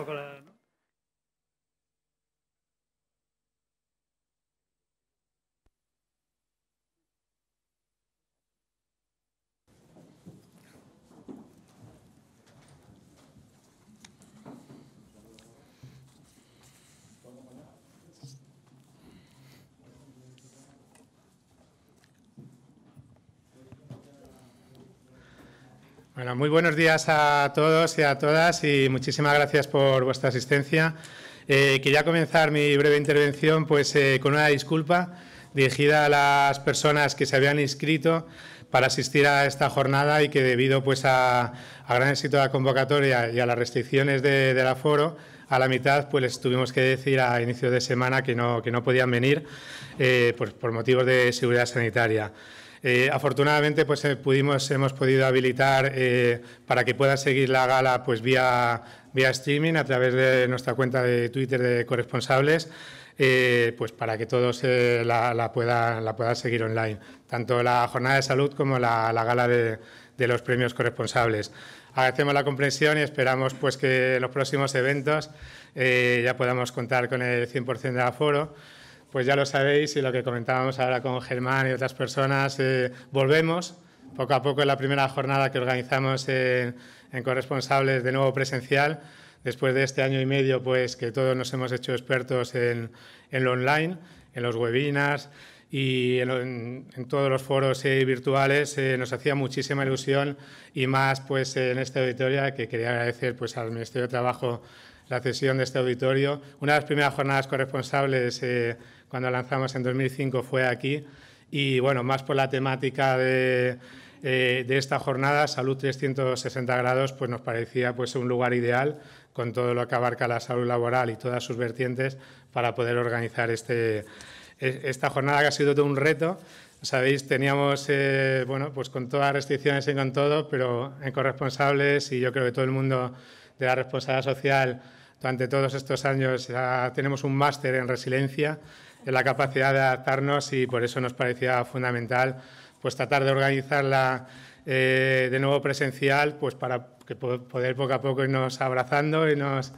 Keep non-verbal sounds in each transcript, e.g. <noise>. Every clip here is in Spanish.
poco la muy buenos días a todos y a todas y muchísimas gracias por vuestra asistencia. Eh, quería comenzar mi breve intervención pues, eh, con una disculpa dirigida a las personas que se habían inscrito para asistir a esta jornada y que debido pues, a, gran éxito de la convocatoria y a las restricciones de, del aforo, a la mitad pues les tuvimos que decir a inicio de semana que no, que no podían venir eh, por motivos de seguridad sanitaria. Eh, afortunadamente, pues eh, hemos podido habilitar eh, para que pueda seguir la gala pues vía, streaming a través de nuestra cuenta de Twitter de corresponsables. pues para que todos la, puedan, la seguir online, tanto la jornada de salud como la, gala de, los premios corresponsables. Agradecemos la comprensión y esperamos pues, que en los próximos eventos ya podamos contar con el 100% de aforo pues ya lo sabéis y lo que comentábamos ahora con Germán y otras personas, eh, volvemos. Poco a poco en la primera jornada que organizamos en, Corresponsables de nuevo presencial. Después de este año y medio, pues que todos nos hemos hecho expertos en, lo online, en los webinars y en, todos los foros eh, virtuales, eh, nos hacía muchísima ilusión y más pues en esta auditoria, que quería agradecer pues al Ministerio de Trabajo la cesión de este auditorio. Una de las primeras jornadas corresponsables cuando lanzamos en 2005 fue aquí. Y bueno, más por la temática de, eh, de esta jornada, Salud 360 grados, pues nos parecía pues, un lugar ideal con todo lo que abarca la salud laboral y todas sus vertientes para poder organizar este, e, esta jornada que ha sido todo un reto. Sabéis, teníamos, eh, bueno, pues con todas las restricciones y con todo, pero en corresponsables y yo creo que todo el mundo de la responsabilidad social durante todos estos años ya tenemos un máster en resiliencia en la capacidad de adaptarnos y por eso nos parecía fundamental pues tratar de organizarla eh, de nuevo presencial pues para que poder poco a poco irnos abrazando y nos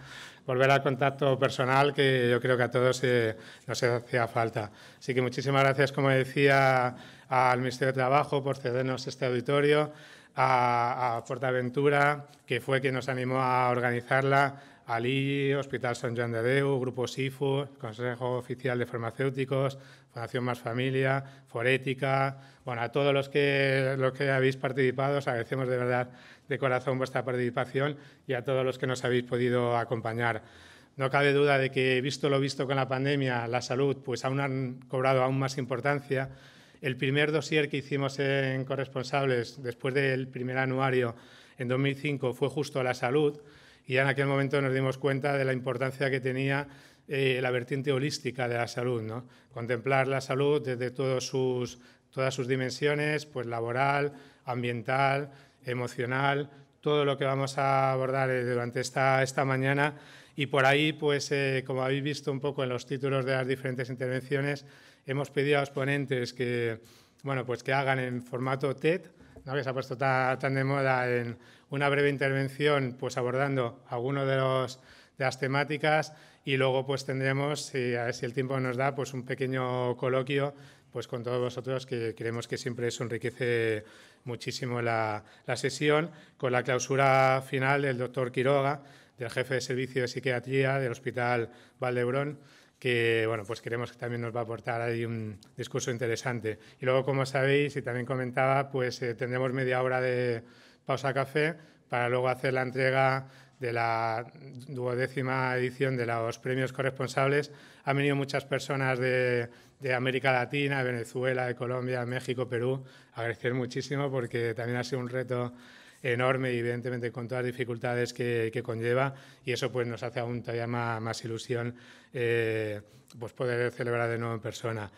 volver al contacto personal que yo creo que a todos eh, nos hacía falta. Así que muchísimas gracias, como decía, al Ministerio de Trabajo por cedernos este auditorio, a, a Portaventura, que fue quien nos animó a organizarla, ALI, Hospital San Juan de Deu, Grupo SIFU, Consejo Oficial de Farmacéuticos, Fundación Más Familia, Forética. Bueno, a todos los que, los que habéis participado, os agradecemos de verdad de corazón vuestra participación y a todos los que nos habéis podido acompañar. No cabe duda de que, visto lo visto con la pandemia, la salud pues aún han cobrado aún más importancia. El primer dossier que hicimos en Corresponsables, después del primer anuario en 2005, fue justo la salud y ya en aquel momento nos dimos cuenta de la importancia que tenía eh, la vertiente holística de la salud, ¿no? contemplar la salud desde todos sus, todas sus dimensiones, pues laboral, ambiental, emocional, todo lo que vamos a abordar eh, durante esta, esta mañana. Y por ahí, pues, eh, como habéis visto un poco en los títulos de las diferentes intervenciones, hemos pedido a los ponentes que, bueno, pues que hagan en formato TED, ¿no? que se ha puesto tan de moda en una breve intervención pues abordando algunas de, de, las temáticas y luego pues tendremos, si, a ver si el tiempo nos da, pues un pequeño coloquio pues con todos vosotros que creemos que siempre eso enriquece muchísimo la, la sesión, con la clausura final del doctor Quiroga, del jefe de servicio de psiquiatría del Hospital Valdebrón que bueno, pues queremos que también nos va a aportar ahí un discurso interesante. Y luego, como sabéis, y también comentaba, pues eh, tendremos media hora de, pausa café para luego hacer la entrega de la duodécima edición de los premios corresponsables. Han venido muchas personas de, América Latina, Venezuela, de Colombia, México, Perú. Agradecer muchísimo porque también ha sido un reto enorme y evidentemente con todas las dificultades que, conlleva y eso pues nos hace aún más, ilusión eh, pues poder celebrar de nuevo en persona.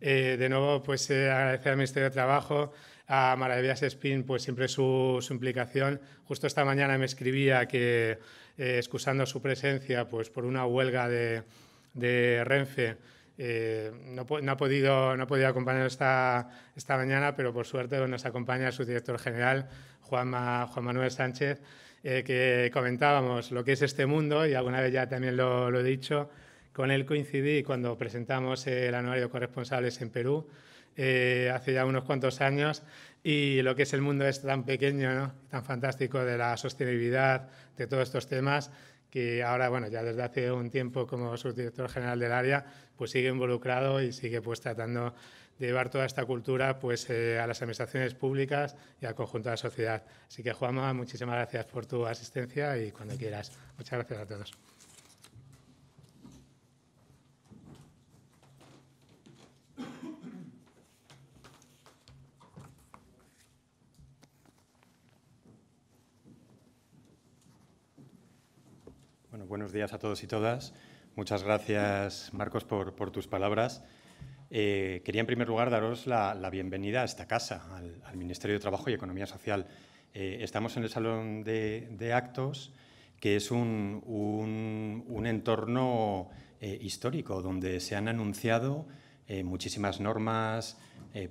Eh, de nuevo pues eh, agradecer al Ministerio de Trabajo, a Maravillas Spin, pues siempre su, implicación. Justo esta mañana me escribía que, eh, excusando su presencia pues, por una huelga de, Renfe, eh, no, ha podido, no podido esta, mañana, pero por suerte nos acompaña su director general, Juan Manuel Sánchez, eh, que comentábamos lo que es este mundo, y alguna vez ya también lo, lo he dicho, con él coincidí cuando presentamos el anuario de corresponsales en Perú eh, hace ya unos cuantos años y lo que es el mundo es tan pequeño, tan fantástico de la sostenibilidad, de todos estos temas, que ahora, bueno, ya desde hace un tiempo como subdirector general del área, pues sigue involucrado y sigue pues tratando de llevar toda esta cultura pues eh, a las administraciones públicas y al conjunto de la sociedad. Así que Juanma, muchísimas gracias por tu asistencia y cuando quieras. Muchas gracias a todos. buenos días a todos y todas. Muchas gracias, Marcos, por, tus palabras. Eh, quería, en primer lugar, daros la, bienvenida a esta casa, al, Ministerio de Trabajo y Economía Social. Eh, estamos en el Salón de, Actos, que es un, entorno eh, histórico donde se han anunciado muchísimas normas,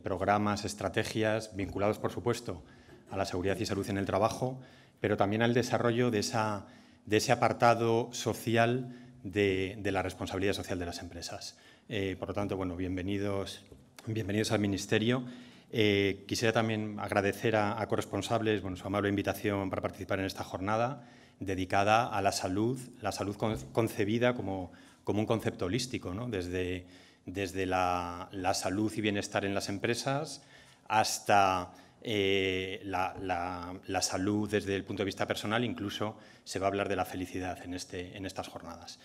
programas, estrategias, vinculados, por supuesto, a la seguridad y salud en el trabajo, pero también al desarrollo de esa de ese apartado social de, la responsabilidad social de las empresas. Eh, por lo tanto, bueno, bienvenidos, bienvenidos al Ministerio. Eh, quisiera también agradecer a, a corresponsables bueno, su amable invitación para participar en esta jornada dedicada a la salud, la salud concebida como, como un concepto holístico, desde, desde la, la, salud y bienestar en las empresas hasta eh, la, salud desde el punto de vista personal, incluso se va a hablar de la felicidad en, este, estas jornadas.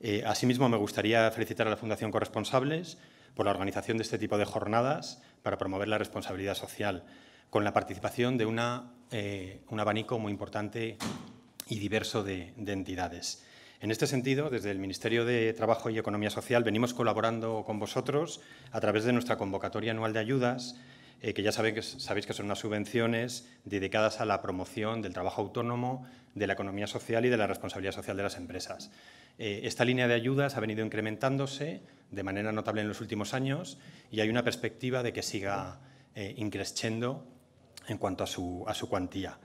Eh, asimismo, me gustaría felicitar a la Fundación Corresponsables por la organización de este tipo de jornadas para promover la responsabilidad social, con la participación de eh, un abanico muy importante y diverso de entidades. En este sentido, desde el Ministerio de Trabajo y Economía Social venimos colaborando con vosotros a través de nuestra convocatoria anual de ayudas eh, que ya sabéis que, son unas subvenciones dedicadas a la promoción del trabajo autónomo, de la economía social y de la responsabilidad social de las empresas. Eh, esta línea de ayudas ha venido incrementándose de manera notable en los últimos años y hay una perspectiva de que siga eh, increciendo en cuanto a su cuantía.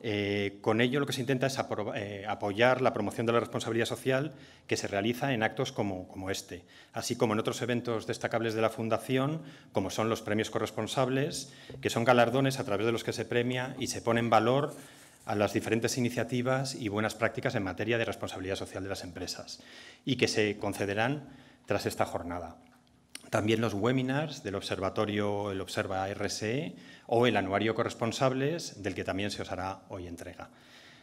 Eh, con ello lo que se intenta es eh, apoyar la promoción de la responsabilidad social que se realiza en actos como, como, este, así como en otros eventos destacables de la Fundación, como son los premios corresponsables, que son galardones a través de los que se premia y se pone en valor a las diferentes iniciativas y buenas prácticas en materia de responsabilidad social de las empresas y que se concederán tras esta jornada. También los webinars del Observatorio El Observa RSE o el Anuario Corresponsables, del que también se os hará hoy entrega.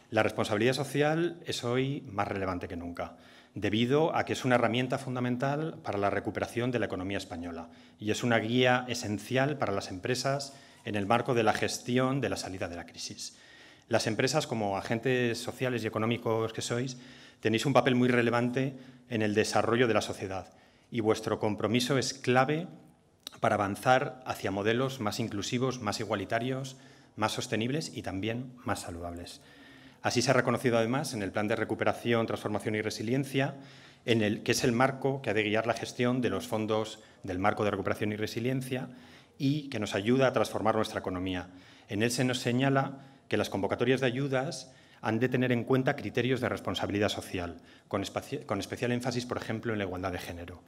La responsabilidad social es hoy más relevante que nunca, debido a que es una herramienta fundamental para la recuperación de la economía española y es una guía esencial para las empresas en el marco de la gestión de la salida de la crisis. Las empresas, como agentes sociales y económicos que sois, tenéis un papel muy relevante en el desarrollo de la sociedad y vuestro compromiso es clave para avanzar hacia modelos más inclusivos, más igualitarios, más sostenibles y también más saludables. Así se ha reconocido además en el Plan de Recuperación, Transformación y Resiliencia, en el, que es el marco que ha de guiar la gestión de los fondos del marco de recuperación y resiliencia y que nos ayuda a transformar nuestra economía. En él se nos señala que las convocatorias de ayudas han de tener en cuenta criterios de responsabilidad social, con especial énfasis, por ejemplo, en la igualdad de género.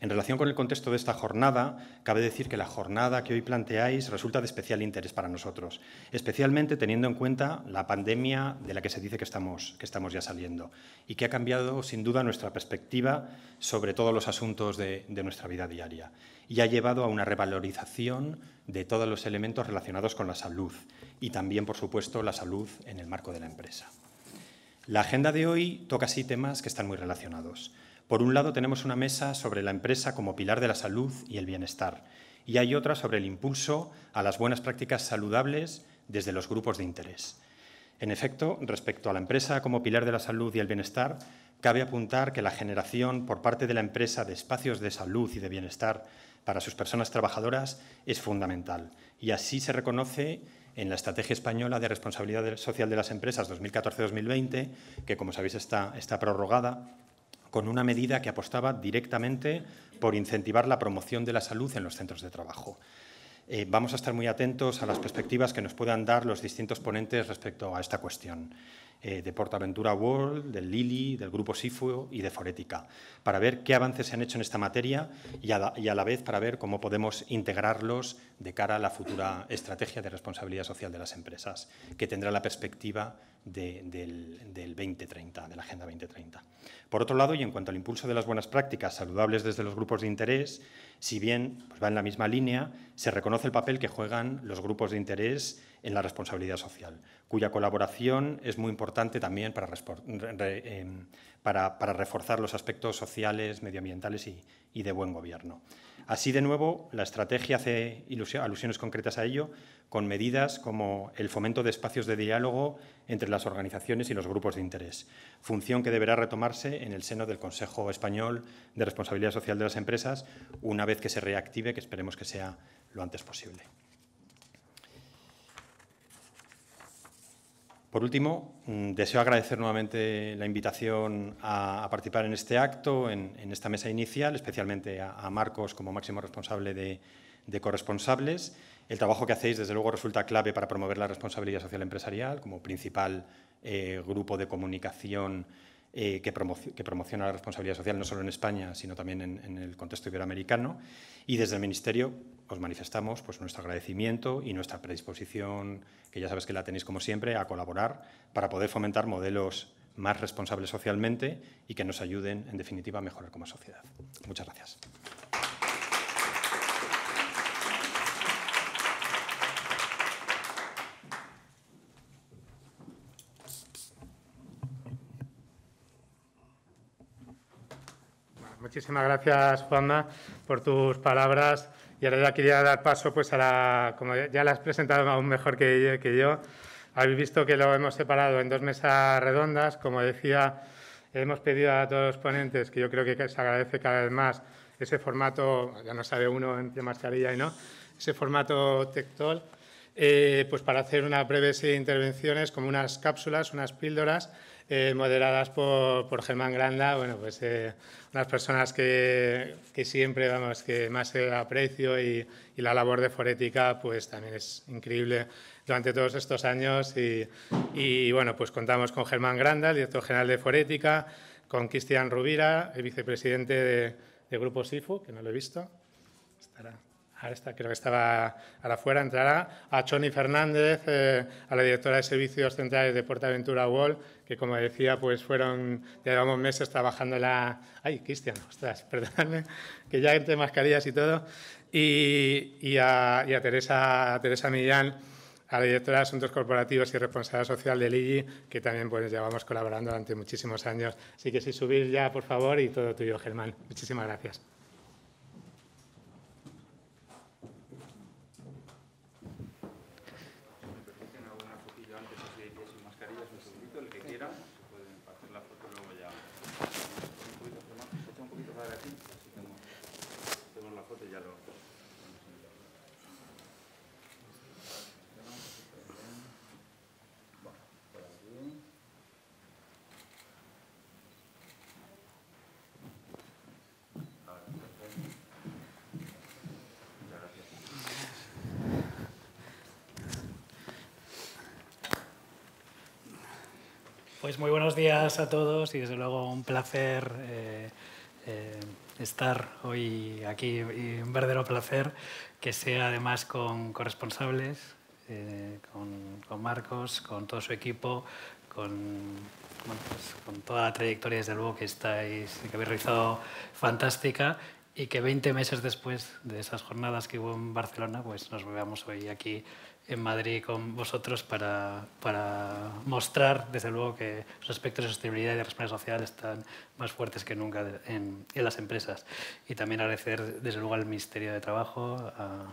En relación con el contexto de esta jornada, cabe decir que la jornada que hoy planteáis resulta de especial interés para nosotros, especialmente teniendo en cuenta la pandemia de la que se dice que estamos, que estamos ya saliendo y que ha cambiado sin duda nuestra perspectiva sobre todos los asuntos de, de nuestra vida diaria y ha llevado a una revalorización de todos los elementos relacionados con la salud y también, por supuesto, la salud en el marco de la empresa. La agenda de hoy toca así temas que están muy relacionados. Por un lado tenemos una mesa sobre la empresa como pilar de la salud y el bienestar, y hay otra sobre el impulso a las buenas prácticas saludables desde los grupos de interés. En efecto, respecto a la empresa como pilar de la salud y el bienestar, cabe apuntar que la generación por parte de la empresa de espacios de salud y de bienestar para sus personas trabajadoras es fundamental. Y así se reconoce en la Estrategia Española de Responsabilidad Social de las Empresas 2014-2020, que como sabéis está, está prorrogada con una medida que apostaba directamente por incentivar la promoción de la salud en los centros de trabajo. Eh, vamos a estar muy atentos a las perspectivas que nos puedan dar los distintos ponentes respecto a esta cuestión, eh, de Portaventura World, del Lili, del Grupo Sifu y de Foretica, para ver qué avances se han hecho en esta materia y y a la vez para ver cómo podemos integrarlos de cara a la futura estrategia de responsabilidad social de las empresas, que tendrá la perspectiva del, 2030, de la Agenda 2030. Por otro lado, y en cuanto al impulso de las buenas prácticas saludables desde los grupos de interés, si bien pues, va en la misma línea, se reconoce el papel que juegan los grupos de interés en la responsabilidad social, cuya colaboración es muy importante también para, em, reforzar los aspectos sociales, medioambientales y de buen gobierno. Así, de nuevo, la estrategia hace alusiones concretas a ello con medidas como el fomento de espacios de diálogo entre las organizaciones y los grupos de interés, función que deberá retomarse en el seno del Consejo Español de Responsabilidad Social de las Empresas una vez que se reactive, que esperemos que sea lo antes posible. Por último, mm, deseo agradecer nuevamente la invitación a, participar en este acto, en, esta mesa inicial, especialmente a, Marcos como máximo responsable de, corresponsables. El trabajo que hacéis, desde luego, resulta clave para promover la responsabilidad social empresarial como principal eh, grupo de comunicación eh, que, promociona la responsabilidad social no solo en España, sino también en, en el contexto iberoamericano. Y desde el Ministerio os manifestamos pues, nuestro agradecimiento y nuestra predisposición, que ya sabes que la tenéis como siempre, a colaborar para poder fomentar modelos más responsables socialmente y que nos ayuden, en definitiva, a mejorar como sociedad. Muchas gracias. Muchísimas gracias, Juanma, por tus palabras y ahora ya quería dar paso pues, a la, como ya la has presentado aún mejor que, yo, habéis visto que lo hemos separado en dos mesas redondas, como decía, hemos pedido a todos los ponentes, que yo creo que se agradece cada vez más ese formato, ya no sabe uno entre mascarilla y no, ese formato Tectol, eh, pues para hacer una breve serie de intervenciones como unas cápsulas, unas píldoras, eh, moderadas por, por, Germán Granda, bueno, pues eh, unas personas que, siempre, vamos, que más aprecio y, y, la labor de Forética, pues también es increíble durante todos estos años y, bueno, pues contamos con Germán Granda, director general de Forética, con Cristian Rubira, el vicepresidente de, de Grupo SIFU, que no lo he visto, estará ahora está, creo que estaba la fuera, entrará a Choni Fernández, eh, a la directora de servicios centrales de PortAventura Wall, que como decía, pues fueron, llevamos meses trabajando la... Ay, Cristian, ostras, <laughs> perdonadme, que ya entre mascarillas y todo. Y, y, a, Teresa, Teresa Millán, a la directora de Asuntos Corporativos y Responsabilidad Social de Ligi que también pues, llevamos colaborando durante muchísimos años. Así que si subir ya, por favor, y todo tuyo, Germán. Muchísimas gracias. Pues muy buenos días a todos y desde luego un placer eh, eh, estar hoy aquí y un verdadero placer que sea además con corresponsables, eh, con, Marcos, con todo su equipo, pues con, toda la trayectoria desde luego que estáis, que habéis realizado fantástica y que 20 meses después de esas jornadas que hubo en Barcelona, pues nos volvemos hoy aquí en Madrid con vosotros para, para, mostrar, desde luego, que los aspectos de sostenibilidad y de responsabilidad social están más fuertes que nunca en, las empresas. Y también agradecer, desde luego, al Ministerio de Trabajo, a,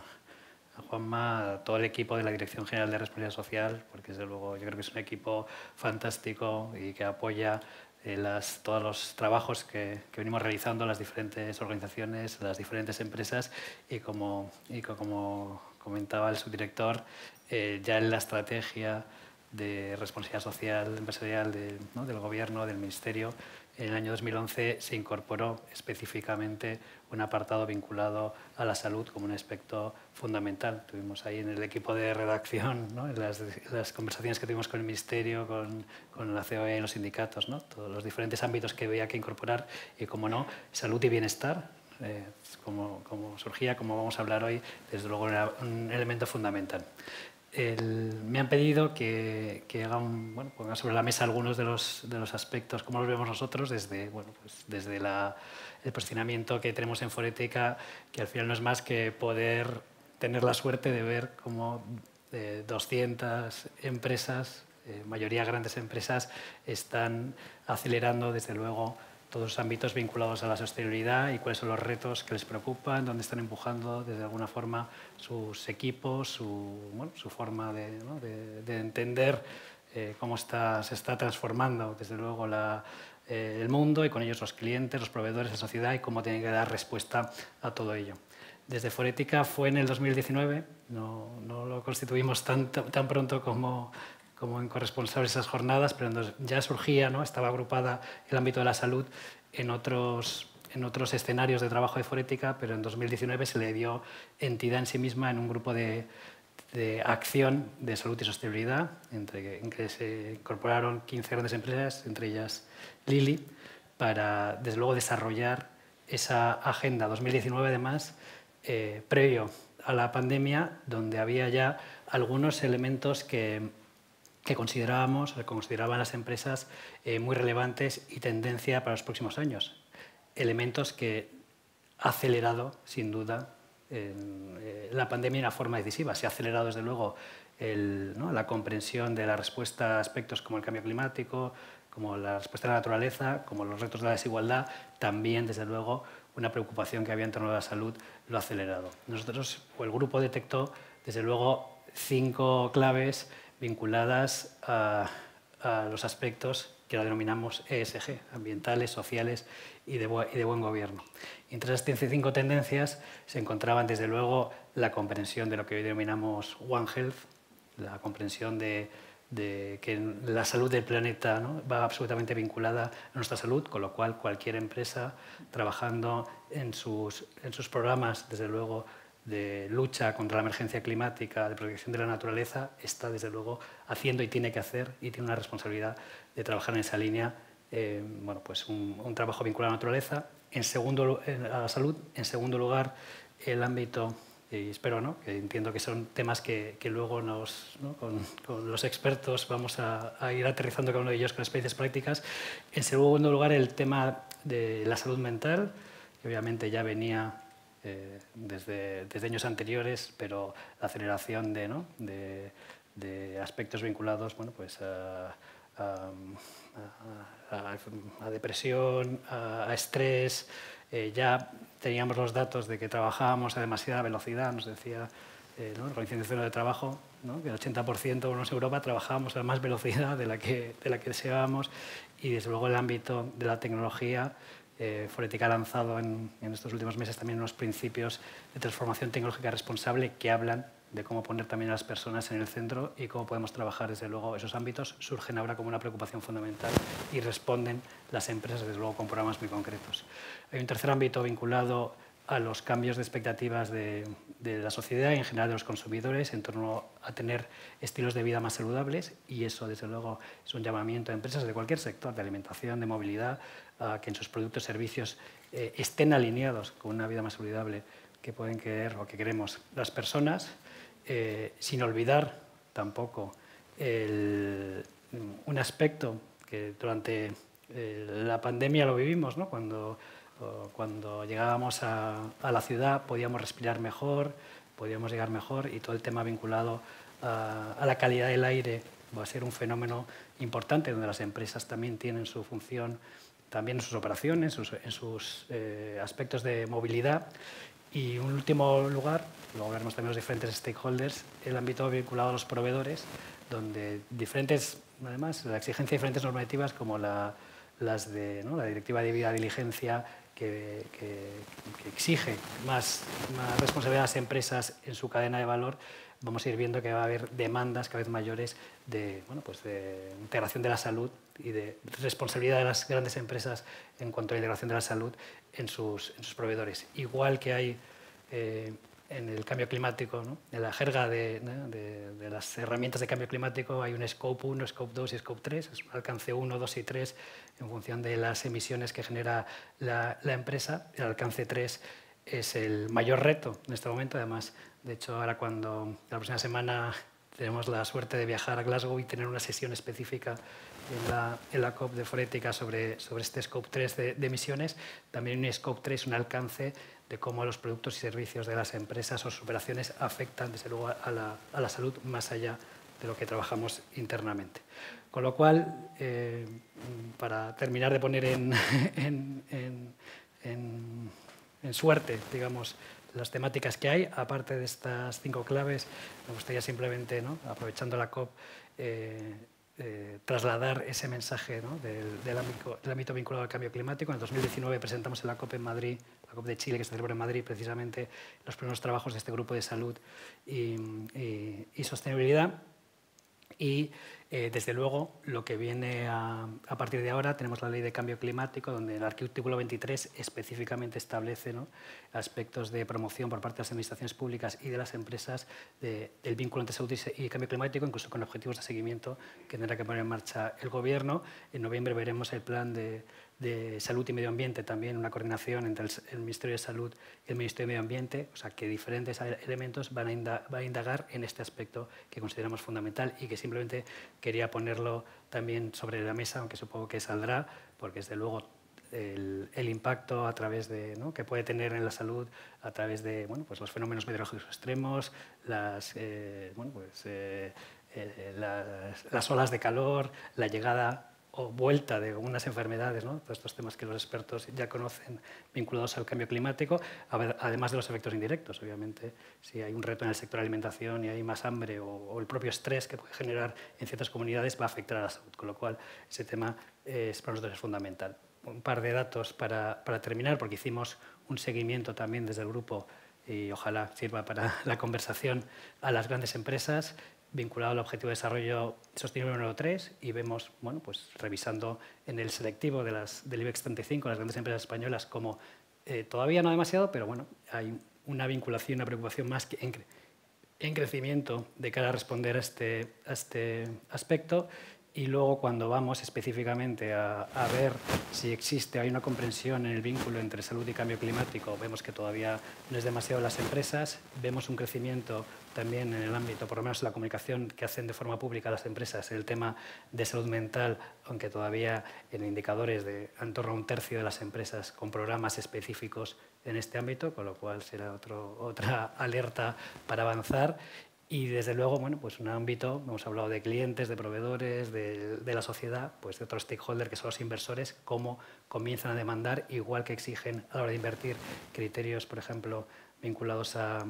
Juanma, a todo el equipo de la Dirección General de Responsabilidad Social, porque desde luego yo creo que es un equipo fantástico y que apoya eh, las, todos los trabajos que, que, venimos realizando las diferentes organizaciones, las diferentes empresas y como, y como comentaba el subdirector, eh, ya en la estrategia de responsabilidad social empresarial del Gobierno, del Ministerio, en el año 2011 se incorporó específicamente un apartado vinculado a la salud como un aspecto fundamental. Tuvimos ahí en el equipo de redacción, en las, conversaciones que tuvimos con el Ministerio, con, la COE y los sindicatos, todos los diferentes ámbitos que había que incorporar y, como no, salud y bienestar eh, como, como, surgía, como vamos a hablar hoy, desde luego era un elemento fundamental. me han pedido que, que haga bueno, ponga sobre la mesa algunos de los, de los aspectos, como los vemos nosotros, desde, bueno, pues desde el posicionamiento que tenemos en Foreteca, que al final no es más que poder tener la suerte de ver cómo 200 eh, empresas, eh, mayoría grandes empresas, están acelerando, desde luego, todos los ámbitos vinculados a la sostenibilidad y cuáles son los retos que les preocupan, dónde están empujando desde alguna forma sus equipos, su, bueno, su forma de, entender eh, cómo está, se está transformando, desde luego, eh, el mundo y con ellos los clientes, los proveedores, la sociedad y cómo tienen que dar respuesta a todo ello. Desde Forética fue en el 2019, no, no lo constituimos tan, tan pronto como como en corresponsables esas jornadas, pero ya surgía, ¿no? estaba agrupada el ámbito de la salud en otros, en otros escenarios de trabajo de forética, pero en 2019 se le dio entidad en sí misma en un grupo de, de acción de salud y sostenibilidad, entre, en que se incorporaron 15 grandes empresas, entre ellas Lili, para desde luego desarrollar esa agenda 2019 además, eh, previo a la pandemia, donde había ya algunos elementos que que considerábamos, consideraban las empresas eh, muy relevantes y tendencia para los próximos años. Elementos que ha acelerado, sin duda, eh, la pandemia de una forma decisiva. Se ha acelerado, desde luego, la comprensión de la respuesta a aspectos como el cambio climático, como la respuesta a la naturaleza, como los retos de la desigualdad. También, desde luego, una preocupación que había en torno a la salud lo ha acelerado. Nosotros, o el grupo detectó, desde luego, cinco claves vinculadas a, los aspectos que la denominamos ESG, ambientales, sociales y de, buen gobierno. entre esas cinco tendencias se encontraban, desde luego, la comprensión de lo que hoy denominamos One Health, la comprensión de, que la salud del planeta va absolutamente vinculada a nuestra salud, con lo cual cualquier empresa trabajando en sus, en sus programas, desde luego, de lucha contra la emergencia climática, de protección de la naturaleza, está desde luego haciendo y tiene que hacer y tiene una responsabilidad de trabajar en esa línea, eh, bueno, pues un, trabajo vinculado a la naturaleza, en segundo, eh, a la salud, en segundo lugar el ámbito, y espero ¿no? que entiendo que son temas que, luego nos, con, los expertos vamos a, a, ir aterrizando cada uno de ellos con especies prácticas, en segundo lugar el tema de la salud mental, que obviamente ya venía eh, desde, desde, años anteriores, pero la aceleración de, ¿no? de, aspectos vinculados bueno, pues a, depresión, a, estrés. Eh, ya teníamos los datos de que trabajábamos a demasiada velocidad, nos decía eh, ¿no? la Organización de Trabajo, que el 80% de en Europa trabajábamos a más velocidad de la que, de la que deseábamos y desde luego el ámbito de la tecnología eh, Foretica ha lanzado en, estos últimos meses también unos principios de transformación tecnológica responsable que hablan de cómo poner también a las personas en el centro y cómo podemos trabajar, desde luego, esos ámbitos surgen ahora como una preocupación fundamental y responden las empresas, desde luego, con programas muy concretos. Hay un tercer ámbito vinculado a los cambios de expectativas de, de, la sociedad y en general de los consumidores en torno a tener estilos de vida más saludables y eso desde luego es un llamamiento a empresas de cualquier sector, de alimentación, de movilidad, a que en sus productos y servicios eh, estén alineados con una vida más saludable que pueden querer o que queremos las personas, eh, sin olvidar tampoco mm, un aspecto que durante eh, la pandemia lo vivimos, ¿no? cuando, cuando llegábamos a, la ciudad podíamos respirar mejor, podíamos llegar mejor y todo el tema vinculado a, a la calidad del aire va a ser un fenómeno importante donde las empresas también tienen su función también en sus operaciones, en sus eh, aspectos de movilidad. Y un último lugar, luego hablaremos también los diferentes stakeholders, el ámbito vinculado a los proveedores, donde diferentes, además, la exigencia de diferentes normativas como la, las de la Directiva de Vida Diligencia, que, exige más, más responsabilidad a las empresas en su cadena de valor, vamos a ir viendo que va a haber demandas cada vez mayores de, pues de integración de la salud y de responsabilidad de las grandes empresas en cuanto a la integración de la salud en sus, proveedores. Igual que hay eh, en el cambio climático, ¿no? en la jerga de, de, las herramientas de cambio climático hay un Scope 1, Scope 2 y Scope 3, es un alcance 1, 2 y 3 en función de las emisiones que genera la, la empresa. El alcance 3 es el mayor reto en este momento, además, de hecho ahora cuando la próxima semana tenemos la suerte de viajar a Glasgow y tener una sesión específica en la, COP de Forética sobre, sobre este Scope 3 de, emisiones, también un Scope 3, un alcance de cómo los productos y servicios de las empresas o sus operaciones afectan, desde luego, a la, salud más allá de lo que trabajamos internamente. Con lo cual, eh, para terminar de poner <laughs> en, en, suerte, digamos, las temáticas que hay. Aparte de estas cinco claves, me gustaría simplemente, ¿no? aprovechando la COP, eh, eh, trasladar ese mensaje del, ámbito, vinculado al cambio climático. En el 2019 presentamos en la COP en Madrid, la COP de Chile, que se celebra en Madrid, precisamente los primeros trabajos de este grupo de salud y, y sostenibilidad. Y eh, desde luego, lo que viene a, partir de ahora, tenemos la ley de cambio climático, donde el artículo 23 específicamente establece aspectos de promoción por parte de las administraciones públicas y de las empresas del vínculo entre salud y cambio climático, incluso con objetivos de seguimiento que tendrá que poner en marcha el Gobierno. En noviembre veremos el plan de de Salud y Medio Ambiente también, una coordinación entre el, Ministerio de Salud y el Ministerio de Medio Ambiente, o sea que diferentes elementos van a, indagar, en este aspecto que consideramos fundamental y que simplemente quería ponerlo también sobre la mesa, aunque supongo que saldrá, porque desde luego el, impacto a través de, que puede tener en la salud a través de bueno, pues los fenómenos meteorológicos extremos, las, eh, bueno, pues, eh, eh, las, olas de calor, la llegada o vuelta de unas enfermedades, todos estos temas que los expertos ya conocen vinculados al cambio climático, además de los efectos indirectos, obviamente, si hay un reto en el sector de alimentación y hay más hambre o, el propio estrés que puede generar en ciertas comunidades va a afectar a la salud, con lo cual ese tema eh, es, para nosotros es fundamental. Un par de datos para terminar, porque hicimos un seguimiento también desde el grupo y ojalá sirva para <laughs> la conversación a las grandes empresas vinculado al objetivo de desarrollo sostenible número 3 y vemos, bueno, pues revisando en el selectivo de las, del IBEX 35, las grandes empresas españolas, como eh, todavía no demasiado, pero bueno, hay una vinculación, una preocupación más que en, crecimiento de cara a responder a este, a este aspecto y luego cuando vamos específicamente a, ver si existe, hay una comprensión en el vínculo entre salud y cambio climático, vemos que todavía no es demasiado las empresas, vemos un crecimiento también en el ámbito, por lo menos la comunicación que hacen de forma pública las empresas en el tema de salud mental, aunque todavía en indicadores de antorra un tercio de las empresas con programas específicos en este ámbito, con lo cual será otra <laughs> alerta para avanzar. Y desde luego, bueno, pues un ámbito, hemos hablado de clientes, de proveedores, de, la sociedad, pues de otros stakeholders que son los inversores, cómo comienzan a demandar, igual que exigen a la hora de invertir criterios, por ejemplo, vinculados a,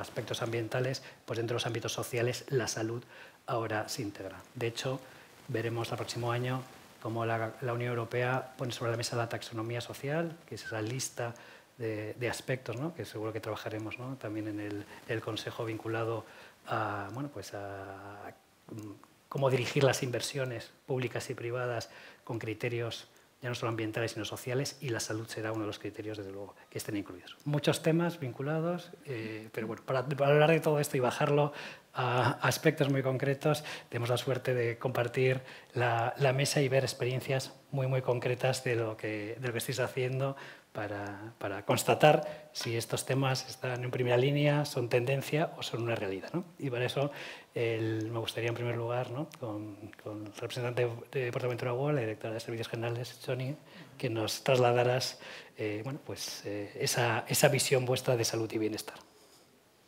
aspectos ambientales, pues dentro de los ámbitos sociales la salud ahora se integra. De hecho, veremos el próximo año cómo la, la Unión Europea pone sobre la mesa la taxonomía social, que es esa lista de, aspectos ¿no? que seguro que trabajaremos también en el, Consejo vinculado a, bueno, pues mm, cómo dirigir las inversiones públicas y privadas con criterios ya no solo ambientales, sino sociales, y la salud será uno de los criterios, desde luego, que estén incluidos. Muchos temas vinculados, eh, pero bueno, para, hablar de todo esto y bajarlo a aspectos muy concretos, tenemos la suerte de compartir la, mesa y ver experiencias muy, muy concretas de lo, que, de lo que estáis haciendo, para, constatar si estos temas están en primera línea, son tendencia o son una realidad. Y para eso me gustaría, en primer lugar, con, el representante de Departamento de Agua, la directora de Servicios Generales, Sony, que nos trasladaras eh, pues, eh, esa, visión vuestra de salud y bienestar.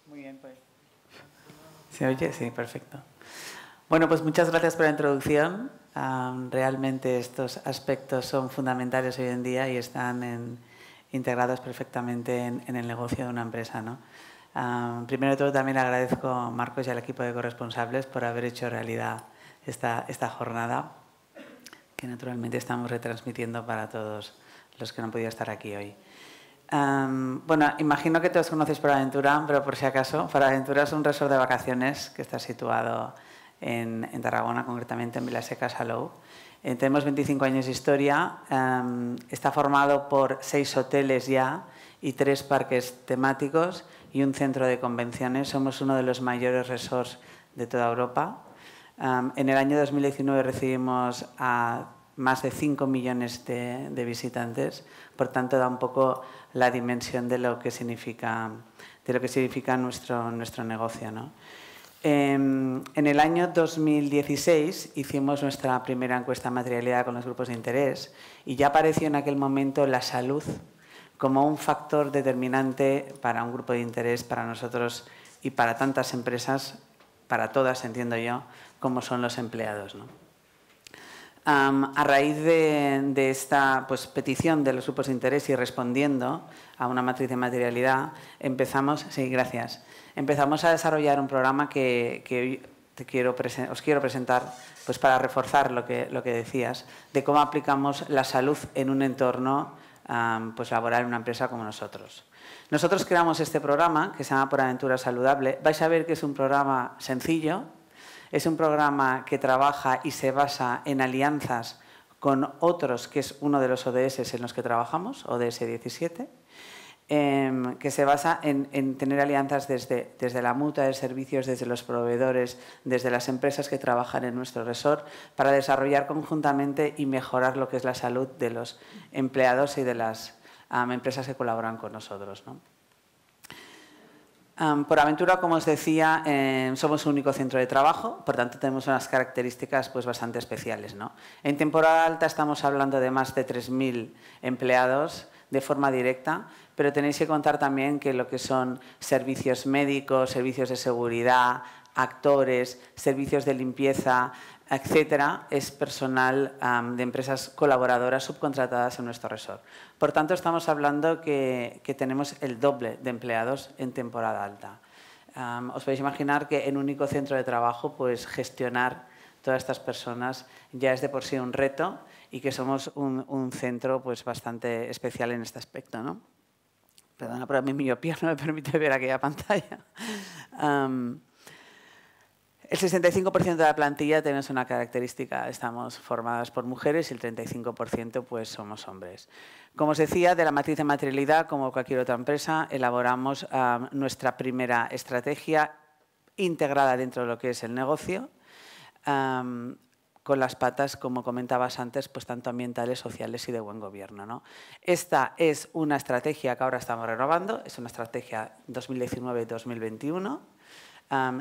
Muy bien, pues. ¿Se oye? Sí, perfecto. Bueno, pues muchas gracias por la introducción. Ah, realmente estos aspectos son fundamentales hoy en día y están en, integrados perfectamente en, el negocio de una empresa. ¿no? Ah, primero de todo, también agradezco a Marcos y al equipo de corresponsables por haber hecho realidad esta, esta jornada, que naturalmente estamos retransmitiendo para todos los que no han podido estar aquí hoy. Ah, bueno, imagino que todos conocéis Aventura, pero por si acaso, Aventura es un resort de vacaciones que está situado en, en Tarragona, concretamente en Vilaseca Salou, eh, tenemos 25 años de historia, em, está formado por seis hoteles ya y tres parques temáticos y un centro de convenciones. Somos uno de los mayores resorts de toda Europa. Em, en el año 2019 recibimos a más de 5 millones de, visitantes, por tanto da un poco la dimensión de lo que significa, de lo que significa nuestro, nuestro negocio. ¿no? Em, en el año 2016 hicimos nuestra primera encuesta de materialidad con los grupos de interés y ya apareció en aquel momento la salud como un factor determinante para un grupo de interés, para nosotros y para tantas empresas, para todas, entiendo yo, como son los empleados. a raíz de, esta pues, petición de los grupos de interés y respondiendo a una matriz de materialidad, empezamos, sí, gracias, empezamos a desarrollar un programa que, hoy os quiero presentar pues para reforzar lo que, lo que decías, de cómo aplicamos la salud en un entorno pues laboral en una empresa como nosotros. Nosotros creamos este programa que se llama Por Aventura Saludable. Vais a ver que es un programa sencillo, es un programa que trabaja y se basa en alianzas con otros, que es uno de los ODS en los que trabajamos, ODS 17 Em, que se basa en, tener alianzas desde, la mutua de servicios, desde los proveedores, desde las empresas que trabajan en nuestro resort, para desarrollar conjuntamente y mejorar lo que es la salud de los empleados y de las empresas que colaboran con nosotros. por aventura, como os decía, em, somos un único centro de trabajo, por tanto tenemos unas características pues, bastante especiales. En temporada alta estamos hablando de más de 3.000 empleados de forma directa, pero tenéis que contar también que lo que son servicios médicos, servicios de seguridad, actores, servicios de limpieza, etcétera, es personal de empresas colaboradoras subcontratadas en nuestro resort. Por tanto, estamos hablando que, tenemos el doble de empleados en temporada alta. os podéis imaginar que en un único centro de trabajo, pues gestionar todas estas personas ya es de por sí un reto y que somos un, centro pues, bastante especial en este aspecto. ¿no? Perdona, pero a mí mi miopía no me permite ver aquella pantalla. el 65% de la plantilla tenemos una característica, estamos formadas por mujeres y el 35% pues somos hombres. Como os decía, de la matriz de materialidad, como cualquier otra empresa, elaboramos nuestra primera estrategia integrada dentro de lo que es el negocio con las patas, como comentabas antes, pues tanto ambientales, sociales y de buen gobierno. Esta es una estrategia que ahora estamos renovando, es una estrategia 2019-2021.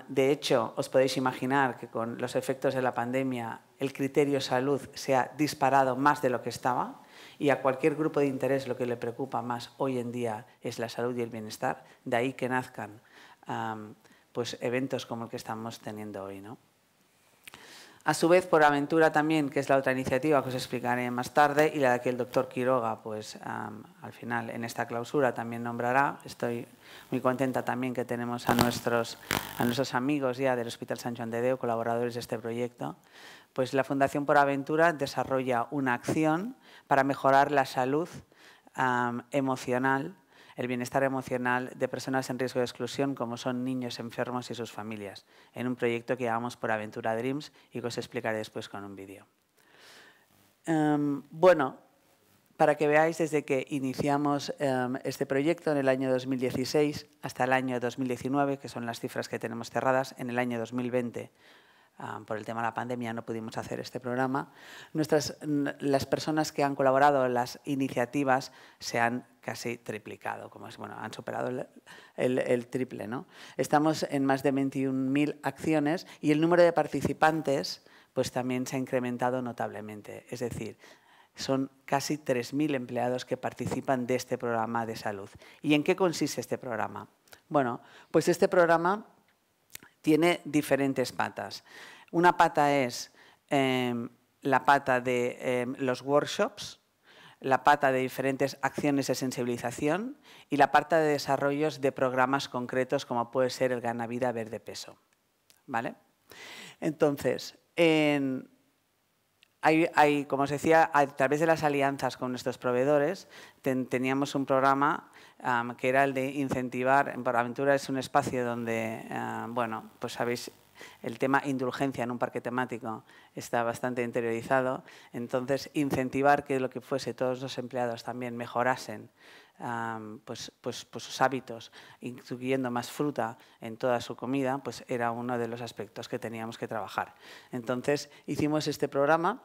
de hecho, os podéis imaginar que con los efectos de la pandemia el criterio salud se ha disparado más de lo que estaba y a cualquier grupo de interés lo que le preocupa más hoy en día es la salud y el bienestar, de ahí que nazcan pues, eventos como el que estamos teniendo hoy. ¿no? A su vez, por aventura también, que es la otra iniciativa que os explicaré más tarde, y la que el doctor Quiroga, pues al final en esta clausura también nombrará. Estoy muy contenta también que tenemos a nuestros, a nuestros amigos ya del Hospital San Juan de colaboradores de este proyecto. Pues la Fundación por Aventura desarrolla una acción para mejorar la salud emocional el bienestar emocional de personas en riesgo de exclusión como son niños enfermos y sus familias, en un proyecto que llamamos por Aventura Dreams y que os explicaré después con un vídeo. Em, bueno, para que veáis desde que iniciamos em, este proyecto en el año 2016 hasta el año 2019, que son las cifras que tenemos cerradas, en el año 2020 Ah, por el tema de la pandemia no pudimos hacer este programa. Nuestras, las personas que han colaborado en las iniciativas se han casi triplicado, como bueno, han superado el, triple. ¿no? Estamos en más de 21.000 acciones y el número de participantes pues también se ha incrementado notablemente. Es decir, son casi 3.000 empleados que participan de este programa de salud. ¿Y en qué consiste este programa? Bueno, pues este programa tiene diferentes patas. Una pata es em, la pata de em, los workshops, la pata de diferentes acciones de sensibilización y la pata de desarrollos de programas concretos como puede ser el Gana Vida Verde Peso. ¿Vale? Entonces, en, como os decía, a través de las alianzas con nuestros proveedores, teníamos un programa que era el de incentivar, en Aventura es un espacio donde, bueno, pues sabéis, el tema indulgencia en un parque temático está bastante interiorizado, entonces incentivar que lo que fuese todos los empleados también mejorasen pues, pues, pues, sus hábitos, incluyendo más fruta en toda su comida, pues era uno de los aspectos que teníamos que trabajar. Entonces hicimos este programa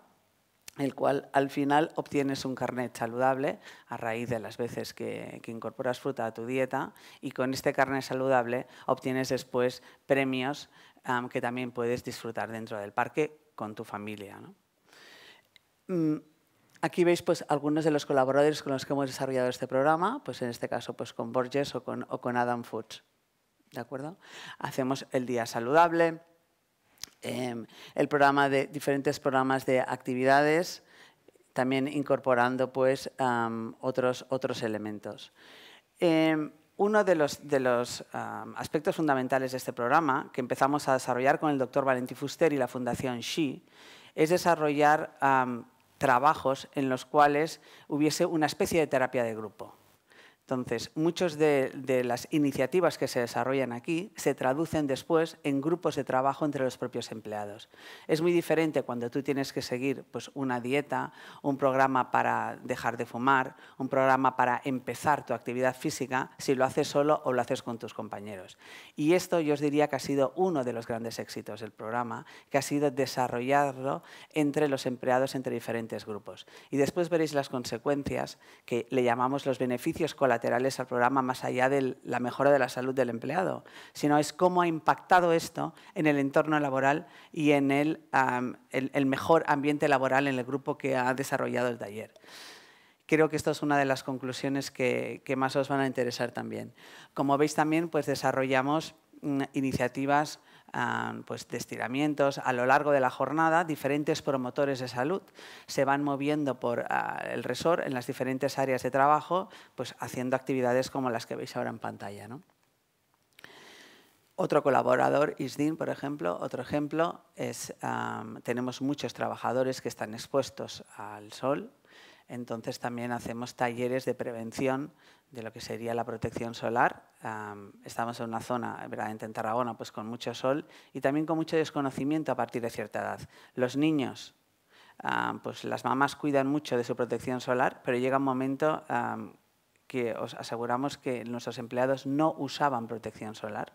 el cual al final obtienes un carnet saludable a raíz de las veces que, incorporas fruta a tu dieta y con este carnet saludable obtienes después premios que también puedes disfrutar dentro del parque con tu familia. Mm, aquí veis pues, algunos de los colaboradores con los que hemos desarrollado este programa, pues en este caso pues, con Borges o con, Adam Foods. ¿De acuerdo? Hacemos el día saludable, Em, el programa de diferentes programas de actividades, también incorporando pues, otros, otros elementos. Em, uno de los, aspectos fundamentales de este programa, que empezamos a desarrollar con el doctor Valentí Fuster y la Fundación XI, es desarrollar trabajos en los cuales hubiese una especie de terapia de grupo. Entonces, muchas de, de, las iniciativas que se desarrollan aquí se traducen después en grupos de trabajo entre los propios empleados. Es muy diferente cuando tú tienes que seguir pues, una dieta, un programa para dejar de fumar, un programa para empezar tu actividad física, si lo haces solo o lo haces con tus compañeros. Y esto yo os diría que ha sido uno de los grandes éxitos del programa, que ha sido desarrollarlo entre los empleados, entre diferentes grupos. Y después veréis las consecuencias que le llamamos los beneficios colaborativos al programa más allá de la mejora de la salud del empleado, sino es cómo ha impactado esto en el entorno laboral y en el, mejor ambiente laboral en el grupo que ha desarrollado el taller creo que esto es una de las conclusiones que, que, más os van a interesar también. Como veis también, pues desarrollamos mm, iniciativas pues, de estiramientos. A lo largo de la jornada, diferentes promotores de salud se van moviendo por ah, el resort en las diferentes áreas de trabajo, pues haciendo actividades como las que veis ahora en pantalla. Otro colaborador, ISDIN, por ejemplo, otro ejemplo es, tenemos muchos trabajadores que están expuestos al sol, entonces también hacemos talleres de prevención de lo que sería la protección solar. estamos en una zona, eh, en Tarragona, pues con mucho sol y también con mucho desconocimiento a partir de cierta edad. Los niños, pues las mamás cuidan mucho de su protección solar, pero llega un momento que os aseguramos que nuestros empleados no usaban protección solar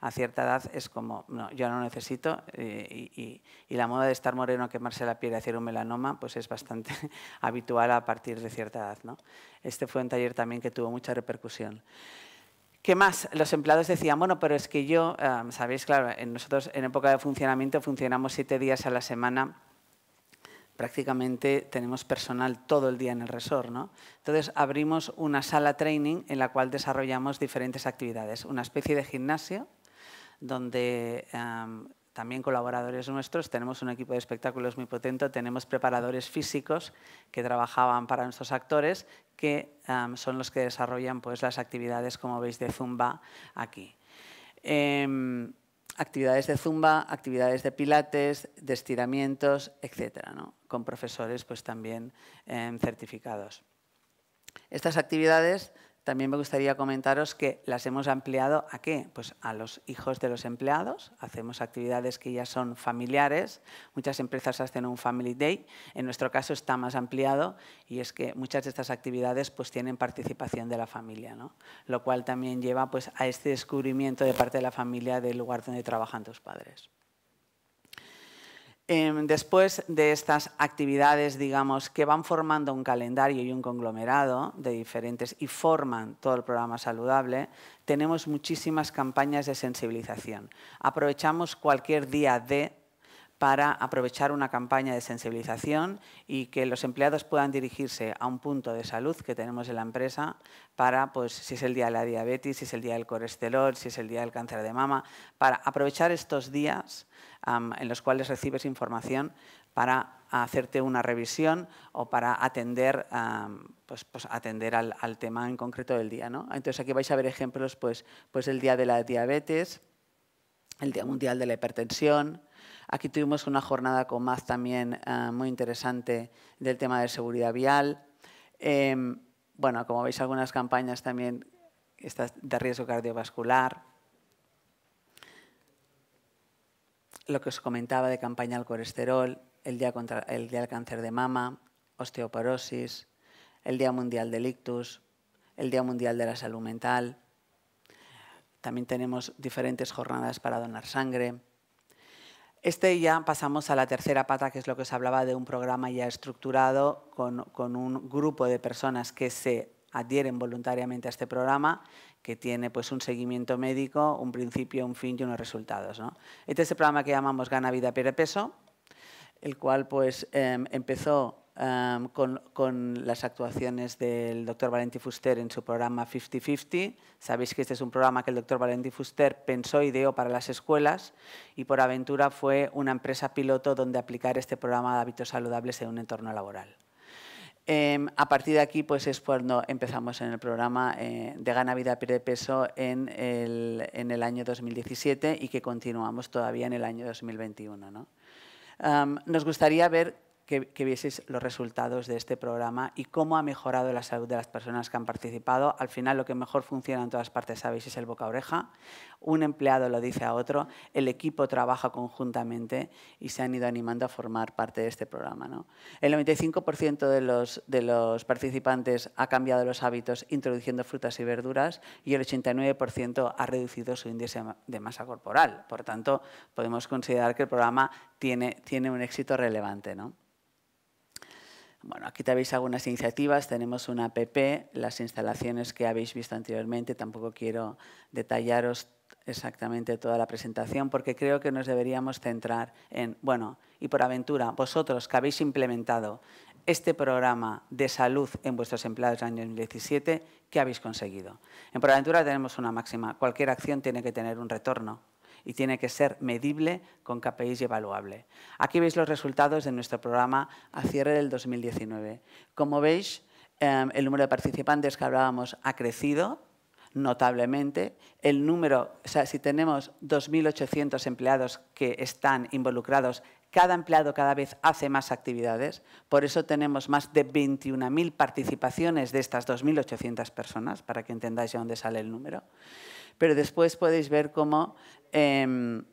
a cierta edad es como, no, yo no necesito eh, y, la moda de estar moreno, quemarse la piel y hacer un melanoma, pues es bastante <laughs> habitual a partir de cierta edad. ¿no? Este fue un taller también que tuvo mucha repercusión. ¿Qué más? Los empleados decían, bueno, pero es que yo, eh, sabéis, claro, nosotros en época de funcionamiento funcionamos siete días a la semana prácticamente tenemos personal todo el día en el resort. ¿no? Entonces abrimos una sala training en la cual desarrollamos diferentes actividades, una especie de gimnasio donde em, también colaboradores nuestros, tenemos un equipo de espectáculos muy potente, tenemos preparadores físicos que trabajaban para nuestros actores, que em, son los que desarrollan pues, las actividades, como veis, de Zumba aquí. Em, actividades de Zumba, actividades de pilates, de estiramientos, etcétera, con profesores pues, también certificados. Estas actividades también me gustaría comentaros que las hemos ampliado a qué? Pues a los hijos de los empleados. Hacemos actividades que ya son familiares. Muchas empresas hacen un Family Day. En nuestro caso está más ampliado y es que muchas de estas actividades pues tienen participación de la familia, ¿no? Lo cual también lleva pues a este descubrimiento de parte de la familia del lugar donde trabajan tus padres. Em, después de estas actividades, digamos, que van formando un calendario y un conglomerado de diferentes y forman todo el programa saludable, tenemos muchísimas campañas de sensibilización. Aprovechamos cualquier día de para aprovechar una campaña de sensibilización y que los empleados puedan dirigirse a un punto de salud que tenemos en la empresa para, pues, si es el día de la diabetes, si es el día del colesterol, si es el día del cáncer de mama, para aprovechar estos días en los cuales recibes información para hacerte una revisión o para atender, pues, pues, atender al, tema en concreto del día. ¿no? Entonces aquí vais a ver ejemplos, pues, pues el día de la diabetes, el Día Mundial de la Hipertensión, Aquí tuvimos una jornada con Maz también eh, muy interesante del tema de seguridad vial. Em, bueno, como veis, algunas campañas también de riesgo cardiovascular. Lo que os comentaba de campaña al colesterol, el día, el día del cáncer de mama, osteoporosis, el Día Mundial del Ictus, el Día Mundial de la Salud Mental. También tenemos diferentes jornadas para donar sangre, este ya pasamos a la tercera pata, que es lo que os hablaba de un programa ya estructurado con, un grupo de personas que se adhieren voluntariamente a este programa, que tiene pues, un seguimiento médico, un principio, un fin y unos resultados. Este es el programa que llamamos Gana Vida Peso, el cual pues, em, empezó con, las actuaciones del doctor Valenti Fuster en su programa 50-50. Sabéis que este es un programa que el doctor Valenti Fuster pensó y ideó para las escuelas y por aventura fue una empresa piloto donde aplicar este programa de hábitos saludables en un entorno laboral. Em, a partir de aquí pues es cuando empezamos en el programa eh, de Gana Vida Pierde Peso en el, en el, año 2017 y que continuamos todavía en el año 2021. nos gustaría ver que, vieseis los resultados de este programa y cómo ha mejorado la salud de las personas que han participado. Al final lo que mejor funciona en todas partes, sabéis, es el boca-oreja. Un empleado lo dice a otro, el equipo trabaja conjuntamente y se han ido animando a formar parte de este programa. El 95% de los, participantes ha cambiado los hábitos introduciendo frutas y verduras y el 89% ha reducido su índice de masa corporal. Por tanto, podemos considerar que el programa tiene, un éxito relevante. Bueno, aquí tenéis algunas iniciativas, tenemos una app, las instalaciones que habéis visto anteriormente, tampoco quiero detallaros exactamente toda la presentación porque creo que nos deberíamos centrar en, bueno, y por aventura, vosotros que habéis implementado este programa de salud en vuestros empleados del año 2017, ¿qué habéis conseguido? En por aventura tenemos una máxima, cualquier acción tiene que tener un retorno, y tiene que ser medible con KPIs y evaluable. Aquí veis los resultados de nuestro programa a cierre del 2019. Como veis, em, el número de participantes que hablábamos ha crecido notablemente. El número, o sea, si tenemos 2.800 empleados que están involucrados, cada empleado cada vez hace más actividades, por eso tenemos más de 21.000 participaciones de estas 2.800 personas, para que entendáis de dónde sale el número. Pero después podéis ver cómo Em,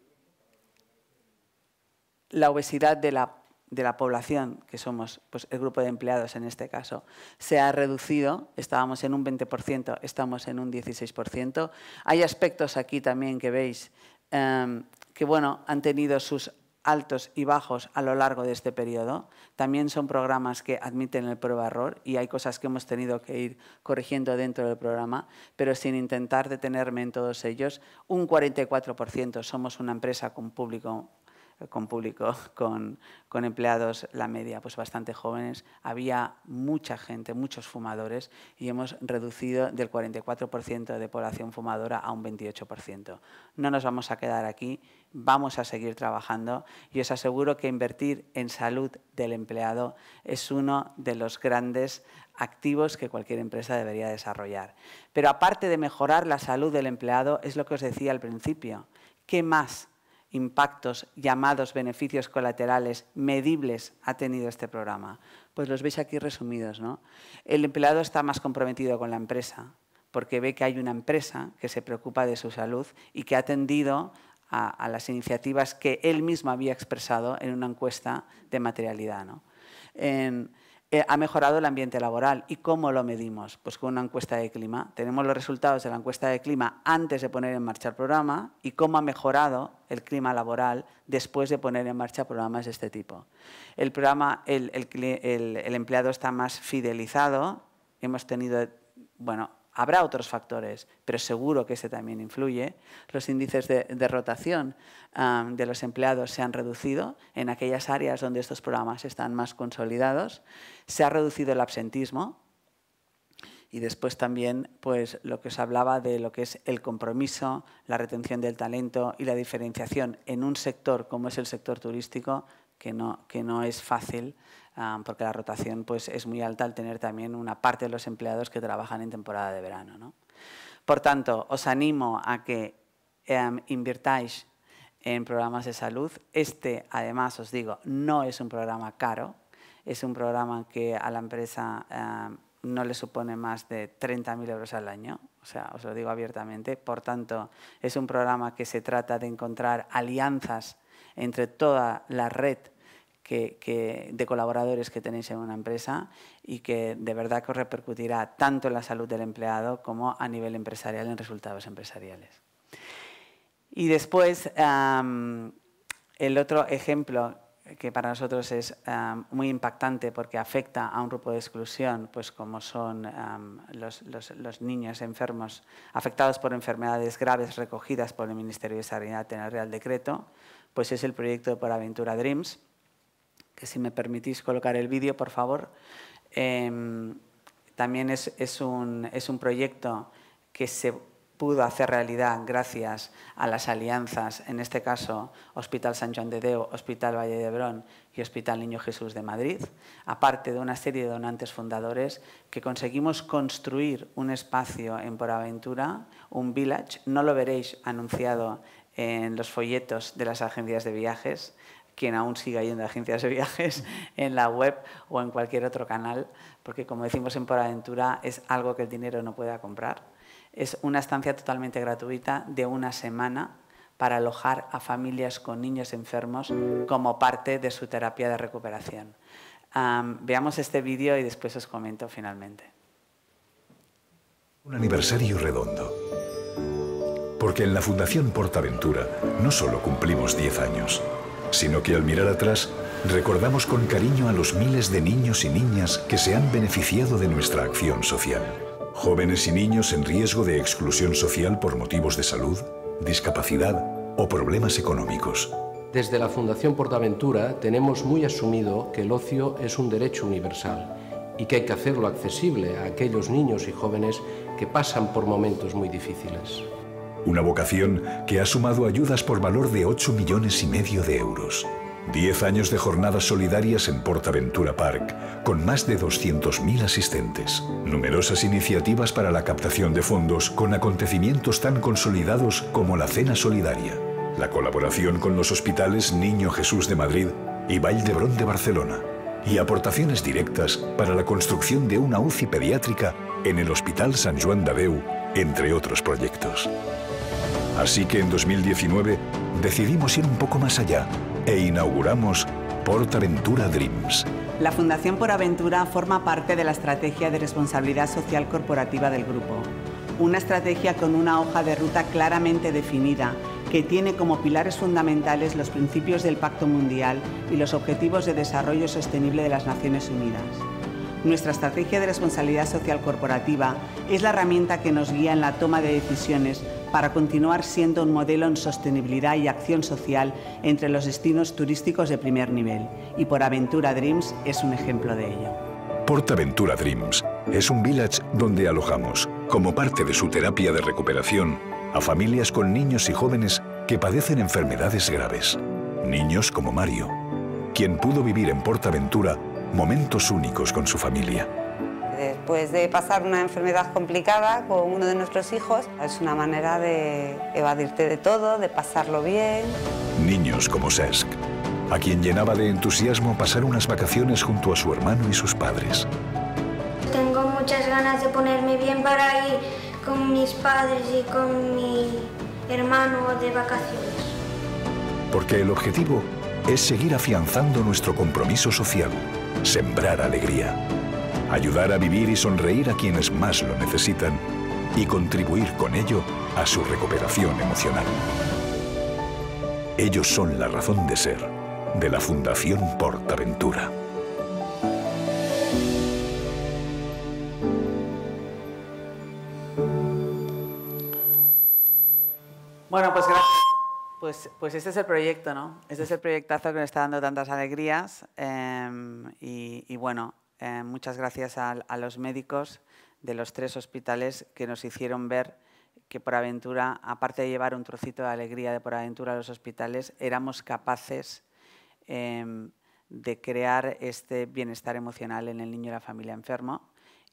la obesidad de la, población, que somos pues, el grupo de empleados en este caso, se ha reducido, estábamos en un 20%, estamos en un 16%. Hay aspectos aquí también que veis em, que bueno, han tenido sus altos y bajos a lo largo de este periodo. También son programas que admiten el prueba-error y hay cosas que hemos tenido que ir corrigiendo dentro del programa, pero sin intentar detenerme en todos ellos. Un 44% somos una empresa con público con público, <laughs> con, empleados, la media, pues bastante jóvenes. Había mucha gente, muchos fumadores y hemos reducido del 44% de población fumadora a un 28%. No nos vamos a quedar aquí, vamos a seguir trabajando y os aseguro que invertir en salud del empleado es uno de los grandes activos que cualquier empresa debería desarrollar. Pero aparte de mejorar la salud del empleado, es lo que os decía al principio, ¿qué más impactos llamados beneficios colaterales medibles ha tenido este programa? Pues los veis aquí resumidos. El empleado está más comprometido con la empresa porque ve que hay una empresa que se preocupa de su salud y que ha atendido a, las iniciativas que él mismo había expresado en una encuesta de materialidad. ¿no? Eh, ha mejorado el ambiente laboral. ¿Y cómo lo medimos? Pues con una encuesta de clima. Tenemos los resultados de la encuesta de clima antes de poner en marcha el programa y cómo ha mejorado el clima laboral después de poner en marcha programas de este tipo. El, programa, el, empleado está más fidelizado, hemos tenido bueno, Habrá otros factores, pero seguro que ese también influye. Los índices de, rotación de los empleados se han reducido en aquellas áreas donde estos programas están más consolidados. Se ha reducido el absentismo, y después también pues lo que os hablaba de lo que es el compromiso, la retención del talento y la diferenciación en un sector como es el sector turístico, que no, que no es fácil Ah, porque la rotación pues, es muy alta al tener también una parte de los empleados que trabajan en temporada de verano. Por tanto, os animo a que em, invirtáis en programas de salud. Este, además, os digo, no es un programa caro, es un programa que a la empresa em, no le supone más de 30.000 euros al año, o sea, os lo digo abiertamente. Por tanto, es un programa que se trata de encontrar alianzas entre toda la red de colaboradores que tenéis en una empresa y que de verdad que repercutirá tanto en la salud del empleado como a nivel empresarial en resultados empresariales. Y después, el otro ejemplo que para nosotros es muy impactante porque afecta a un grupo de exclusión, pues como son los, niños enfermos afectados por enfermedades graves recogidas por el Ministerio de Sanidad en el Real Decreto, pues es el proyecto Por Aventura Dreams, que si me permitís colocar el vídeo, por favor. Em, también es, un, proyecto que se pudo hacer realidad gracias a las alianzas, en este caso Hospital San Juan de Deo, Hospital Valle de Hebrón y Hospital Niño Jesús de Madrid, aparte de una serie de donantes fundadores que conseguimos construir un espacio en Poraventura, un village, no lo veréis anunciado en los folletos de las agencias de viajes, quien aún siga yendo a agencias de viajes <laughs> en la web o en cualquier otro canal, porque como decimos en Por Aventura, es algo que el dinero no pueda comprar. Es una estancia totalmente gratuita de una semana para alojar a familias con niños enfermos como parte de su terapia de recuperación. veamos este vídeo y después os comento finalmente. Un aniversario redondo. Porque en la Fundación Portaventura no solo cumplimos 10 años, sino que al mirar atrás recordamos con cariño a los miles de niños y niñas que se han beneficiado de nuestra acción social. Jóvenes y niños en riesgo de exclusión social por motivos de salud, discapacidad o problemas económicos. Desde la Fundación Portaventura tenemos muy asumido que el ocio es un derecho universal y que hay que hacerlo accesible a aquellos niños y jóvenes que pasan por momentos muy difíciles. Una vocación que ha sumado ayudas por valor de 8 millones y medio de euros. 10 años de jornadas solidarias en Portaventura Park, con más de 200.000 asistentes. Numerosas iniciativas para la captación de fondos con acontecimientos tan consolidados como la Cena Solidaria. La colaboración con los hospitales Niño Jesús de Madrid y Valdebrón de Barcelona. Y aportaciones directas para la construcción de una UCI pediátrica en el Hospital San Juan de entre otros proyectos. Así que en 2019 decidimos ir un poco más allá e inauguramos PortAventura Dreams. La Fundación Por Aventura forma parte de la estrategia de responsabilidad social corporativa del grupo. Una estrategia con una hoja de ruta claramente definida que tiene como pilares fundamentales los principios del Pacto Mundial y los Objetivos de Desarrollo Sostenible de las Naciones Unidas. Nuestra estrategia de responsabilidad social corporativa es la herramienta que nos guía en la toma de decisiones para continuar siendo un modelo en sostenibilidad y acción social entre los destinos turísticos de primer nivel. Y por Aventura Dreams es un ejemplo de ello. PortAventura Dreams es un village donde alojamos, como parte de su terapia de recuperación, a familias con niños y jóvenes que padecen enfermedades graves. Niños como Mario, quien pudo vivir en PortAventura momentos únicos con su familia. Después de pasar una enfermedad complicada con uno de nuestros hijos, es una manera de evadirte de todo, de pasarlo bien. Niños como Sesc, a quien llenaba de entusiasmo pasar unas vacaciones junto a su hermano y sus padres. Tengo muchas ganas de ponerme bien para ir con mis padres y con mi hermano de vacaciones. Porque el objetivo es seguir afianzando nuestro compromiso social, sembrar alegría ayudar a vivir y sonreír a quienes más lo necesitan y contribuir con ello a su recuperación emocional. Ellos son la razón de ser de la Fundación Portaventura. Bueno, pues gracias. Pues, pues este es el proyecto, ¿no? Este es el proyectazo que me está dando tantas alegrías em, y bueno, eh, muchas gracias a, los médicos de los tres hospitales que nos hicieron ver que por aventura, aparte de llevar un trocito de alegría de por aventura a los hospitales, éramos capaces em, de crear este bienestar emocional en el niño y la familia enfermo.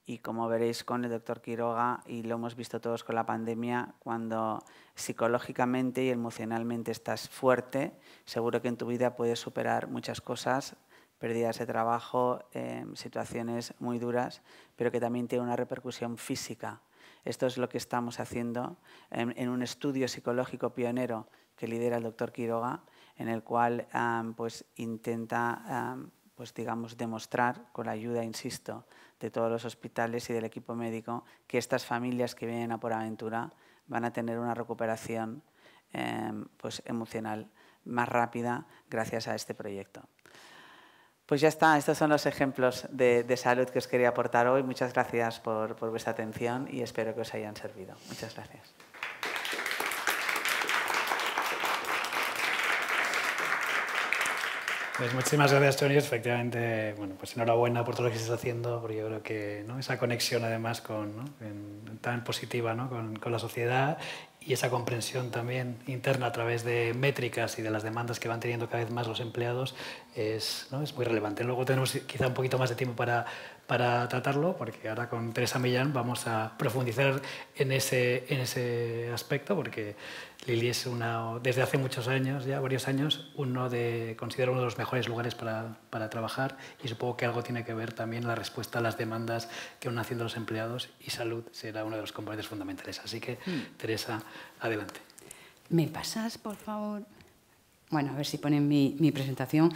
Y como veréis con el doctor Quiroga, y lo hemos visto todos con la pandemia, cuando psicológicamente y emocionalmente estás fuerte, seguro que en tu vida puedes superar muchas cosas Perdidas de trabajo, em, situaciones muy duras, pero que también tiene una repercusión física. Esto es lo que estamos haciendo en, un estudio psicológico pionero que lidera el doctor Quiroga, en el cual pues, intenta pues, digamos, demostrar, con la ayuda, insisto, de todos los hospitales y del equipo médico, que estas familias que vienen a por aventura van a tener una recuperación em, pues, emocional más rápida gracias a este proyecto. Pues ya está, estos son los ejemplos de, salud que os quería aportar hoy. Muchas gracias por, vuestra atención y espero que os hayan servido. Muchas gracias. Pues muchísimas gracias, Tony. Efectivamente, bueno, pues enhorabuena por todo lo que estás haciendo, porque yo creo que esa conexión, además, con, tan positiva con, con, la sociedad y esa comprensión también interna a través de métricas y de las demandas que van teniendo cada vez más los empleados es, es muy relevante. Luego tenemos quizá un poquito más de tiempo para para tratarlo, porque ahora con Teresa Millán vamos a profundizar en ese, aspecto, porque Lili es una, desde hace muchos años, ya varios años, uno de, considera uno de los mejores lugares para, para trabajar y supongo que algo tiene que ver también la respuesta a las demandas que van haciendo los empleados y salud será uno de los componentes fundamentales. Así que, hmm. Teresa, adelante. ¿Me pasas, por favor? Bueno, a ver si ponen mi, mi presentación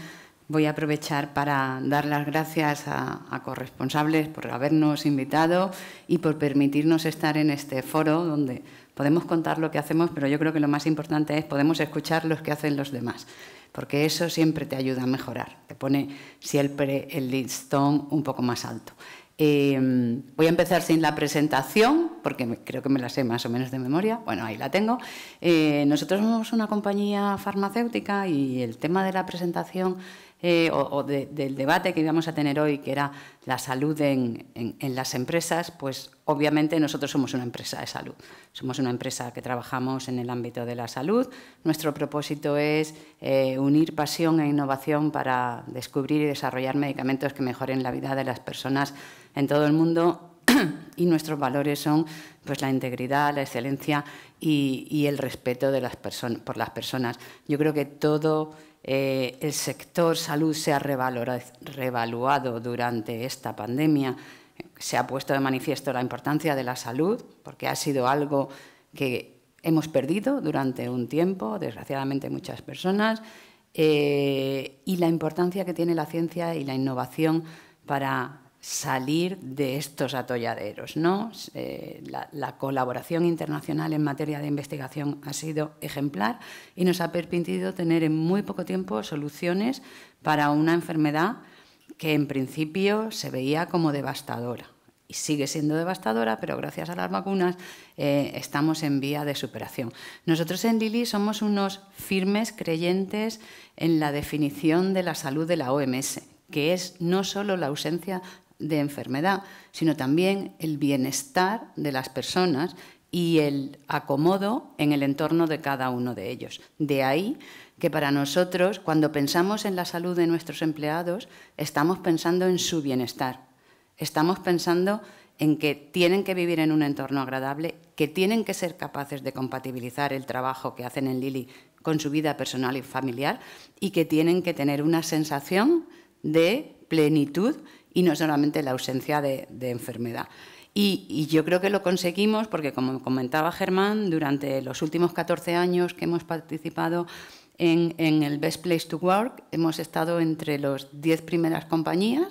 voy a aprovechar para dar las gracias a, corresponsables por habernos invitado y por permitirnos estar en este foro donde podemos contar lo que hacemos, pero yo creo que lo más importante es podemos escuchar lo que hacen los demás, porque eso siempre te ayuda a mejorar, te pone siempre el listón un poco más alto. Eh, voy a empezar sin la presentación, porque creo que me la sé más o menos de memoria. Bueno, ahí la tengo. Eh, nosotros somos una compañía farmacéutica y el tema de la presentación eh, o, del debate que íbamos a tener hoy, que era la salud en, en, las empresas, pues obviamente nosotros somos una empresa de salud. Somos una empresa que trabajamos en el ámbito de la salud. Nuestro propósito es eh, unir pasión e innovación para descubrir y desarrollar medicamentos que mejoren la vida de las personas en todo el mundo <clears throat> y nuestros valores son pues la integridad, la excelencia y, y el respeto de las por las personas. Yo creo que todo eh, el sector salud se ha revaluado durante esta pandemia, se ha puesto de manifiesto la importancia de la salud, porque ha sido algo que hemos perdido durante un tiempo, desgraciadamente muchas personas, eh, y la importancia que tiene la ciencia y la innovación para salir de estos atolladeros. ¿no? Eh, la, colaboración internacional en materia de investigación ha sido ejemplar y nos ha permitido tener en muy poco tiempo soluciones para una enfermedad que en principio se veía como devastadora. Y sigue siendo devastadora, pero gracias a las vacunas eh, estamos en vía de superación. Nosotros en Dili somos unos firmes creyentes en la definición de la salud de la OMS, que es no solo la ausencia de enfermedad, sino también el bienestar de las personas y el acomodo en el entorno de cada uno de ellos. De ahí que para nosotros, cuando pensamos en la salud de nuestros empleados, estamos pensando en su bienestar, estamos pensando en que tienen que vivir en un entorno agradable, que tienen que ser capaces de compatibilizar el trabajo que hacen en Lili con su vida personal y familiar y que tienen que tener una sensación de plenitud y no solamente la ausencia de, enfermedad. Y, yo creo que lo conseguimos porque, como comentaba Germán, durante los últimos 14 años que hemos participado en, el Best Place to Work, hemos estado entre las 10 primeras compañías.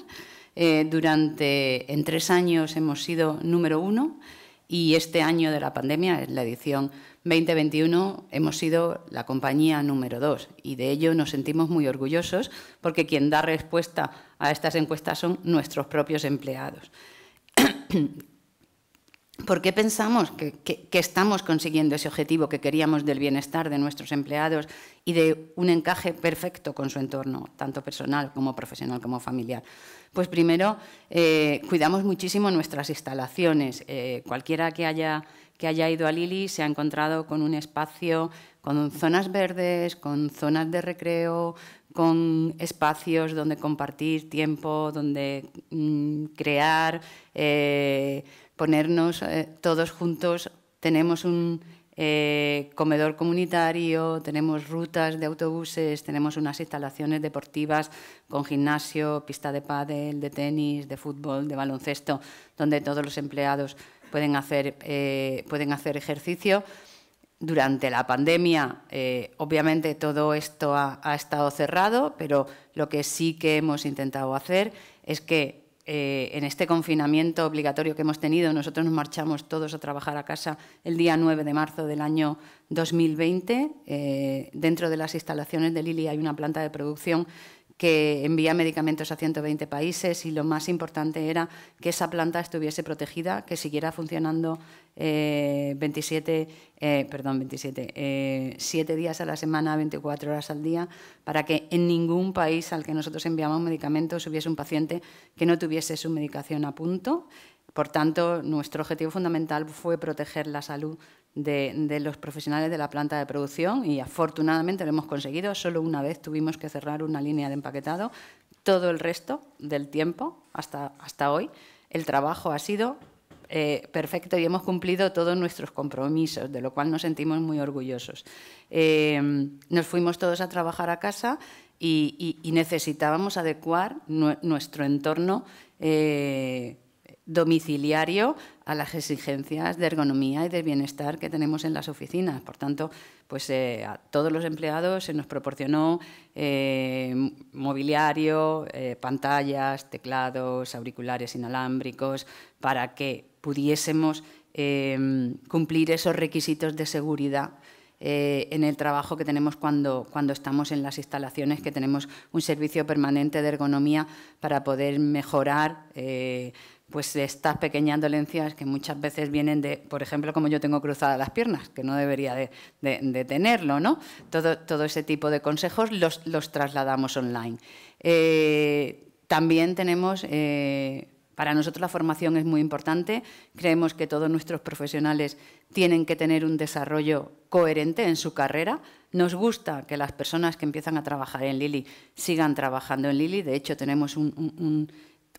Eh, durante, en tres años hemos sido número uno y este año de la pandemia, en la edición 2021, hemos sido la compañía número dos y de ello nos sentimos muy orgullosos porque quien da respuesta a estas encuestas son nuestros propios empleados. <clears throat> ¿Por qué pensamos que, estamos consiguiendo ese objetivo que queríamos del bienestar de nuestros empleados y de un encaje perfecto con su entorno, tanto personal como profesional como familiar? Pues primero, eh, cuidamos muchísimo nuestras instalaciones. Eh, cualquiera que haya que haya ido a Lili se ha encontrado con un espacio con zonas verdes, con zonas de recreo, con espacios donde compartir tiempo, donde mm, crear, eh, ponernos eh, todos juntos. Tenemos un eh, comedor comunitario, tenemos rutas de autobuses, tenemos unas instalaciones deportivas con gimnasio, pista de pádel, de tenis, de fútbol, de baloncesto, donde todos los empleados pueden hacer, eh, pueden hacer ejercicio. Durante la pandemia, eh, obviamente, todo esto ha, estado cerrado, pero lo que sí que hemos intentado hacer es que eh, en este confinamiento obligatorio que hemos tenido, nosotros nos marchamos todos a trabajar a casa el día 9 de marzo del año 2020. dentro de las instalaciones de Lili hay una planta de producción que envía medicamentos a 120 países y lo más importante era que esa planta estuviese protegida, que siguiera funcionando 27, eh, eh, perdón, 27, eh, días a la semana, 24 horas al día, para que en ningún país al que nosotros enviamos medicamentos hubiese un paciente que no tuviese su medicación a punto. Por tanto, nuestro objetivo fundamental fue proteger la salud de, los profesionales de la planta de producción y afortunadamente lo hemos conseguido. Solo una vez tuvimos que cerrar una línea de empaquetado. Todo el resto del tiempo, hasta, hasta hoy, el trabajo ha sido eh, perfecto y hemos cumplido todos nuestros compromisos, de lo cual nos sentimos muy orgullosos. Eh, nos fuimos todos a trabajar a casa y, necesitábamos adecuar nuestro entorno. Eh, domiciliario a las exigencias de ergonomía y de bienestar que tenemos en las oficinas. Por tanto, pues eh, a todos los empleados se nos proporcionó eh, mobiliario, eh, pantallas, teclados, auriculares inalámbricos, para que pudiésemos em, cumplir esos requisitos de seguridad en el trabajo que tenemos cuando, cuando estamos en las instalaciones, que tenemos un servicio permanente de ergonomía para poder mejorar pues estas pequeñas dolencias que muchas veces vienen de, por ejemplo, como yo tengo cruzadas las piernas, que no debería de, tenerlo, ¿no? Todo, todo, ese tipo de consejos los, trasladamos online. Eh, también tenemos, eh, para nosotros la formación es muy importante, creemos que todos nuestros profesionales tienen que tener un desarrollo coherente en su carrera. Nos gusta que las personas que empiezan a trabajar en Lili sigan trabajando en Lili, de hecho tenemos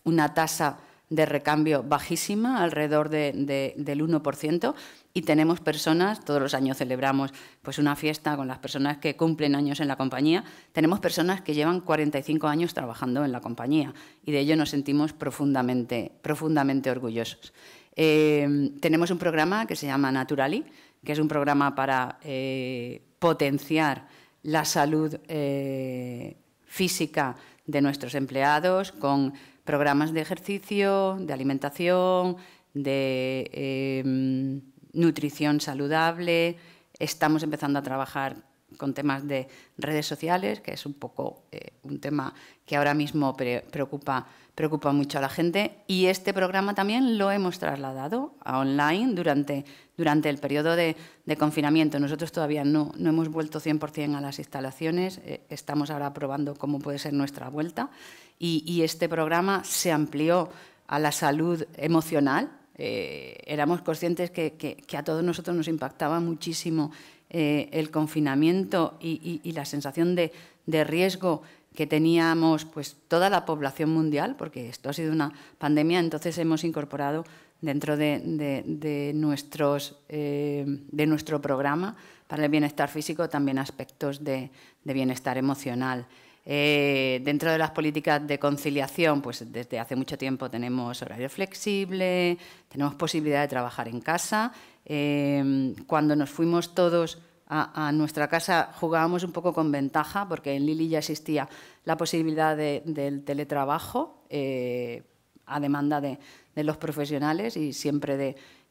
una tasa de recambio bajísima, alrededor del 1%, y tenemos personas, todos los años celebramos pues una fiesta con las personas que cumplen años en la compañía, tenemos personas que llevan 45 años trabajando en la compañía y de ello nos sentimos profundamente, profundamente orgullosos. Eh, tenemos un programa que se llama Naturali, que es un programa para eh, potenciar la salud eh, física de nuestros empleados con programas de ejercicio, de alimentación, de em, nutrición saludable. Estamos empezando a trabajar con temas de redes sociales, que es un poco eh, un tema que ahora mismo preocupa preocupa mucho a la gente y este programa también lo hemos trasladado a online durante, durante el periodo de, confinamiento. Nosotros todavía no, no hemos vuelto 100% a las instalaciones, eh, estamos ahora probando cómo puede ser nuestra vuelta y, este programa se amplió a la salud emocional. Eh, éramos conscientes que, a todos nosotros nos impactaba muchísimo eh, el confinamiento y, la sensación de, de riesgo que teníamos pues, toda la población mundial, porque esto ha sido una pandemia, entonces hemos incorporado dentro de, nuestros, eh, de nuestro programa para el bienestar físico también aspectos de, bienestar emocional. Eh, dentro de las políticas de conciliación, pues desde hace mucho tiempo tenemos horario flexible, tenemos posibilidad de trabajar en casa. Eh, cuando nos fuimos todos a, nuestra casa jugábamos un poco con ventaja, porque en Lili ya existía la posibilidad del teletrabajo eh, a demanda de, los profesionales y siempre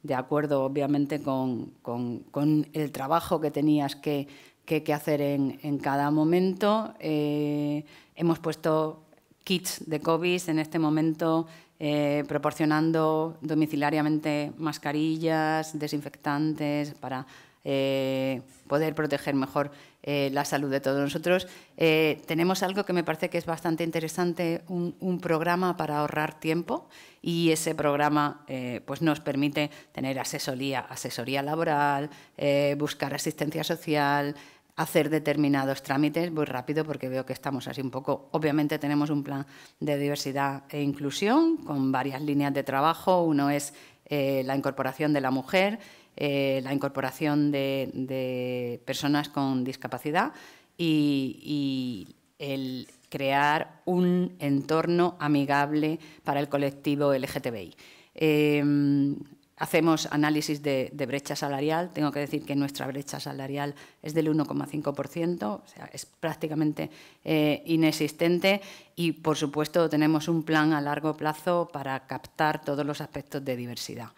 de, acuerdo, obviamente, con, el trabajo que tenías que, hacer en, cada momento. Eh, hemos puesto kits de COVID en este momento. Eh, proporcionando domiciliariamente mascarillas, desinfectantes para eh, poder proteger mejor eh, la salud de todos nosotros. Eh, tenemos algo que me parece que es bastante interesante, un, programa para ahorrar tiempo y ese programa pues nos permite tener asesoría, asesoría laboral, buscar asistencia social, hacer determinados trámites. Voy rápido porque veo que estamos así un poco. Obviamente tenemos un plan de diversidad e inclusión con varias líneas de trabajo. Uno es la incorporación de la mujer eh, la incorporación de, personas con discapacidad y, el crear un entorno amigable para el colectivo LGTBI. Em, hacemos análisis de, brecha salarial. Tengo que decir que nuestra brecha salarial es del 1,5%, es prácticamente eh, inexistente. Y, por supuesto, tenemos un plan a largo plazo para captar todos los aspectos de diversidad.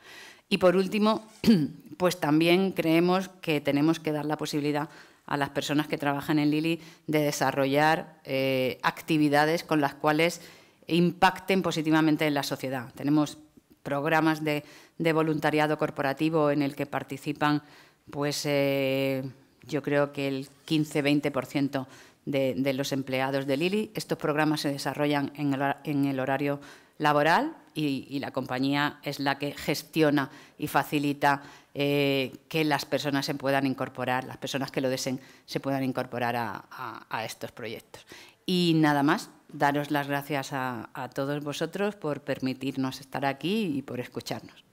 Y por último, <clears throat> pues también creemos que tenemos que dar la posibilidad a las personas que trabajan en Lili de desarrollar eh, actividades con las cuales impacten positivamente en la sociedad. Tenemos programas de, voluntariado corporativo en el que participan, pues eh, yo creo que el 15-20% de, los empleados de Lili. Estos programas se desarrollan en el horario laboral y, la compañía es la que gestiona y facilita eh, que las personas se puedan incorporar, las personas que lo deseen, se puedan incorporar a, estos proyectos. Y nada más, daros las gracias a todos vosotros por permitirnos estar aquí y por escucharnos.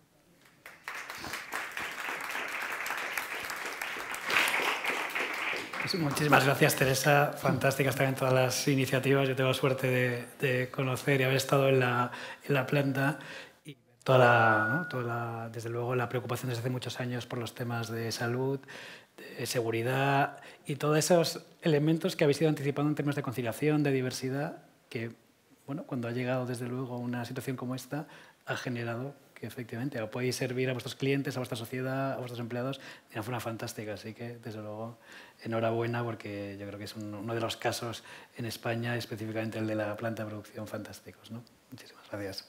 Pues muchísimas gracias, Teresa. Fantásticas también todas las iniciativas. Yo tengo la suerte de, conocer y haber estado en la, planta. Y toda la, desde luego, la preocupación desde hace muchos años por los temas de salud, de seguridad y todos esos elementos que habéis ido anticipando en términos de conciliación, de diversidad, que, bueno, cuando ha llegado, desde luego, una situación como esta, ha generado que efectivamente podéis servir a vuestros clientes, a vuestra sociedad, a vuestros empleados de una forma fantástica. Así que, desde luego, enhorabuena porque yo creo que es uno de los casos en España, específicamente el de la planta de producción, fantásticos. Muchísimas gracias.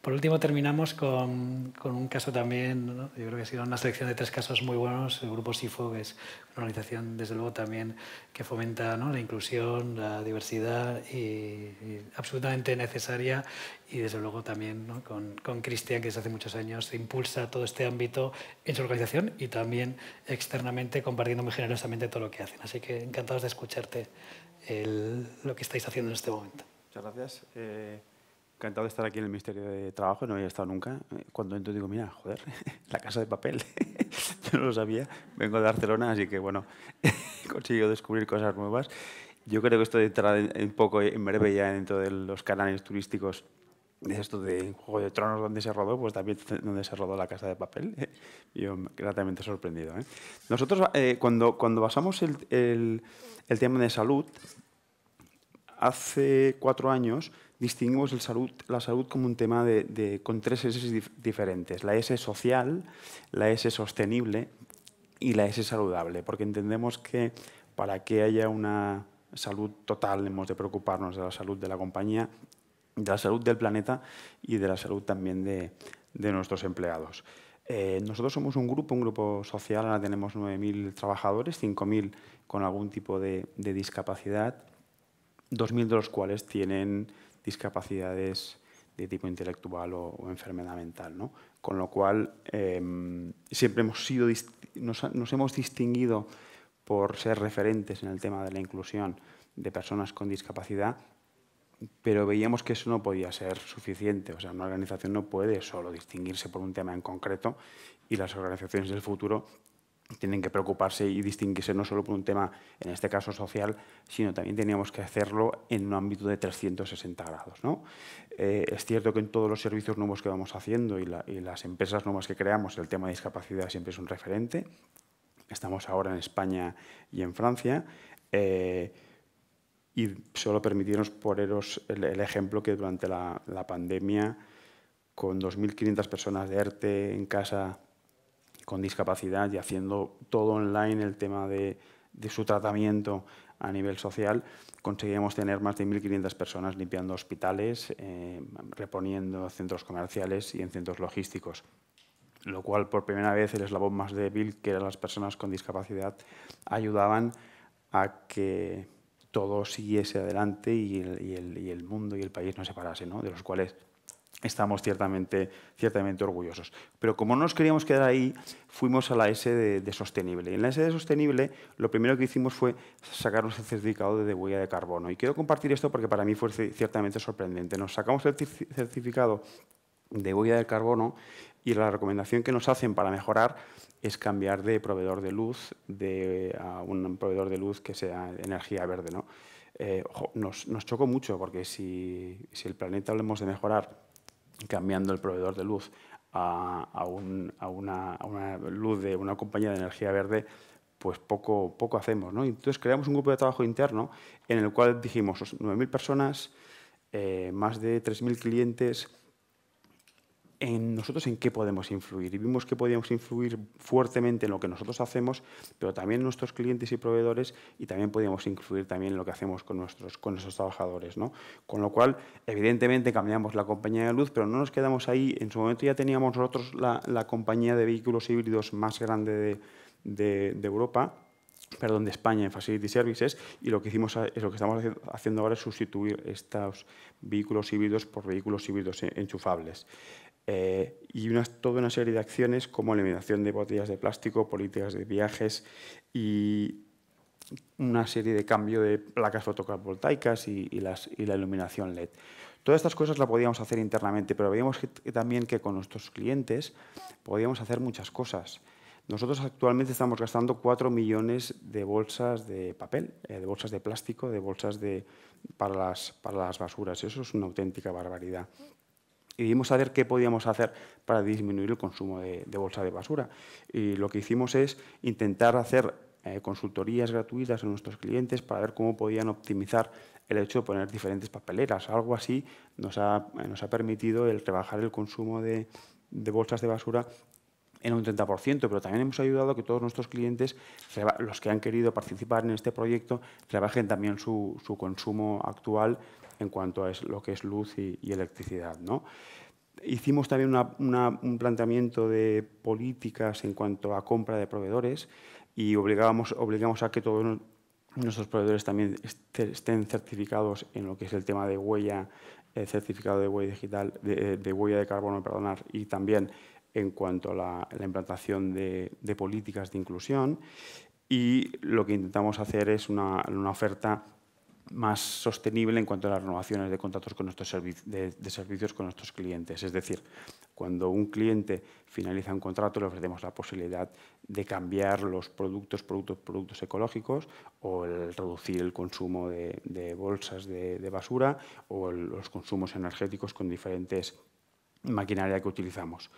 Por último, terminamos con, con un caso también, yo creo que ha sido una selección de tres casos muy buenos. El Grupo SIFO, que es una organización, desde luego, también que fomenta la inclusión, la diversidad y absolutamente necesaria y desde luego también con Cristian, que desde hace muchos años impulsa todo este ámbito en su organización y también externamente compartiendo muy generosamente todo lo que hacen. Así que encantados de escucharte lo que estáis haciendo en este momento. Muchas gracias. Eh, encantado de estar aquí en el Ministerio de Trabajo, no había estado nunca. Cuando entro digo, mira, joder, <laughs> la casa de papel, <laughs> yo no lo sabía, vengo de Barcelona, así que bueno, <laughs> consigo descubrir cosas nuevas. Yo creo que esto entrar un poco en breve ya dentro de los canales turísticos de esto de Juego de Tronos donde se rodó, pues también donde se rodó La Casa de Papel. <laughs> yo gratamente sorprendido. ¿eh? Nosotros eh, cuando, cuando basamos el, el, tema de salud, hace cuatro años distinguimos el salud, la salud como un tema de, de con tres S diferentes. La S social, la S sostenible y la S saludable, porque entendemos que para que haya una salud total hemos de preocuparnos de la salud de la compañía de la salud del planeta y de la salud también de, nuestros empleados. Eh, nosotros somos un grupo, un grupo social, ahora tenemos 9.000 trabajadores, 5.000 con algún tipo de, de discapacidad, 2.000 de los cuales tienen discapacidades de tipo intelectual o, enfermedad mental. Con lo cual, em, siempre hemos sido, nos hemos distinguido por ser referentes en el tema de la inclusión de personas con discapacidad pero veíamos que eso no podía ser suficiente. O sea, una organización no puede solo distinguirse por un tema en concreto y las organizaciones del futuro tienen que preocuparse y distinguirse no solo por un tema, en este caso social, sino también teníamos que hacerlo en un ámbito de 360 grados. ¿no? Eh, es cierto que en todos los servicios nuevos que vamos haciendo y, las empresas nuevas que creamos, el tema de discapacidad siempre es un referente. Estamos ahora en España y en Francia. Eh, y solo permitiros poneros el, ejemplo que durante la, pandemia, con 2.500 personas de ERTE en casa con discapacidad y haciendo todo online el tema de, su tratamiento a nivel social, conseguíamos tener más de 1.500 personas limpiando hospitales, eh, reponiendo centros comerciales y en centros logísticos. Lo cual, por primera vez, el eslabón más débil, que eran las personas con discapacidad, ayudaban a que todo siguiese adelante y el, mundo y el país no se parase, ¿no? de los cuales estamos ciertamente, ciertamente orgullosos. Pero como no nos queríamos quedar ahí, fuimos a la S de, de sostenible. Y en la S de sostenible, lo primero que hicimos fue sacarnos el certificado de huella de carbono. Y quiero compartir esto porque para mí fue ciertamente sorprendente. Nos sacamos el certificado de huella de carbono y la recomendación que nos hacen para mejorar es cambiar de proveedor de luz a un proveedor de luz que sea energía verde. ¿no? Eh, nos, chocó mucho porque si, el planeta hablemos de mejorar cambiando el proveedor de luz a, a, una, luz de una compañía de energía verde, pues poco, poco hacemos. ¿no? Entonces creamos un grupo de trabajo interno en el cual dijimos 9.000 personas, eh, más de 3.000 clientes, en nosotros en qué podemos influir. Y vimos que podíamos influir fuertemente en lo que nosotros hacemos, pero también nuestros clientes y proveedores y también podíamos influir también en lo que hacemos con nuestros, con nuestros trabajadores. Con lo cual, evidentemente cambiamos la compañía de luz, pero no nos quedamos ahí. En su momento ya teníamos nosotros la, la compañía de vehículos híbridos más grande de, Europa perdón, de España en Facility Services y lo que hicimos es lo que estamos haciendo ahora es sustituir estos vehículos híbridos por vehículos híbridos enchufables. Eh, y toda una serie de acciones como eliminación de botellas de plástico, políticas de viajes y una serie de cambio de placas fotovoltaicas y, la iluminación LED. Todas estas cosas las podíamos hacer internamente, pero veíamos también que con nuestros clientes podíamos hacer muchas cosas. Nosotros actualmente estamos gastando 4 millones de bolsas de papel, eh, de bolsas de plástico, de bolsas para las basuras. Eso es una auténtica barbaridad y vimos a ver qué podíamos hacer para disminuir el consumo de, de bolsa de basura. Y lo que hicimos es intentar hacer eh, consultorías gratuitas a nuestros clientes para ver cómo podían optimizar el hecho de poner diferentes papeleras. Algo así nos ha, eh, nos ha permitido el rebajar el consumo de, bolsas de basura en un 30%, pero también hemos ayudado a que todos nuestros clientes, los que han querido participar en este proyecto, rebajen también su, su consumo actual en cuanto a lo que es luz y, electricidad. ¿no? Hicimos también un planteamiento de políticas en cuanto a compra de proveedores y obligamos, a que todos nuestros proveedores también estén certificados en lo que es el tema de huella, eh, certificado de huella digital, eh, de, huella de carbono, perdonar, y también en cuanto a la, implantación de, políticas de inclusión y lo que intentamos hacer es una, oferta más sostenible en cuanto a las renovaciones de contratos con nuestros de, servicios con nuestros clientes. Es decir, cuando un cliente finaliza un contrato le ofrecemos la posibilidad de cambiar los productos, productos, productos ecológicos o el reducir el consumo de, bolsas de, basura o los consumos energéticos con diferentes maquinaria que utilizamos.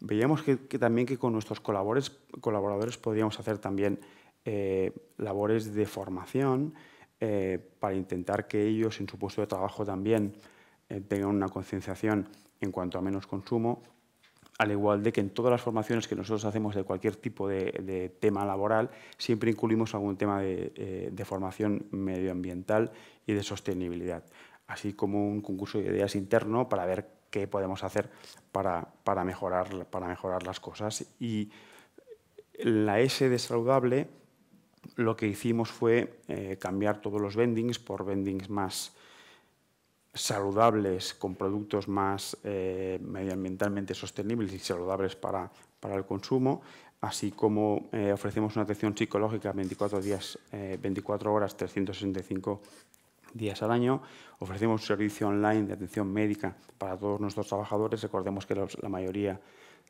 Veíamos también que con nuestros colaboradores, colaboradores podíamos hacer también eh, labores de formación, eh, para intentar que ellos en su puesto de trabajo también eh, tengan una concienciación en cuanto a menos consumo, al igual de que en todas las formaciones que nosotros hacemos de cualquier tipo de, tema laboral, siempre incluimos algún tema eh, de, formación medioambiental y de sostenibilidad, así como un concurso de ideas interno para ver qué podemos hacer para, mejorar, para mejorar las cosas. Y la S de saludable lo que hicimos fue eh, cambiar todos los vendings por vendings más saludables, con productos más eh, medioambientalmente sostenibles y saludables para, el consumo, así como eh, ofrecemos una atención psicológica 24, días, 24 horas, 365 días al año. Ofrecemos un servicio online de atención médica para todos nuestros trabajadores. Recordemos que la mayoría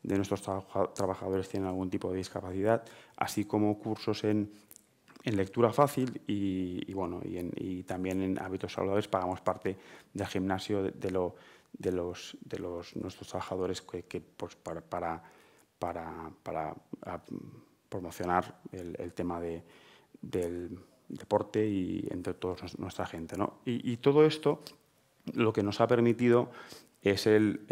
de nuestros trabajadores tienen algún tipo de discapacidad, así como cursos en en lectura fácil y, bueno, y, también en hábitos saludables pagamos parte del gimnasio de, lo, de los, de los, nuestros trabajadores que, pues, para, para, para, ah, promocionar el, tema de, del deporte y entre toda nuestra gente. ¿no? Y, todo esto lo que nos ha permitido es el,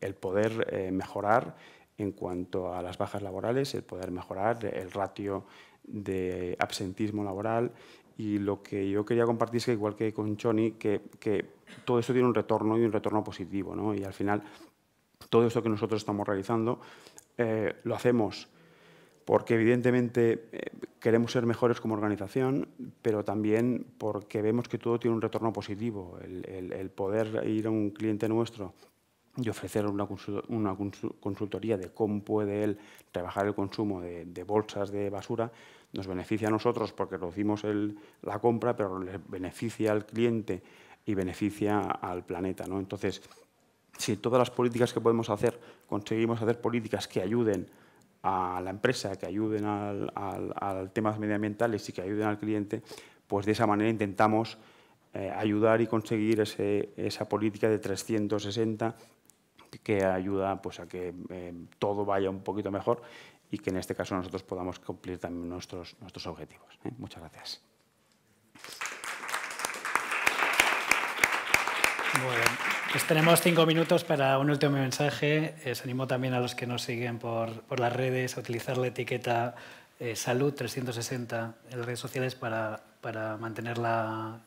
el, poder eh, mejorar en cuanto a las bajas laborales, el poder mejorar el ratio de absentismo laboral y lo que yo quería compartir es que, igual que con Choni, que, que todo esto tiene un retorno y un retorno positivo. Y al final, todo esto que nosotros estamos realizando eh, lo hacemos porque evidentemente eh, queremos ser mejores como organización, pero también porque vemos que todo tiene un retorno positivo. El, poder ir a un cliente nuestro y ofrecer una, consultoría de cómo puede él trabajar el consumo de bolsas de basura, nos beneficia a nosotros porque reducimos la compra, pero le beneficia al cliente y beneficia al planeta. Entonces, si todas las políticas que podemos hacer, conseguimos hacer políticas que ayuden a la empresa, que ayuden al, al, al medioambientales y que ayuden al cliente, pues de esa manera intentamos eh, ayudar y conseguir ese, esa política de 360 que ayuda pues, a que eh, todo vaya un poquito mejor y que en este caso nosotros podamos cumplir también nuestros, nuestros objetivos. ¿eh? Muchas gracias. Bueno, pues tenemos cinco minutos para un último mensaje. les eh, animo también a los que nos siguen por, por las redes a utilizar la etiqueta eh, Salud 360 en las redes sociales para, para mantener la,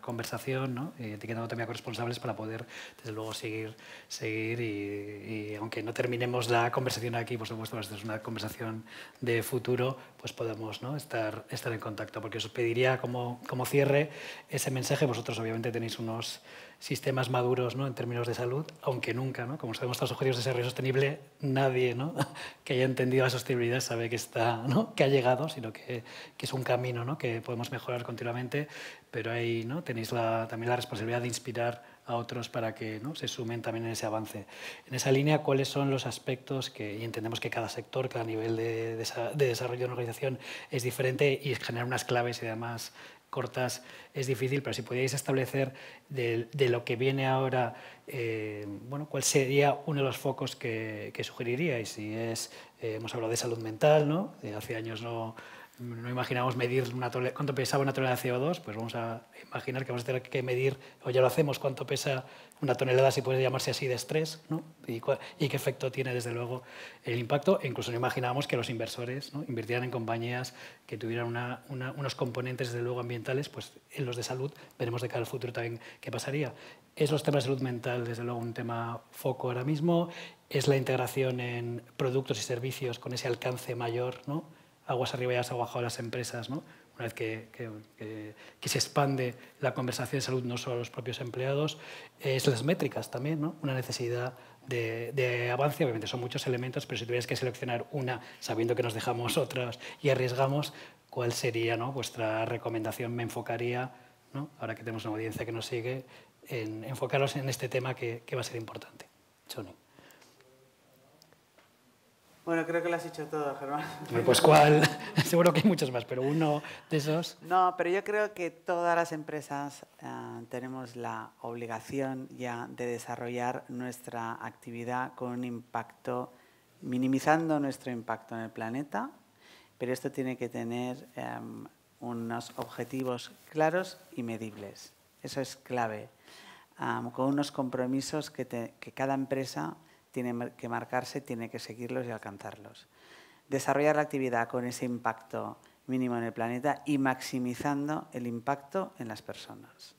conversación, ¿no? etiquetando también a corresponsables para poder, desde luego, seguir, seguir y, aunque no terminemos la conversación aquí, por supuesto, pues, es una conversación de futuro, pues podemos ¿no? estar, estar en contacto, porque os pediría como, como cierre ese mensaje, vosotros obviamente tenéis unos sistemas maduros ¿no? en términos de salud, aunque nunca, como sabemos los objetivos de desarrollo sostenible, nadie ¿no? <laughs> que haya entendido la sostenibilidad sabe que, está, ¿no? que ha llegado, sino que, es un camino ¿no? que podemos mejorar continuamente, pero ahí ¿no? tenéis la, también la responsabilidad de inspirar a otros para que ¿no? se sumen también en ese avance. En esa línea, ¿cuáles son los aspectos que y entendemos que cada sector, cada nivel de, desarrollo de una organización es diferente y generar unas claves y además cortas es difícil, pero si pudierais establecer de, lo que viene ahora, eh, bueno, cuál sería uno de los focos que, sugeriría sugeriríais. Si es, eh, hemos hablado de salud mental, ¿no? Eh, hace años no, no imaginamos medir una cuánto pesaba una tonelada de CO2, pues vamos a imaginar que vamos a tener que medir, o ya lo hacemos, cuánto pesa una tonelada, si puede llamarse así, de estrés, ¿no? y, qué efecto tiene, desde luego, el impacto. incluso no imaginábamos que los inversores ¿no? invirtieran en compañías que tuvieran unos componentes, desde luego, ambientales, pues en los de salud veremos de cara al futuro también qué pasaría. Es los temas de salud mental, desde luego, un tema foco ahora mismo. Es la integración en productos y servicios con ese alcance mayor, ¿no? aguas arriba y aguas abajo las empresas, ¿no? una vez que, se expande la conversación de salud no solo a los propios empleados, es eh, las métricas también, ¿no? una necesidad de, avance. Obviamente son muchos elementos, pero si tuvieras que seleccionar una, sabiendo que nos dejamos otras y arriesgamos, ¿cuál sería ¿no? vuestra recomendación? Me enfocaría, ¿no? ahora que tenemos una audiencia que nos sigue, en enfocaros en este tema que, va a ser importante. Johnny. Bueno, creo que lo has dicho todo, Germán. Pues cuál, <laughs> seguro que hay muchos más, pero uno de esos. No, pero yo creo que todas las empresas eh, tenemos la obligación ya de desarrollar nuestra actividad con un impacto, minimizando nuestro impacto en el planeta, pero esto tiene que tener em, unos objetivos claros y medibles. Eso es clave, con unos compromisos que, que cada empresa tiene que marcarse, tiene que seguirlos y alcanzarlos. Desarrollar la actividad con ese impacto mínimo en el planeta y maximizando el impacto en las personas.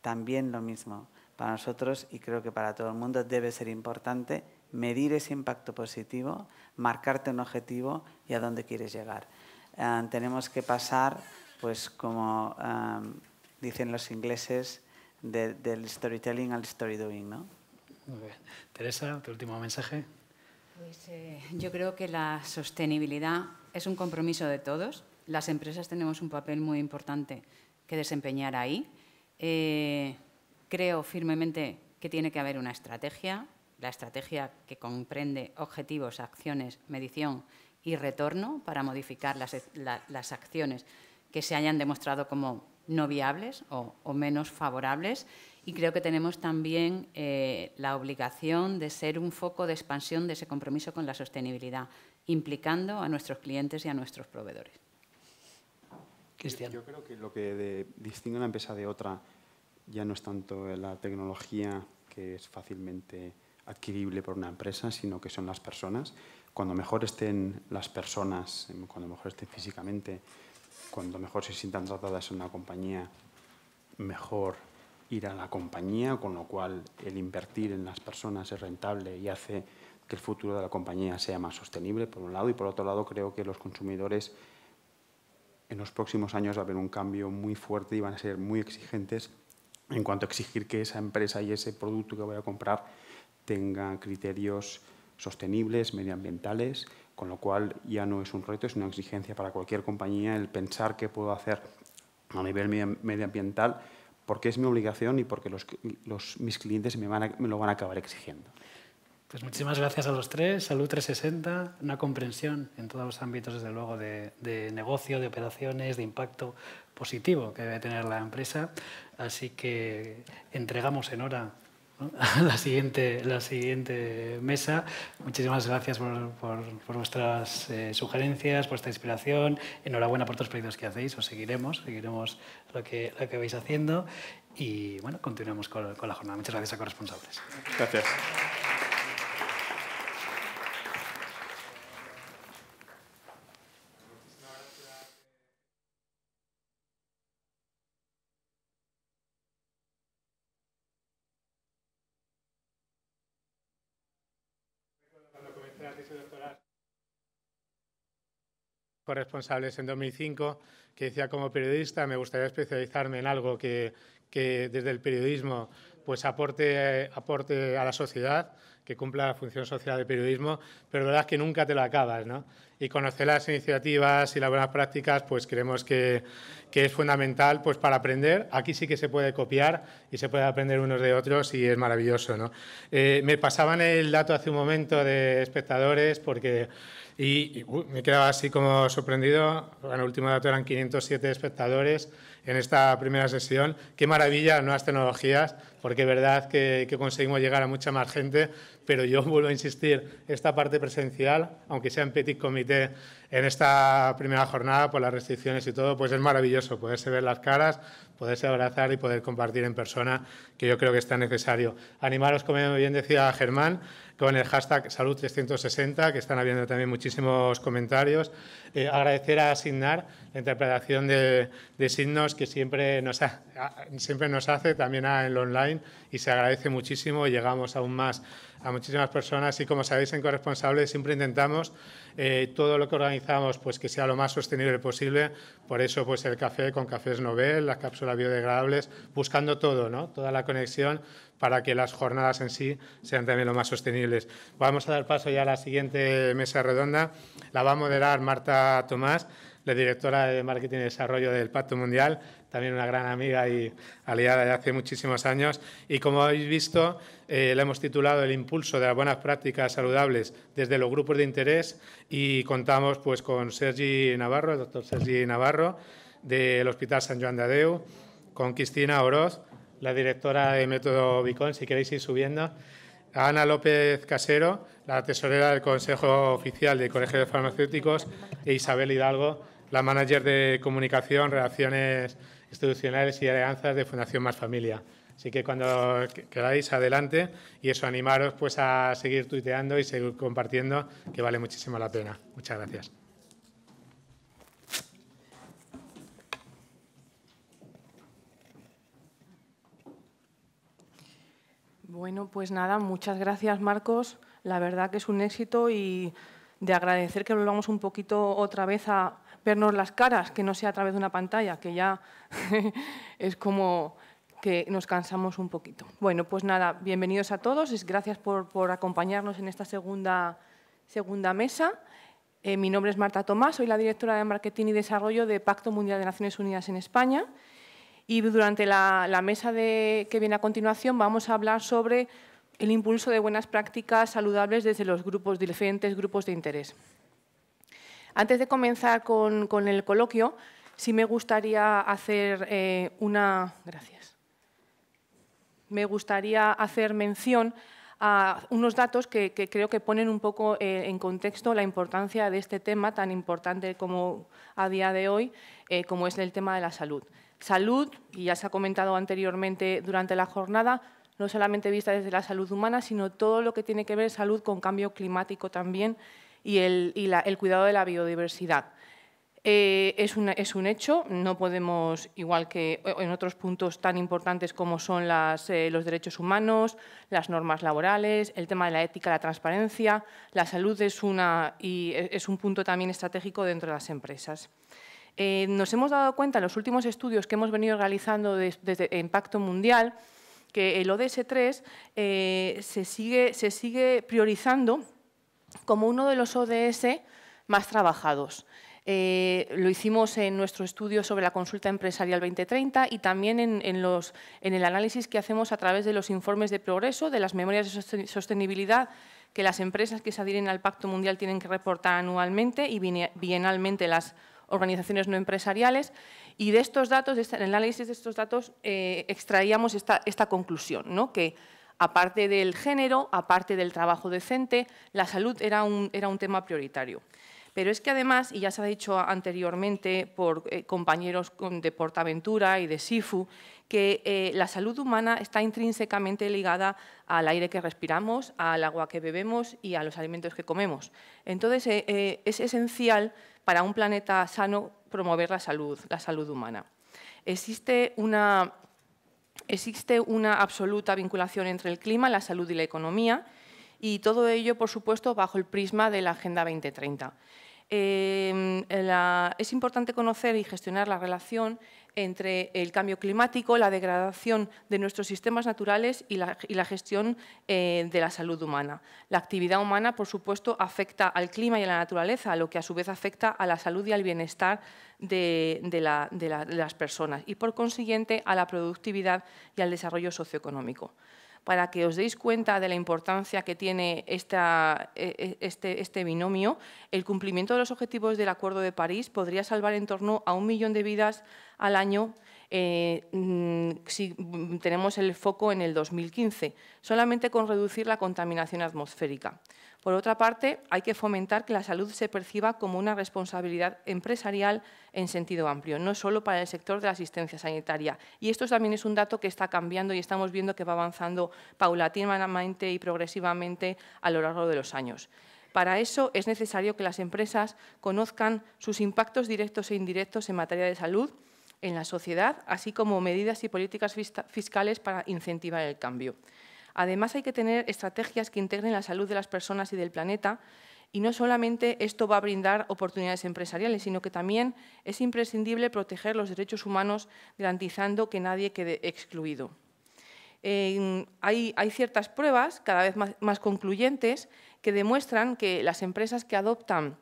También lo mismo para nosotros y creo que para todo el mundo debe ser importante medir ese impacto positivo, marcarte un objetivo y a dónde quieres llegar. Ah, tenemos que pasar, pues como ah, dicen los ingleses, del storytelling al story ¿no? Teresa, tu último mensaje. Pues, eh, yo creo que la sostenibilidad es un compromiso de todos. Las empresas tenemos un papel muy importante que desempeñar ahí. Eh, creo firmemente que tiene que haber una estrategia, la estrategia que comprende objetivos, acciones, medición y retorno para modificar las, e-, acciones que se hayan demostrado como no viables o, o menos favorables y creo que tenemos también eh, la obligación de ser un foco de expansión de ese compromiso con la sostenibilidad, implicando a nuestros clientes y a nuestros proveedores. Cristian. Yo creo que lo que distingue una empresa de otra ya no es tanto la tecnología que es fácilmente adquirible por una empresa, sino que son las personas. Cuando mejor estén las personas, em, cuando mejor estén físicamente, cuando mejor se sientan tratadas en una compañía, mejor ir a la compañía, con lo cual el invertir en las personas es rentable y hace que el futuro de la compañía sea más sostenible, por un lado, y por otro lado creo que los consumidores en los próximos años van a haber un cambio muy fuerte y van a ser muy exigentes en cuanto a exigir que esa empresa y ese producto que voy a comprar tenga criterios sostenibles, medioambientales, con lo cual ya no es un reto, es una exigencia para cualquier compañía el pensar qué puedo hacer a nivel medioambiental porque es mi obligación y porque los, mis clientes me, van me lo van a acabar exigiendo. Pues muchísimas gracias a los tres. Salud 360, una comprensión en todos los ámbitos, desde luego, de, de, negocio, de operaciones, de impacto positivo que debe tener la empresa. Así que entregamos en hora <laughs> la siguiente, la siguiente mesa. Muchísimas gracias por, por, vuestras eh, sugerencias, por esta inspiración. Enhorabuena por todos los proyectos que hacéis. Os seguiremos, seguiremos lo que, lo que vais haciendo. Y bueno, continuamos con, con la jornada. Muchas gracias a corresponsables. Gracias. responsables en 2005, que decía como periodista me gustaría especializarme en algo que, que desde el periodismo pues aporte, aporte a la sociedad, que cumpla la función social del periodismo, pero la verdad es que nunca te lo acabas, ¿no? Y conocer las iniciativas y las buenas prácticas, pues creemos que, que, es fundamental pues, para aprender. Aquí sí que se puede copiar y se puede aprender unos de otros y es maravilloso, ¿no? Eh, me pasaban el dato hace un momento de espectadores porque y, me quedaba así como sorprendido. En el último dato eran 507 espectadores en esta primera sesión. Qué maravilla nuevas tecnologías, porque es verdad que, conseguimos llegar a mucha más gente, pero yo <laughs> vuelvo a insistir, esta parte presencial, aunque sea en petit comité en esta primera jornada, por las restricciones y todo, pues es maravilloso poderse ver las caras, poderse abrazar y poder compartir en persona, que yo creo que está necesario. Animaros, como bien decía Germán, con el hashtag Salud360, que están habiendo también muchísimos comentarios. Eh, agradecer a Signar la interpretación de, signos que siempre nos, siempre nos hace, también en el online, y se agradece muchísimo. Llegamos aún más a muchísimas personas y como sabéis en Corresponsables siempre intentamos eh, todo lo que organizamos pues que sea lo más sostenible posible, por eso pues el café con cafés Nobel, las cápsulas biodegradables, buscando todo, ¿no? toda la conexión para que las jornadas en sí sean también lo más sostenibles. Vamos a dar paso ya a la siguiente mesa redonda, la va a moderar Marta Tomás, la directora de Marketing y Desarrollo del Pacto Mundial, también una gran amiga y aliada de hace muchísimos años. Y como habéis visto, eh, la hemos titulado El impulso de las buenas prácticas saludables desde los grupos de interés y contamos pues, con Sergi Navarro, el doctor Sergi Navarro, del Hospital San Juan de Adeu, con Cristina Oroz, la directora de Método Bicón, si queréis ir subiendo, Ana López Casero, la tesorera del Consejo Oficial del Colegio de Farmacéuticos, e Isabel Hidalgo, la manager de Comunicación, Relaciones Institucionales y Alianzas de Fundación Más Familia. Así que cuando queráis, adelante. Y eso, animaros pues a seguir tuiteando y seguir compartiendo, que vale muchísimo la pena. Muchas gracias. Bueno, pues nada, muchas gracias Marcos. La verdad que es un éxito y de agradecer que volvamos un poquito otra vez a vernos las caras, que no sea a través de una pantalla, que ya <laughs> es como que nos cansamos un poquito. Bueno, pues nada, bienvenidos a todos. Gracias por, acompañarnos en esta segunda, segunda mesa. Eh, mi nombre es Marta Tomás, soy la directora de Marketing y Desarrollo de Pacto Mundial de Naciones Unidas en España. Y durante la, mesa que viene a continuación vamos a hablar sobre el impulso de buenas prácticas saludables desde los grupos, diferentes grupos de interés. Antes de comenzar con, el coloquio, sí me gustaría hacer eh, una... Gracias me gustaría hacer mención a unos datos que, creo que ponen un poco eh, en contexto la importancia de este tema tan importante como a día de hoy, eh, como es el tema de la salud. Salud, y ya se ha comentado anteriormente durante la jornada, no solamente vista desde la salud humana, sino todo lo que tiene que ver salud con cambio climático también y el cuidado de la biodiversidad. Eh, es, un hecho, no podemos, igual que eh, en otros puntos tan importantes como son eh, los derechos humanos, las normas laborales, el tema de la ética, la transparencia, la salud es, y e, es un punto también estratégico dentro de las empresas. nos hemos dado cuenta en los últimos estudios que hemos venido realizando desde Impacto Mundial que el ODS3 se, sigue, se sigue priorizando como uno de los ODS más trabajados. Eh, lo hicimos en nuestro estudio sobre la consulta empresarial 2030 y también en, el análisis que hacemos a través de los informes de progreso, de las memorias de sostenibilidad que las empresas que se adhieren al Pacto Mundial tienen que reportar anualmente y bienalmente las organizaciones no empresariales. Y de estos datos, en el análisis de estos datos, eh, extraíamos esta, conclusión, que aparte del género, aparte del trabajo decente, la salud era un tema prioritario. Pero es que además, y ya se ha dicho anteriormente por eh, compañeros de Portaventura y de SIFU, que eh, la salud humana está intrínsecamente ligada al aire que respiramos, al agua que bebemos y a los alimentos que comemos. Entonces, eh, es esencial para un planeta sano promover la salud, la salud humana. existe una absoluta vinculación entre el clima, la salud y la economía, y todo ello, por supuesto, bajo el prisma de la Agenda 2030. Eh, es importante conocer y gestionar la relación entre el cambio climático, la degradación de nuestros sistemas naturales y la, gestión eh, de la salud humana. La actividad humana, por supuesto, afecta al clima y a la naturaleza, lo que a su vez afecta a la salud y al bienestar de las personas y, por consiguiente, a la productividad y al desarrollo socioeconómico para que os deis cuenta de la importancia que tiene e, e, este, este, binomio, el cumplimiento de los objetivos del Acuerdo de París podría salvar en torno a un millón de vidas al año eh, mm, si tenemos el foco en el 2015, solamente con reducir la contaminación atmosférica. Por otra parte, hay que fomentar que la salud se perciba como una responsabilidad empresarial en sentido amplio, no solo para el sector de la asistencia sanitaria. Y esto también es un dato que está cambiando y estamos viendo que va avanzando paulatinamente y progresivamente a lo largo de los años. Para eso es necesario que las empresas conozcan sus impactos directos e indirectos en materia de salud en la sociedad, así como medidas y políticas fiscales para incentivar el cambio. Además, hay que tener estrategias que integren la salud de las personas y del planeta. Y no solamente esto va a brindar oportunidades empresariales, sino que también es imprescindible proteger los derechos humanos garantizando que nadie quede excluido. hay, ciertas pruebas, cada vez más concluyentes, que demuestran que las empresas que adoptan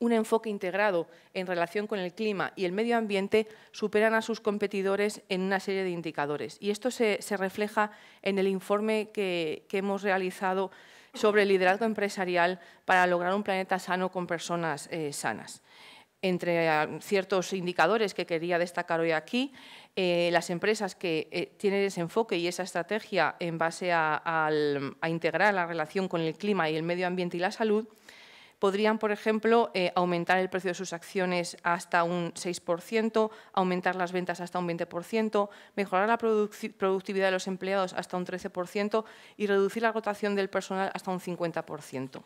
un enfoque integrado en relación con el clima y el medio ambiente superan a sus competidores en una serie de indicadores. Y esto se, refleja en el informe que, hemos realizado sobre el liderazgo empresarial para lograr un planeta sano con personas eh, sanas. Entre eh, ciertos indicadores que quería destacar hoy aquí, eh, las empresas que tienen ese enfoque y esa estrategia en base a integrar la relación con el clima y el medio ambiente y la salud, podrían, por ejemplo, eh, aumentar el precio de sus acciones hasta un 6%, aumentar las ventas hasta un 20%, mejorar la productividad de los empleados hasta un 13% y reducir la rotación del personal hasta un 50%.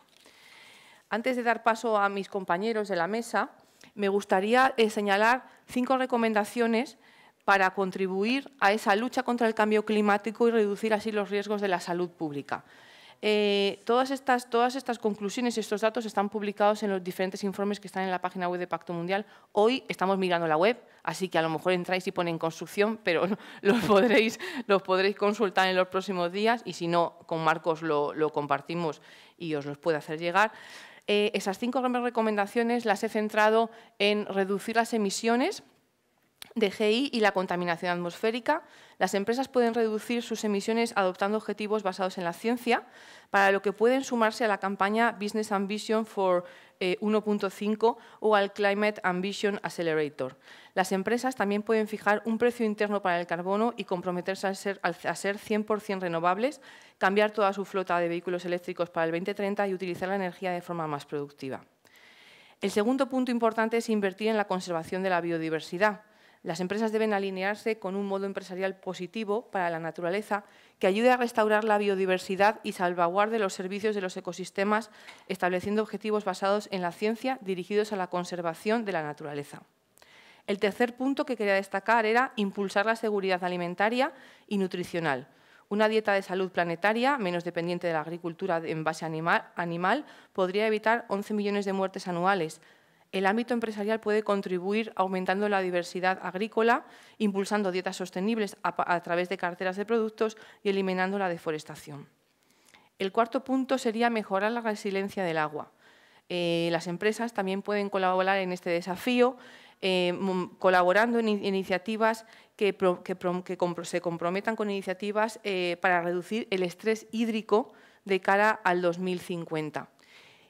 Antes de dar paso a mis compañeros de la mesa, me gustaría eh, señalar cinco recomendaciones para contribuir a esa lucha contra el cambio climático y reducir así los riesgos de la salud pública. Eh, todas, estas, conclusiones y conclusiones, estos datos están publicados en los diferentes informes que están en la página web de Pacto Mundial. Hoy estamos mirando la web, así que a lo mejor entráis y ponen construcción, <laughs> pero los podréis, podréis consultar en los próximos días y si no, con Marcos lo, compartimos y os los puede hacer llegar. Eh, esas cinco grandes recomendaciones las he centrado en reducir las emisiones, de GI y la contaminación atmosférica, las empresas pueden reducir sus emisiones adoptando objetivos basados en la ciencia, para lo que pueden sumarse a la campaña Business Ambition for 1.5 eh, o al Climate Ambition Accelerator. Las empresas también pueden fijar un precio interno para el carbono y comprometerse a ser 100% renovables, cambiar toda su flota de vehículos eléctricos para el 2030 y utilizar la energía de forma más productiva. El segundo punto importante es invertir en la conservación de la biodiversidad. Las empresas deben alinearse con un modo empresarial positivo para la naturaleza que ayude a restaurar la biodiversidad y salvaguarde los servicios de los ecosistemas, estableciendo objetivos basados en la ciencia dirigidos a la conservación de la naturaleza. El tercer punto que quería destacar era impulsar la seguridad alimentaria y nutricional. Una dieta de salud planetaria, menos dependiente de la agricultura en base animal, animal podría evitar 11 millones de muertes anuales, el ámbito empresarial puede contribuir aumentando la diversidad agrícola, impulsando dietas sostenibles a, través de carteras de productos y eliminando la deforestación. El cuarto punto sería mejorar la resiliencia del agua. Eh, las empresas también pueden colaborar en este desafío, eh, colaborando en iniciativas que, se comprometan con iniciativas eh, para reducir el estrés hídrico de cara al 2050.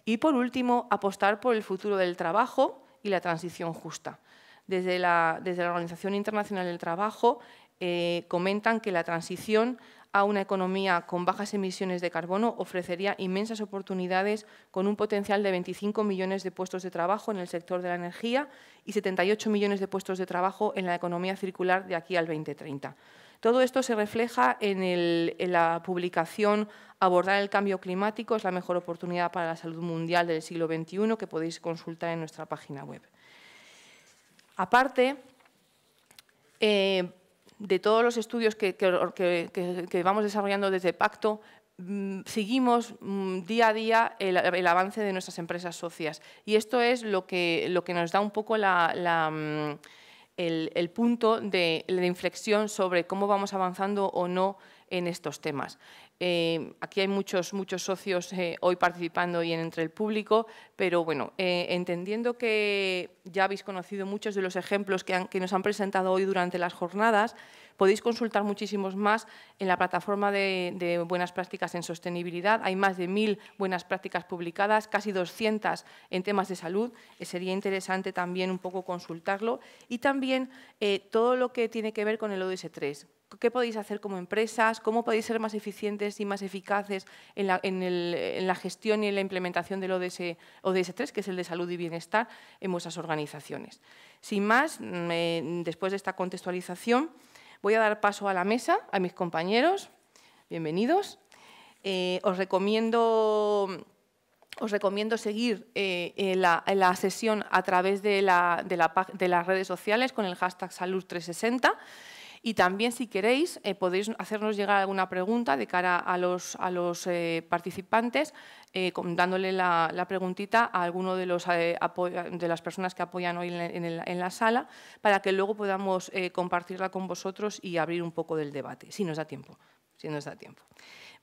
Y por último, apostar por el futuro del trabajo y la transición justa. Desde la, Organización Internacional del Trabajo eh, comentan que la transición a una economía con bajas emisiones de carbono ofrecería inmensas oportunidades con un potencial de 25 millones de puestos de trabajo en el sector de la energía y 78 millones de puestos de trabajo en la economía circular de aquí al 2030. Todo esto se refleja en, la publicación Abordar el cambio climático es la mejor oportunidad para la salud mundial del siglo XXI que podéis consultar en nuestra página web. Aparte, eh, de todos los estudios que, vamos desarrollando desde Pacto, mm, seguimos mm, día a día el, avance de nuestras empresas socias. Y esto es lo que, nos da un poco la mm, el, punto de, inflexión sobre cómo vamos avanzando o no en estos temas. Eh, aquí hay muchos, muchos socios eh, hoy participando y entre el público, pero bueno, eh, entendiendo que ya habéis conocido muchos de los ejemplos que nos han presentado hoy durante las jornadas, Podéis consultar muchísimos más en la plataforma de, buenas prácticas en sostenibilidad. Hay más de mil buenas prácticas publicadas, casi 200 en temas de salud. Eh, sería interesante también un poco consultarlo. Y también eh, todo lo que tiene que ver con el ODS 3 qué podéis hacer como empresas, cómo podéis ser más eficientes y más eficaces en la, gestión y en la implementación del ODS, ODS 3, que es el de salud y bienestar, en vuestras organizaciones. Sin más, mm, eh, después de esta contextualización, Voy a dar paso a la mesa, a mis compañeros. Bienvenidos. Eh, os, recomiendo, os recomiendo seguir eh, la, sesión a través de las redes sociales con el hashtag Salud360. Y también, si queréis, eh, podéis hacernos llegar alguna pregunta de cara a los, eh, participantes, eh, dándole la, preguntita a alguno de, los, de las personas que apoyan hoy en, la sala, para que luego podamos compartirla con vosotros y abrir un poco del debate, si nos da tiempo. Si nos da tiempo.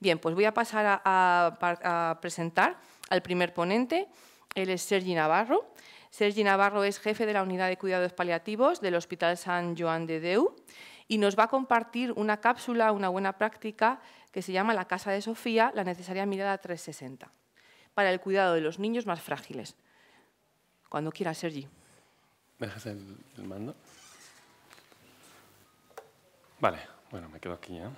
Bien, pues voy a pasar a, presentar al primer ponente. Él es Sergi Navarro. Sergi Navarro es jefe de la Unidad de Cuidados Paliativos del Hospital San Joan de Deu y nos va a compartir una cápsula, una buena práctica que se llama La Casa de Sofía, la necesaria mirada 360, para el cuidado de los niños más frágiles. Cuando quiera, Sergi. ¿Me dejas el, mando? Vale, bueno, me quedo aquí ya. ¿eh?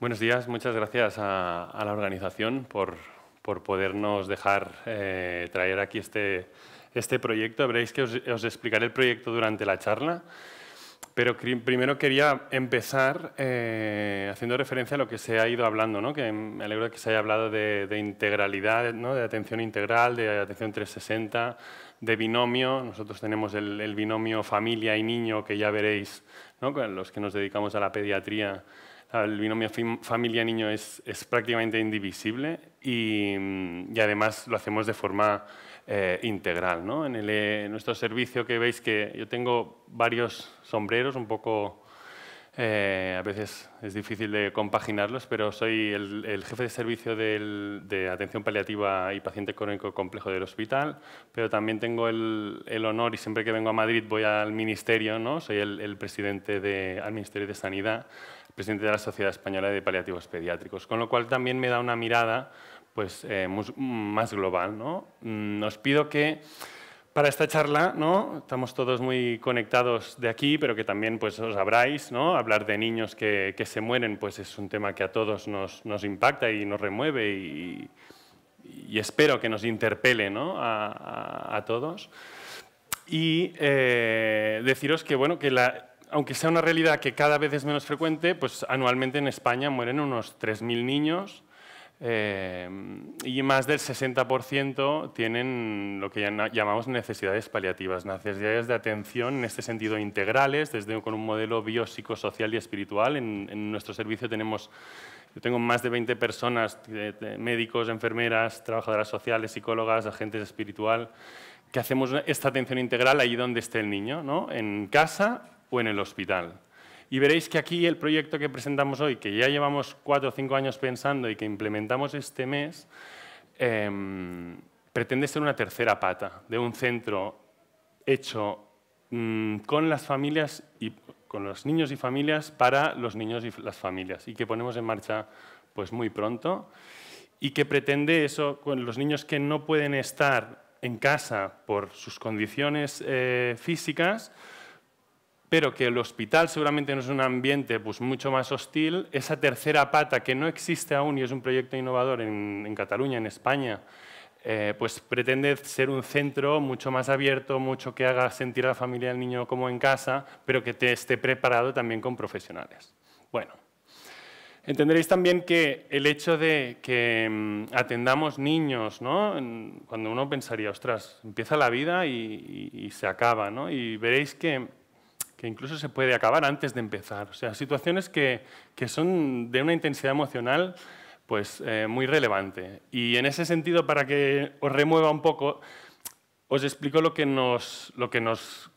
Buenos días, muchas gracias a, la organización por, por podernos dejar eh, traer aquí este, este, proyecto. Veréis que os, os explicaré el proyecto durante la charla. Pero primero quería empezar eh, haciendo referencia a lo que se ha ido hablando, ¿no? que em, me alegro de que se haya hablado de, integralidad, ¿no? de atención integral, de atención 360, de binomio. Nosotros tenemos el, binomio familia y niño, que ya veréis, ¿no? Con los que nos dedicamos a la pediatría. El binomio familia-niño es, es, prácticamente indivisible y, y además lo hacemos de forma eh, integral. Eh, en, nuestro servicio que veis que yo tengo varios sombreros, un poco, eh, a veces es difícil de compaginarlos, pero soy el, jefe de servicio de atención paliativa y paciente crónico complejo del hospital, pero también tengo el, honor, y siempre que vengo a Madrid voy al ministerio, ¿no? soy el, presidente del Ministerio de Sanidad, presidente de la Sociedad Española de Paliativos Pediátricos, con lo cual también me da una mirada pues, eh, más global. ¿no? Mm, os pido que para esta charla, ¿no? estamos todos muy conectados de aquí, pero que también pues, os abráis, ¿no? hablar de niños que, se mueren pues, es un tema que a todos nos, impacta y nos remueve y, espero que nos interpele a, todos. Y eh, deciros que, bueno, que aunque sea una realidad que cada vez es menos frecuente, pues anualmente en España mueren unos 3.000 niños eh, y más del 60% tienen lo que llamamos necesidades paliativas, necesidades de atención en este sentido integrales, desde con un modelo biopsicosocial y espiritual. En, nuestro servicio tenemos, yo tengo más de 20 personas, eh, médicos, enfermeras, trabajadoras sociales, psicólogas, agentes espiritual, que hacemos esta atención integral allí donde esté el niño, ¿no? en casa o en el hospital. Y veréis que aquí el proyecto que presentamos hoy, que ya llevamos cuatro o cinco años pensando y que implementamos este mes, em, pretende ser una tercera pata de un centro hecho mm, con las familias y con los niños y familias para los niños y las familias y que ponemos en marcha pues muy pronto y que pretende eso con los niños que no pueden estar en casa por sus condiciones eh, físicas pero que el hospital seguramente no es un ambiente pues, mucho más hostil, esa tercera pata que no existe aún y es un proyecto innovador en, Cataluña, en España, eh, pues pretende ser un centro mucho más abierto, mucho que haga sentir a la familia del niño como en casa, pero que esté preparado también con profesionales. Bueno, entenderéis también que el hecho de que mm, atendamos niños, ¿no? cuando uno pensaría, ostras, empieza la vida y, se acaba, y veréis que que incluso se puede acabar antes de empezar. O sea, situaciones que, que son de una intensidad emocional pues, eh, muy relevante. Y en ese sentido, para que os remueva un poco, os explico lo que nos, lo que nos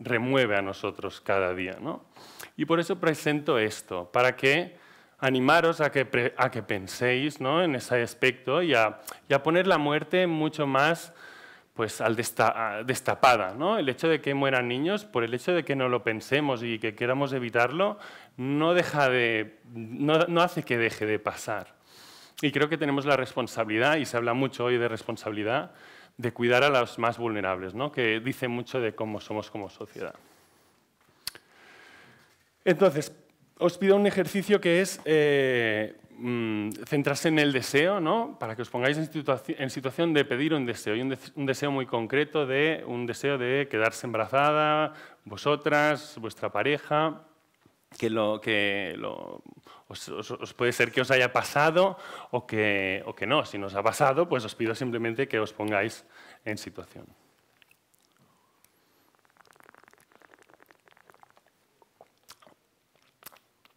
remueve a nosotros cada día. ¿no? Y por eso presento esto, para que animaros a que, a que penséis ¿no? en ese aspecto y a, y a poner la muerte mucho más pues al destapada. ¿no? El hecho de que mueran niños, por el hecho de que no lo pensemos y que queramos evitarlo, no, deja de, no, hace que deje de pasar. Y creo que tenemos la responsabilidad, y se habla mucho hoy de responsabilidad, de cuidar a los más vulnerables, ¿no? que dice mucho de cómo somos como sociedad. Entonces, os pido un ejercicio que es eh, Mm, centrarse en el deseo, ¿no? para que os pongáis en, situación de pedir un deseo, y un, deseo muy concreto, de un deseo de quedarse embarazada, vosotras, vuestra pareja, que, os, puede ser que os haya pasado o que, no. Si nos ha pasado, pues os pido simplemente que os pongáis en situación.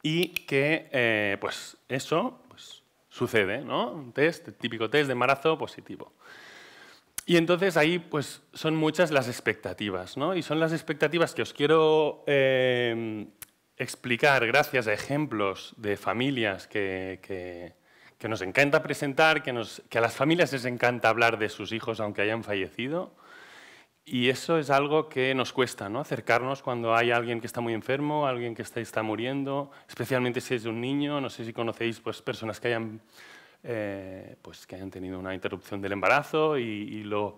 y que, eh, pues, eso pues, sucede, ¿no? Un test, típico test de embarazo positivo. Y entonces ahí, pues, son muchas las expectativas, ¿no? Y son las expectativas que os quiero em, explicar gracias a ejemplos de familias que, nos encanta presentar, que, que a las familias les encanta hablar de sus hijos aunque hayan fallecido, y eso es algo que nos cuesta, ¿no? Acercarnos cuando hay alguien que está muy enfermo, alguien que está, está muriendo, especialmente si es un niño. No sé si conocéis pues, personas que hayan, eh, pues, que hayan tenido una interrupción del embarazo y, lo,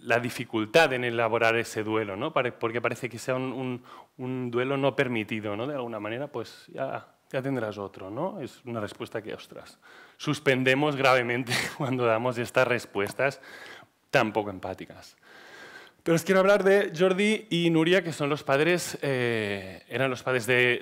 la dificultad en elaborar ese duelo, ¿no? Porque parece que sea un, duelo no permitido, ¿no? De alguna manera, pues ya, ya tendrás otro, ¿no? Es una respuesta que, ostras, suspendemos gravemente <laughs> cuando damos estas respuestas tan poco empáticas. Pero os quiero hablar de Jordi y Nuria, que son los padres, eh, eran los padres de,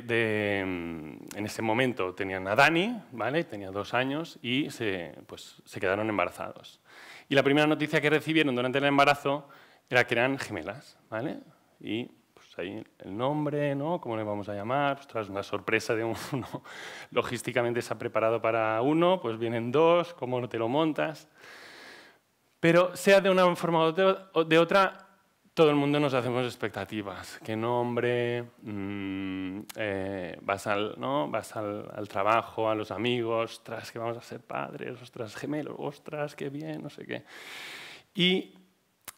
mm, en ese momento tenían a Dani, ¿vale? tenía dos años, y se, pues, se quedaron embarazados. Y la primera noticia que recibieron durante el embarazo era que eran gemelas, ¿vale? Y pues ahí el nombre, ¿no? ¿Cómo le vamos a llamar? Pues tras una sorpresa de uno, <laughs> logísticamente se ha preparado para uno, pues vienen dos, ¿cómo te lo montas? Pero sea de una forma o de otra, todo el mundo nos hacemos expectativas. ¿Qué nombre? Mm, eh, vas, al, al, trabajo, a los amigos, ostras, que vamos a ser padres, ostras, gemelos, ostras, qué bien, no sé qué. Y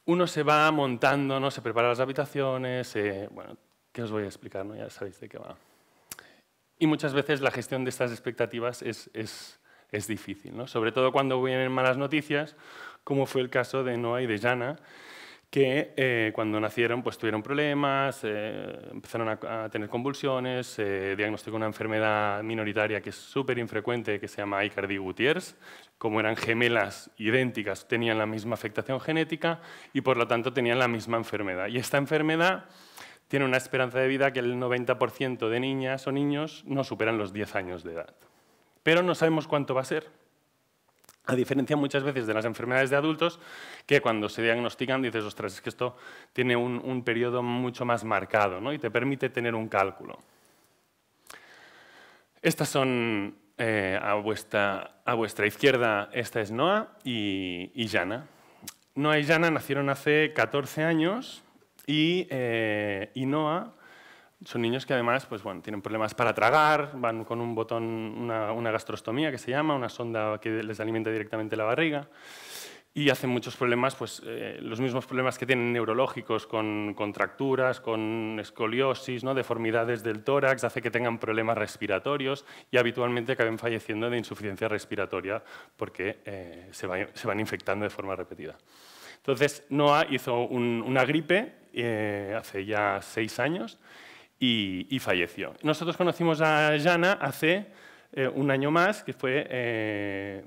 uno se va montando, ¿no? se prepara las habitaciones, bueno, ¿qué os voy a explicar? No? Ya sabéis de qué va. Y muchas veces la gestión de estas expectativas es, es, es difícil, ¿no? sobre todo cuando vienen malas noticias como fue el caso de Noah y de Jana, que eh, cuando nacieron pues, tuvieron problemas, eh, empezaron a, tener convulsiones, se diagnosticó una enfermedad minoritaria que es súper infrecuente, que se llama icardi Gutiers, Como eran gemelas idénticas, tenían la misma afectación genética y por lo tanto tenían la misma enfermedad. Y esta enfermedad tiene una esperanza de vida que el 90% de niñas o niños no superan los 10 años de edad. Pero no sabemos cuánto va a ser. A diferencia muchas veces de las enfermedades de adultos, que cuando se diagnostican dices, ostras, es que esto tiene un, periodo mucho más marcado ¿no? y te permite tener un cálculo. Estas son eh, a, vuestra, a vuestra izquierda, esta es Noah y, Yana. Jana. Noah y Yana nacieron hace 14 años y, eh, y Noah son niños que además pues, bueno, tienen problemas para tragar, van con un botón, una, una gastrostomía que se llama, una sonda que les alimenta directamente la barriga y hacen muchos problemas, pues eh, los mismos problemas que tienen neurológicos, con contracturas, con escoliosis, ¿no? deformidades del tórax, hace que tengan problemas respiratorios y habitualmente acaben falleciendo de insuficiencia respiratoria porque eh, se, se, van infectando de forma repetida. Entonces, Noah hizo una gripe eh, hace ya seis años y, falleció. Nosotros conocimos a Yana hace eh, un año más, que fue, eh,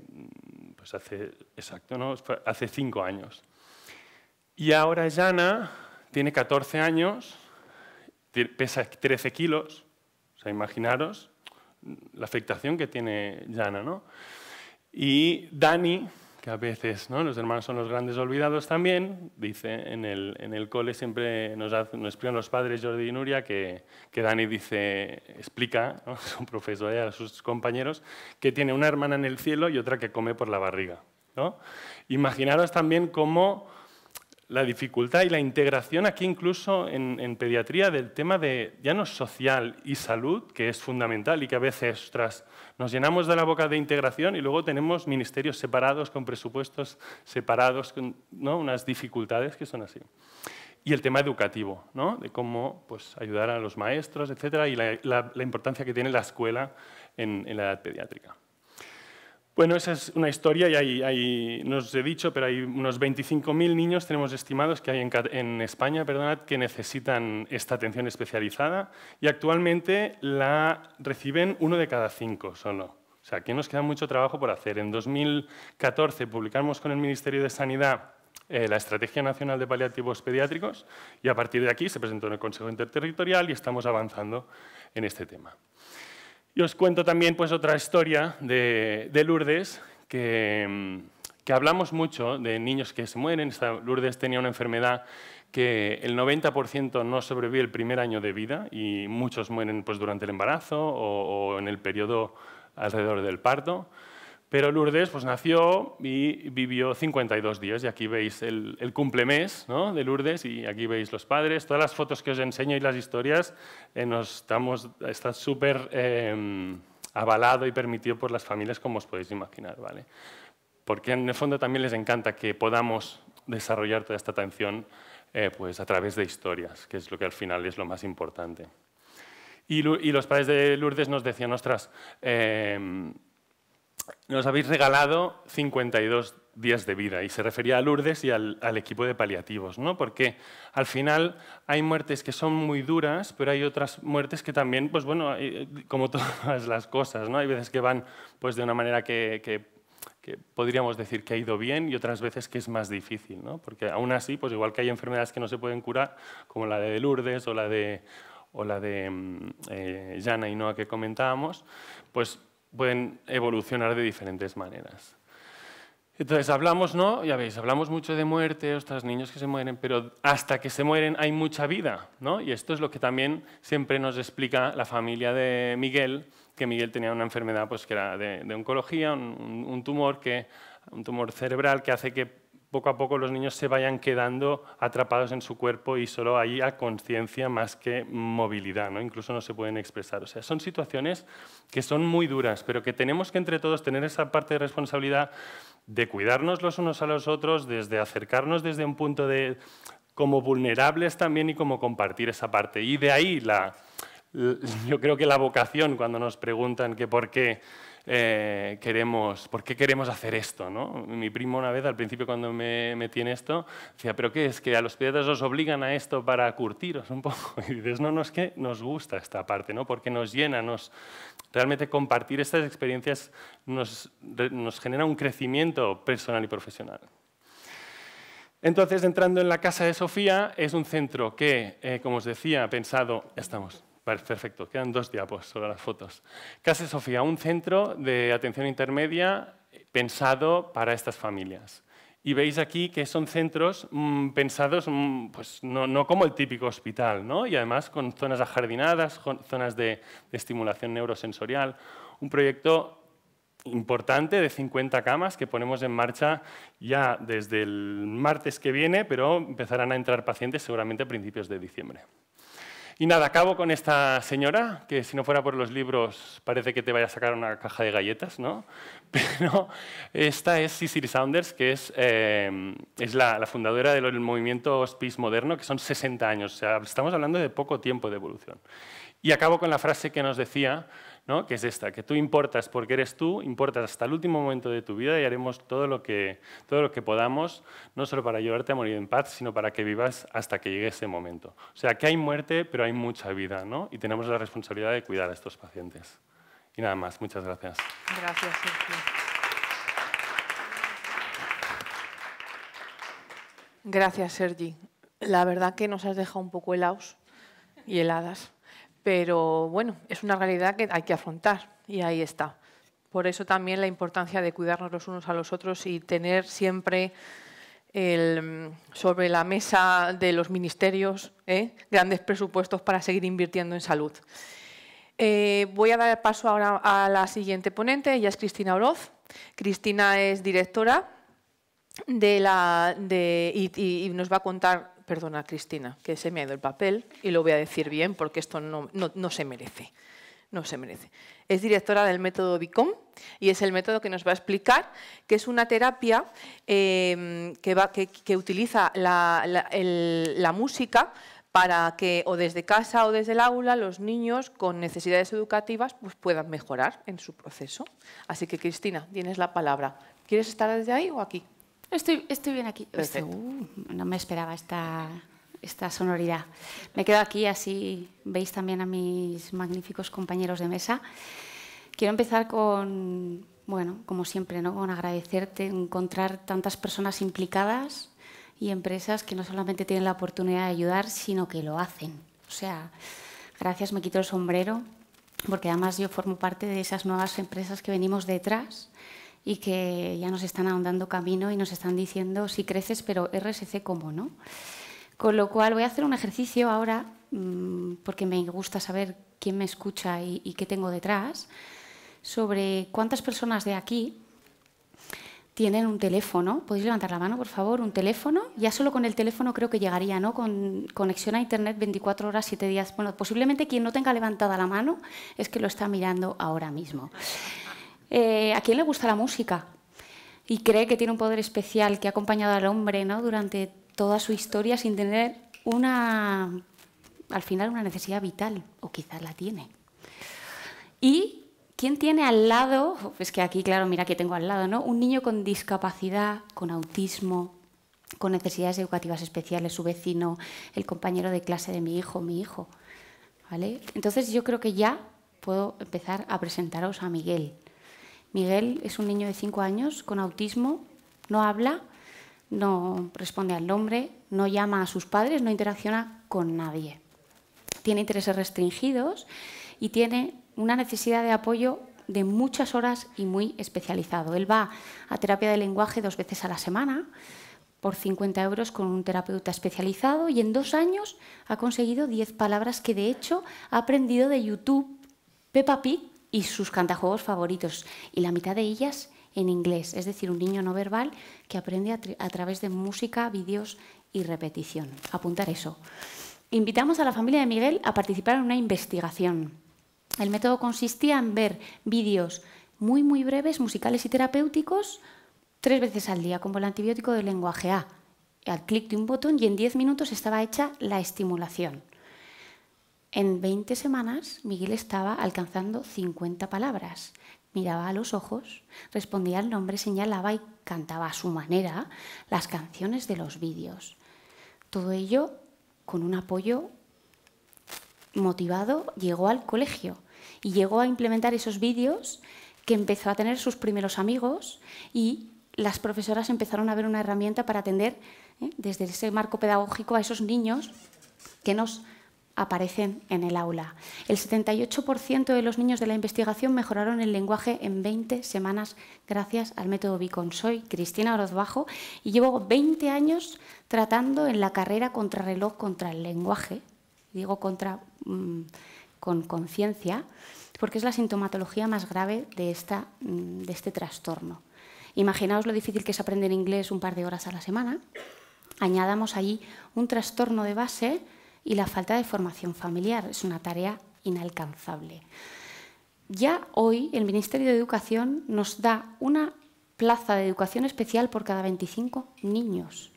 pues hace, exacto, ¿no? hace cinco años. Y ahora Yana tiene 14 años, pesa 13 kilos, o sea, imaginaros la afectación que tiene Yana. ¿no? Y Dani, que a veces ¿no? los hermanos son los grandes olvidados también. Dice, en el, en el cole siempre nos, nos, explican los padres Jordi y Nuria que, que Dani dice, explica a <laughs> un profesor, ¿eh? a sus compañeros, que tiene una hermana en el cielo y otra que come por la barriga. ¿no? Imaginaros también cómo la dificultad y la integración aquí incluso en, pediatría del tema de ya no social y salud, que es fundamental y que a veces nos llenamos de la boca de integración y luego tenemos ministerios separados con presupuestos separados, ¿no? unas dificultades que son así. Y el tema educativo, de cómo pues, ayudar a los maestros, etcétera, y la, importancia que tiene la escuela en la edad pediátrica. Bueno, esa es una historia y hay, no os he dicho, pero hay unos 25.000 niños, tenemos estimados, que hay en, España perdonad, que necesitan esta atención especializada y actualmente la reciben uno de cada cinco solo. O sea, aquí nos queda mucho trabajo por hacer. En 2014 publicamos con el Ministerio de Sanidad eh, la Estrategia Nacional de Paliativos Pediátricos y a partir de aquí se presentó en el Consejo Interterritorial y estamos avanzando en este tema. Y os cuento también pues, otra historia de, Lourdes, que, hablamos mucho de niños que se mueren. Lourdes tenía una enfermedad que el 90% no sobrevive el primer año de vida y muchos mueren pues, durante el embarazo o en el periodo alrededor del parto. Pero Lourdes pues, nació y vivió 52 días, y aquí veis el, el cumplemés ¿no? de Lourdes, y aquí veis los padres. Todas las fotos que os enseño y las historias eh, nos estamos, están súper eh, avalado y permitido por las familias, como os podéis imaginar. ¿vale? Porque en el fondo también les encanta que podamos desarrollar toda esta atención eh, pues, a través de historias, que es lo que al final es lo más importante. Y, y los padres de Lourdes nos decían, ostras, em, nos habéis regalado 52 días de vida. Y se refería a Lourdes y al, equipo de paliativos, ¿no? Porque al final hay muertes que son muy duras, pero hay otras muertes que también, pues bueno, como <laughs> todas las cosas, ¿no? Hay veces que van pues, de una manera que, podríamos decir que ha ido bien y otras veces que es más difícil, ¿no? Porque aún así, pues igual que hay enfermedades que no se pueden curar, como la de Lourdes o la de o la de mm, eh, Jana y Noa que comentábamos, pues pueden evolucionar de diferentes maneras. Entonces hablamos, ¿no? Ya veis, hablamos mucho de muerte, ostras, niños que se mueren, pero hasta que se mueren hay mucha vida, ¿no? Y esto es lo que también siempre nos explica la familia de Miguel, que Miguel tenía una enfermedad pues, que era de, oncología, un, tumor que, un tumor cerebral que hace que poco a poco los niños se vayan quedando atrapados en su cuerpo y solo ahí a conciencia más que movilidad, ¿no? incluso no se pueden expresar. O sea, son situaciones que son muy duras, pero que tenemos que entre todos tener esa parte de responsabilidad de cuidarnos los unos a los otros, desde acercarnos desde un punto de como vulnerables también y como compartir esa parte. Y de ahí la, yo creo que la vocación cuando nos preguntan que por qué eh, por qué queremos hacer esto. Mi primo una vez, al principio cuando me metí en esto, decía, pero ¿qué es que a los pediatras os obligan a esto para curtiros un poco? <laughs> Y dices, no, no, es que nos gusta esta parte, porque nos llena, realmente compartir estas experiencias nos, genera un crecimiento personal y profesional. Entonces, entrando en la casa de Sofía, es un centro que, eh, como os decía, pensado, estamos, pues perfecto, quedan dos diapos sobre las fotos. Casa Sofía, un centro de atención intermedia pensado para estas familias. Y veis aquí que son centros mm, pensados mm, pues no, como el típico hospital, ¿no? y además con zonas ajardinadas, zonas de, de estimulación neurosensorial. Un proyecto importante de 50 camas que ponemos en marcha ya desde el martes que viene, pero empezarán a entrar pacientes seguramente a principios de diciembre. Y nada, acabo con esta señora, que si no fuera por los libros parece que te vaya a sacar una caja de galletas, ¿no? <laughs> Pero esta es Cicely Saunders, que es, eh, es la, fundadora del movimiento hospice Moderno, que son 60 años, o sea, estamos hablando de poco tiempo de evolución. Y acabo con la frase que nos decía ¿no? que es esta, que tú importas porque eres tú, importas hasta el último momento de tu vida y haremos todo lo que, podamos, no solo para llevarte a morir en paz, sino para que vivas hasta que llegue ese momento. O sea, que hay muerte, pero hay mucha vida, ¿no? y tenemos la responsabilidad de cuidar a estos pacientes. Y nada más, muchas gracias. Gracias, Sergio. Gracias, Sergi. La verdad que nos has dejado un poco helados y heladas. Pero bueno, es una realidad que hay que afrontar y ahí está. Por eso también la importancia de cuidarnos los unos a los otros y tener siempre sobre la mesa de los ministerios ¿eh? grandes presupuestos para seguir invirtiendo en salud. Eh, voy a dar paso ahora a la siguiente ponente, ella es Cristina Oroz. Cristina es directora de la, de, y, nos va a contar Perdona, Cristina, que se me ha ido el papel y lo voy a decir bien porque esto no, no, se merece. No se merece. Es directora del método BICOM y es el método que nos va a explicar que es una terapia em, que, va, que, utiliza la, música para que o desde casa o desde el aula los niños con necesidades educativas pues, puedan mejorar en su proceso. Así que Cristina, tienes la palabra. ¿Quieres estar desde ahí o aquí? Estoy, bien aquí. Uh, no me esperaba esta, sonoridad. Me quedo aquí, así veis también a mis magníficos compañeros de mesa. Quiero empezar con, bueno, como siempre, ¿no? con agradecerte, encontrar tantas personas implicadas y empresas que no solamente tienen la oportunidad de ayudar, sino que lo hacen. O sea, gracias, me quito el sombrero, porque además yo formo parte de esas nuevas empresas que venimos detrás y que ya nos están ahondando camino y nos están diciendo si creces, pero RSC cómo, ¿no? Con lo cual voy a hacer un ejercicio ahora mm, porque me gusta saber quién me escucha y, y qué tengo detrás sobre cuántas personas de aquí tienen un teléfono. ¿Podéis levantar la mano, por favor? Un teléfono. Ya solo con el teléfono creo que llegaría, ¿no? Con conexión a Internet 24 horas, 7 días. Bueno, posiblemente quien no tenga levantada la mano es que lo está mirando ahora mismo. Eh, ¿a quién le gusta la música? Y cree que tiene un poder especial que ha acompañado al hombre ¿no? durante toda su historia sin tener una, al final, una necesidad vital, o quizás la tiene. ¿Y quién tiene al lado? Es que aquí, claro, mira que tengo al lado, ¿no? Un niño con discapacidad, con autismo, con necesidades educativas especiales, su vecino, el compañero de clase de mi hijo, mi hijo. ¿Vale? Entonces yo creo que ya puedo empezar a presentaros a Miguel. Miguel es un niño de 5 años con autismo, no habla, no responde al nombre, no llama a sus padres, no interacciona con nadie. Tiene intereses restringidos y tiene una necesidad de apoyo de muchas horas y muy especializado. Él va a terapia de lenguaje dos veces a la semana por 50 euros con un terapeuta especializado y en dos años ha conseguido 10 palabras que de hecho ha aprendido de YouTube, Peppa Pig y sus cantajuegos favoritos, y la mitad de ellas en inglés, es decir, un niño no verbal que aprende a, través de música, vídeos y repetición. Apuntar eso. Invitamos a la familia de Miguel a participar en una investigación. El método consistía en ver vídeos muy, muy breves, musicales y terapéuticos, tres veces al día, como el antibiótico del lenguaje A. Al clic de un botón y en diez minutos estaba hecha la estimulación. En 20 semanas, Miguel estaba alcanzando 50 palabras. Miraba a los ojos, respondía al nombre, señalaba y cantaba a su manera las canciones de los vídeos. Todo ello con un apoyo motivado, llegó al colegio y llegó a implementar esos vídeos que empezó a tener sus primeros amigos y las profesoras empezaron a ver una herramienta para atender ¿eh? desde ese marco pedagógico a esos niños que nos aparecen en el aula. El 78% de los niños de la investigación mejoraron el lenguaje en 20 semanas gracias al método Beacon. Soy Cristina Orozbajo y llevo 20 años tratando en la carrera contra reloj contra el lenguaje, digo contra mm, con conciencia, porque es la sintomatología más grave de, esta, mm, de este trastorno. Imaginaos lo difícil que es aprender inglés un par de horas a la semana. Añadamos allí un trastorno de base y la falta de formación familiar. Es una tarea inalcanzable. Ya hoy el Ministerio de Educación nos da una plaza de educación especial por cada 25 niños.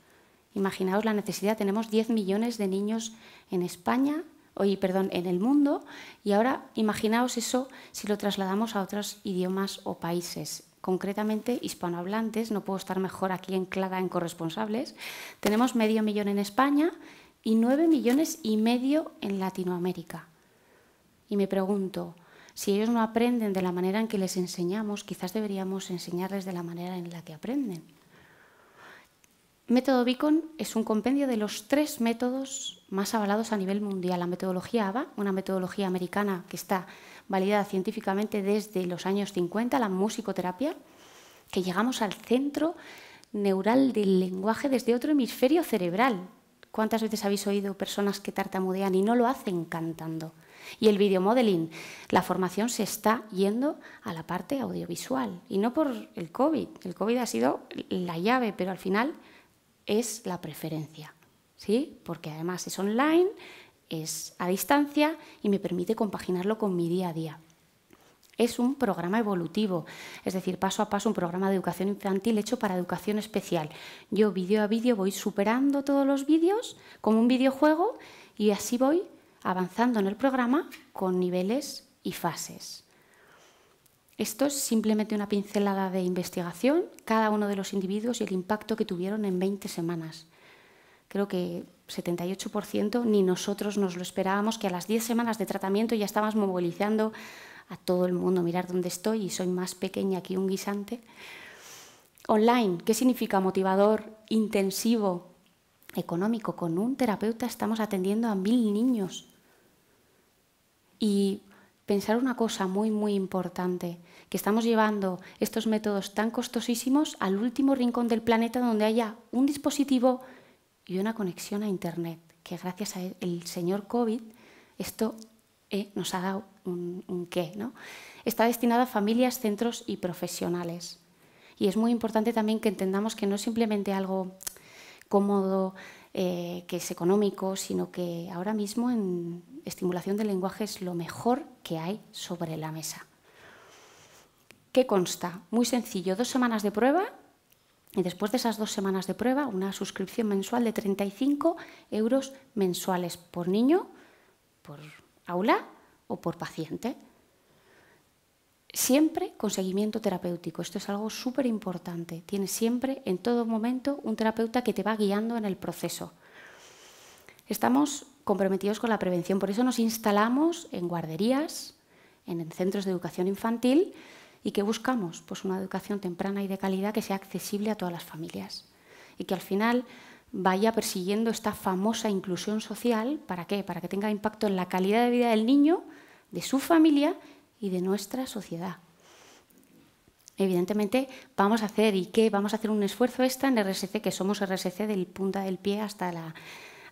Imaginaos la necesidad, tenemos 10 millones de niños en España, hoy, perdón, en el mundo, y ahora imaginaos eso si lo trasladamos a otros idiomas o países concretamente hispanohablantes, no puedo estar mejor aquí en en corresponsables. Tenemos medio millón en España y 9 millones y medio en Latinoamérica. Y me pregunto, si ellos no aprenden de la manera en que les enseñamos, quizás deberíamos enseñarles de la manera en la que aprenden. Método Beacon es un compendio de los tres métodos más avalados a nivel mundial. La metodología ABA, una metodología americana que está validada científicamente desde los años 50, la musicoterapia, que llegamos al centro neural del lenguaje desde otro hemisferio cerebral, ¿Cuántas veces habéis oído personas que tartamudean y no lo hacen cantando? Y el video modeling, la formación se está yendo a la parte audiovisual y no por el COVID. El COVID ha sido la llave, pero al final es la preferencia, ¿sí? Porque además es online, es a distancia y me permite compaginarlo con mi día a día. Es un programa evolutivo, es decir, paso a paso un programa de educación infantil hecho para educación especial. Yo vídeo a vídeo voy superando todos los vídeos como un videojuego y así voy avanzando en el programa con niveles y fases. Esto es simplemente una pincelada de investigación, cada uno de los individuos y el impacto que tuvieron en 20 semanas. Creo que 78% ni nosotros nos lo esperábamos, que a las 10 semanas de tratamiento ya estábamos movilizando a todo el mundo, mirar dónde estoy y soy más pequeña que un guisante. Online, ¿qué significa motivador, intensivo, económico? Con un terapeuta estamos atendiendo a mil niños. Y pensar una cosa muy, muy importante, que estamos llevando estos métodos tan costosísimos al último rincón del planeta donde haya un dispositivo y una conexión a Internet, que gracias al señor COVID esto eh, nos ha dado un, qué. ¿no? Está destinada a familias, centros y profesionales. Y es muy importante también que entendamos que no es simplemente algo cómodo, eh, que es económico, sino que ahora mismo en estimulación del lenguaje es lo mejor que hay sobre la mesa. ¿Qué consta? Muy sencillo, dos semanas de prueba y después de esas dos semanas de prueba una suscripción mensual de 35 euros mensuales por niño, por aula o por paciente. Siempre con seguimiento terapéutico. Esto es algo súper importante. Tienes siempre, en todo momento, un terapeuta que te va guiando en el proceso. Estamos comprometidos con la prevención, por eso nos instalamos en guarderías, en centros de educación infantil y que buscamos pues una educación temprana y de calidad que sea accesible a todas las familias y que al final vaya persiguiendo esta famosa inclusión social, ¿para qué? Para que tenga impacto en la calidad de vida del niño, de su familia y de nuestra sociedad. Evidentemente vamos a hacer y vamos a hacer un esfuerzo esta en RSC, que somos RSC del punta del pie hasta, la,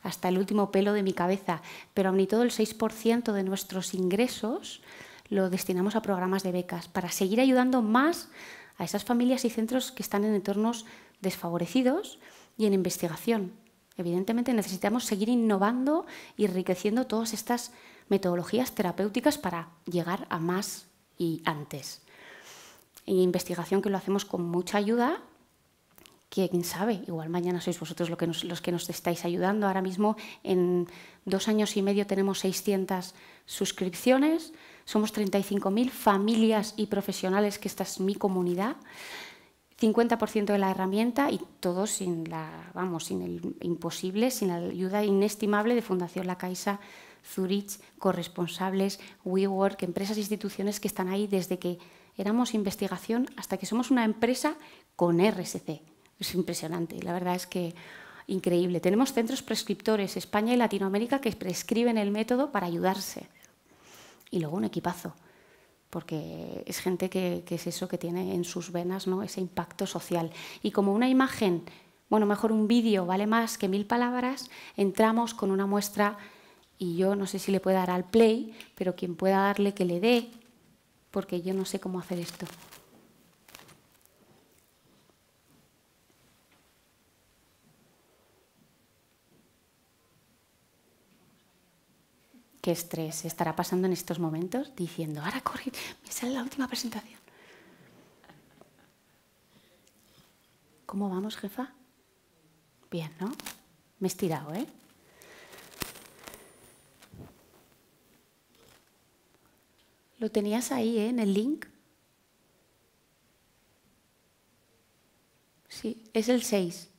hasta el último pelo de mi cabeza, pero aún y todo el 6% de nuestros ingresos lo destinamos a programas de becas para seguir ayudando más a esas familias y centros que están en entornos desfavorecidos y en investigación. Evidentemente necesitamos seguir innovando y enriqueciendo todas estas metodologías terapéuticas para llegar a más y antes. investigación que lo hacemos con mucha ayuda, que quién sabe, igual mañana sois vosotros que los que nos estáis ayudando. Ahora mismo en dos años y medio tenemos 600 suscripciones, somos 35.000 familias y profesionales, que esta es mi comunidad. 50% de la herramienta y todo sin la, vamos, sin el imposible, sin la ayuda inestimable de Fundación La Caixa Zurich, corresponsables, WeWork, empresas e instituciones que están ahí desde que éramos investigación hasta que somos una empresa con RSC. Es impresionante, la verdad es que increíble. Tenemos centros prescriptores, España y Latinoamérica, que prescriben el método para ayudarse. Y luego un equipazo, porque es gente que, que es eso que tiene en sus venas ¿no? ese impacto social. Y como una imagen bueno, mejor un vídeo vale más que mil palabras, entramos con una muestra y yo no sé si le puedo dar al play, pero quien pueda darle que le dé, porque yo no sé cómo hacer esto. Qué estrés estará pasando en estos momentos diciendo, ahora corre, me sale la última presentación. ¿Cómo vamos, jefa? Bien, ¿no? Me he estirado, ¿eh? Lo tenías ahí, eh, En el link. Sí, es el 6.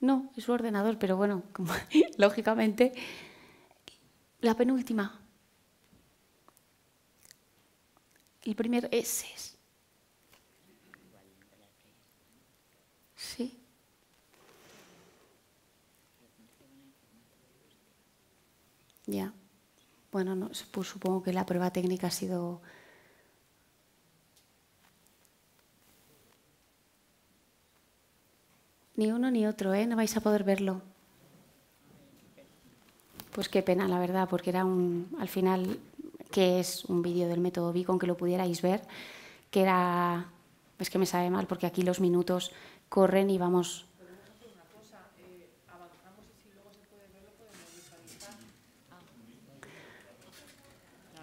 No, es su ordenador, pero bueno, como, <laughs> lógicamente. La penúltima. El primer es es. Sí. Ya. Bueno, no, pues supongo que la prueba técnica ha sido... Ni uno ni otro, ¿eh? No vais a poder verlo. Pues qué pena, la verdad, porque era un, al final, que es un vídeo del método con que lo pudierais ver, que era, es que me sabe mal, porque aquí los minutos corren y vamos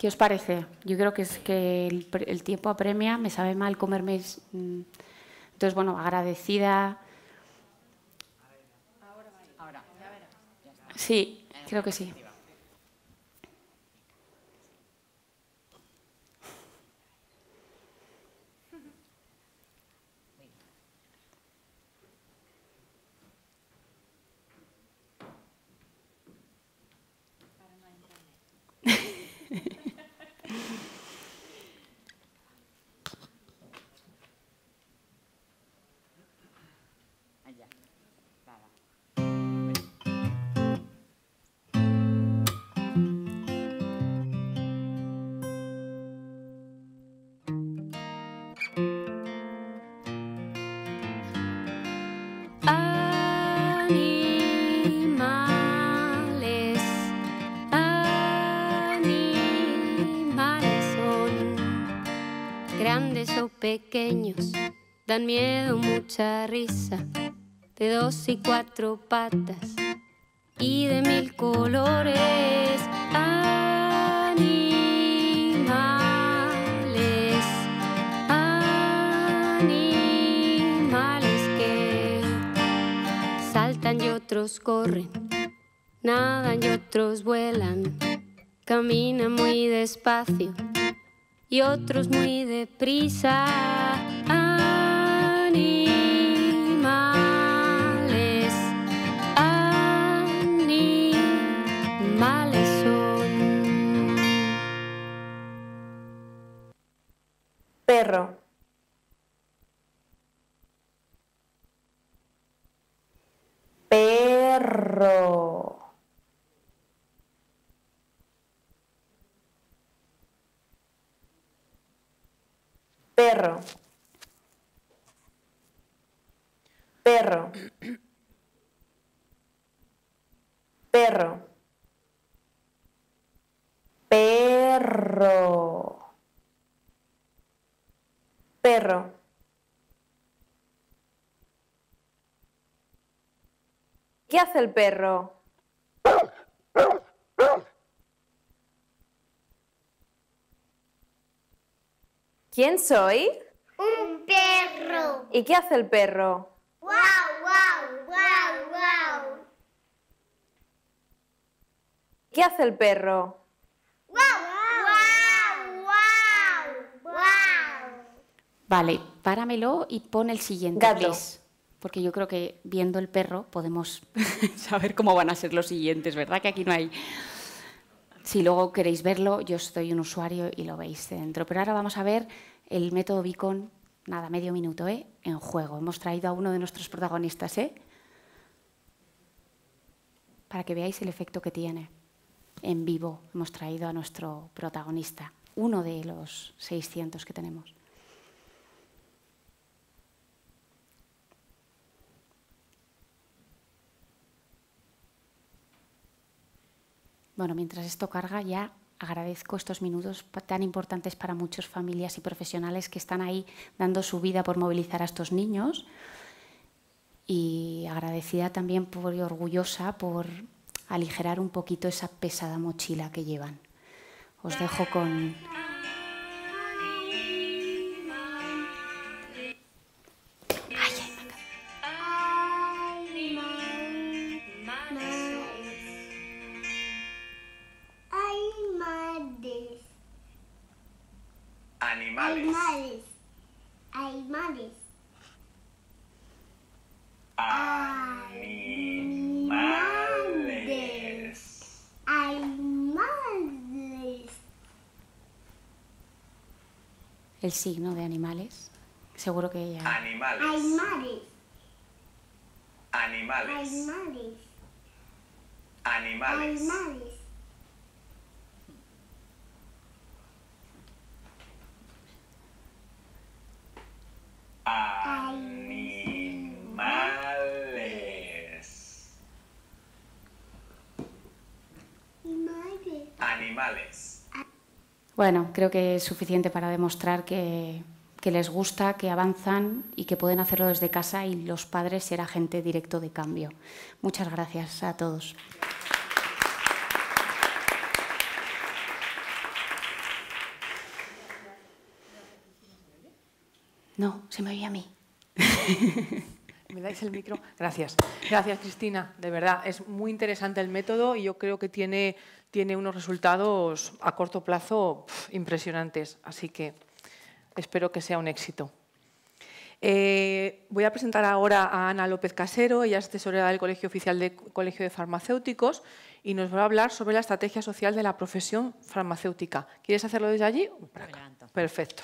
¿Qué os parece? Yo creo que es que el, el tiempo apremia, me sabe mal comerme. Mm, entonces, bueno, agradecida. Sí, creo que sí. pequeños dan miedo, mucha risa, de dos y cuatro patas y de mil colores. Animales, animales que saltan y otros corren, nadan y otros vuelan, caminan muy despacio y otros muy deprisa. Animales, animales son. Perro. Perro. perro, perro, perro, perro, perro. ¿Qué hace el perro? ¿Quién soy? Un perro. ¿Y qué hace el perro? ¡Guau, guau, guau, guau! ¿Qué hace el perro? ¡Guau, guau, guau, guau! Vale, páramelo y pon el siguiente, Gato. Porque yo creo que viendo el perro podemos <laughs> saber cómo van a ser los siguientes, ¿verdad? Que aquí no hay... Si luego queréis verlo, yo soy un usuario y lo veis dentro. Pero ahora vamos a ver el método Beacon, nada, medio minuto, ¿eh? en juego. Hemos traído a uno de nuestros protagonistas, ¿eh? para que veáis el efecto que tiene. En vivo hemos traído a nuestro protagonista, uno de los 600 que tenemos. Bueno, mientras esto carga, ya agradezco estos minutos tan importantes para muchas familias y profesionales que están ahí dando su vida por movilizar a estos niños. Y agradecida también por, y orgullosa por aligerar un poquito esa pesada mochila que llevan. Os dejo con, el signo de animales. Seguro que ella. Animales. Animales. Animales. Animales. Animales. Bueno, creo que es suficiente para demostrar que, les gusta, que avanzan y que pueden hacerlo desde casa y los padres ser agente directo de cambio. Muchas gracias a todos. No, se me oye a mí. <laughs> me dais el micro. Gracias. Gracias, Cristina. De verdad, es muy interesante el método y yo creo que tiene, tiene unos resultados a corto plazo impresionantes. Así que espero que sea un éxito. Eh, voy a presentar ahora a Ana López Casero, ella es tesorera del Colegio Oficial de Colegio de Farmacéuticos y nos va a hablar sobre la estrategia social de la profesión farmacéutica. ¿Quieres hacerlo desde allí? Perfecto.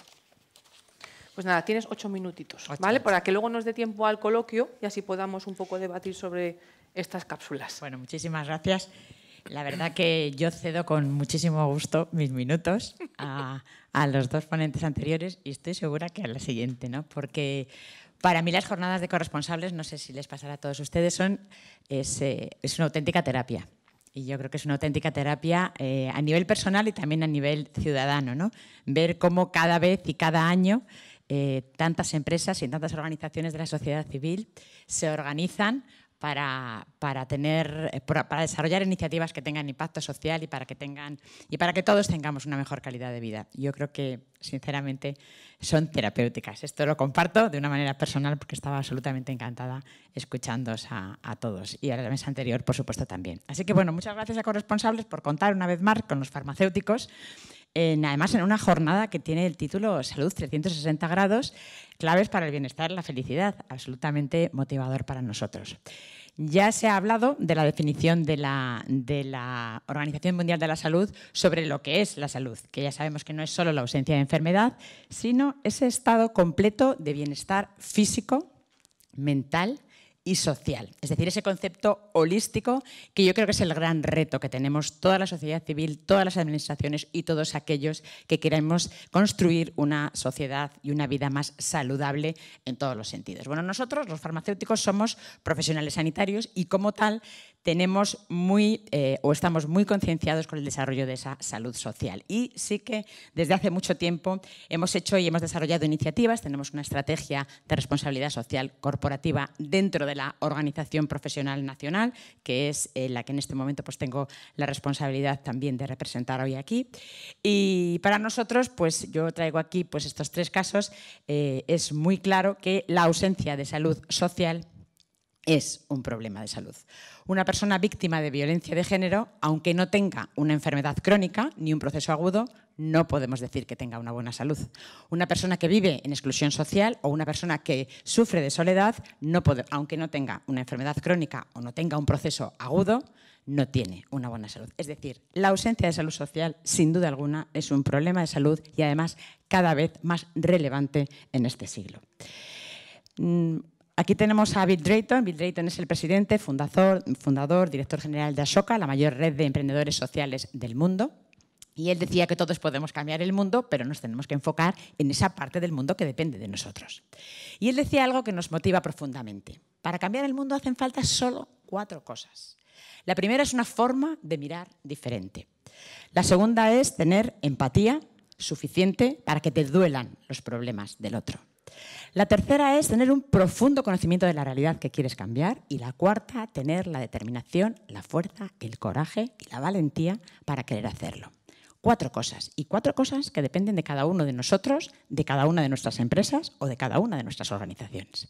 Pues nada, tienes ocho minutitos, ¿vale? Para que luego nos dé tiempo al coloquio y así podamos un poco debatir sobre estas cápsulas. Bueno, muchísimas gracias. La verdad que yo cedo con muchísimo gusto mis minutos a, los dos ponentes anteriores y estoy segura que a la siguiente, ¿no? Porque para mí las jornadas de corresponsables, no sé si les pasará a todos ustedes, son, es, eh, una auténtica terapia. Y yo creo que es una auténtica terapia eh, a nivel personal y también a nivel ciudadano, ¿no? Ver cómo cada vez y cada año eh, tantas empresas y tantas organizaciones de la sociedad civil se organizan para, eh, para desarrollar iniciativas que tengan impacto social y para, que tengan, y para que todos tengamos una mejor calidad de vida. Yo creo que, sinceramente, son terapéuticas. Esto lo comparto de una manera personal porque estaba absolutamente encantada escuchándoos a, a todos y a la mesa anterior, por supuesto, también. Así que, bueno, muchas gracias a Corresponsables por contar una vez más con los farmacéuticos además en una jornada que tiene el título Salud 360 grados, claves para el bienestar la felicidad, absolutamente motivador para nosotros. Ya se ha hablado de la definición de la, de la, Organización Mundial de la Salud sobre lo que es la salud, que ya sabemos que no es solo la ausencia de enfermedad, sino ese estado completo de bienestar físico, mental, y social. Es decir, ese concepto holístico que yo creo que es el gran reto que tenemos toda la sociedad civil, todas las administraciones y todos aquellos que queremos construir una sociedad y una vida más saludable en todos los sentidos. Bueno, nosotros los farmacéuticos somos profesionales sanitarios y como tal tenemos muy eh, o estamos muy concienciados con el desarrollo de esa salud social. Y sí que desde hace mucho tiempo hemos hecho y hemos desarrollado iniciativas, tenemos una estrategia de responsabilidad social corporativa dentro de la organización profesional nacional, que es eh, la que en este momento pues, tengo la responsabilidad también de representar hoy aquí. Y para nosotros, pues yo traigo aquí pues, estos tres casos, eh, es muy claro que la ausencia de salud social es un problema de salud. Una persona víctima de violencia de género, aunque no tenga una enfermedad crónica ni un proceso agudo, no podemos decir que tenga una buena salud. Una persona que vive en exclusión social o una persona que sufre de soledad, aunque no tenga una enfermedad crónica o no tenga un proceso agudo, no tiene una buena salud. Es decir, la ausencia de salud social, sin duda alguna, es un problema de salud y además cada vez más relevante en este siglo mm, Aquí tenemos a Bill Drayton. Bill Drayton es el presidente, fundador, fundador, director general de Ashoka, la mayor red de emprendedores sociales del mundo. Y él decía que todos podemos cambiar el mundo, pero nos tenemos que enfocar en esa parte del mundo que depende de nosotros. Y él decía algo que nos motiva profundamente. Para cambiar el mundo hacen falta solo cuatro cosas. La primera es una forma de mirar diferente. La segunda es tener empatía suficiente para que te duelan los problemas del otro. La tercera es tener un profundo conocimiento de la realidad que quieres cambiar. Y la cuarta, tener la determinación, la fuerza, el coraje y la valentía para querer hacerlo. Cuatro cosas. Y cuatro cosas que dependen de cada uno de nosotros, de cada una de nuestras empresas o de cada una de nuestras organizaciones.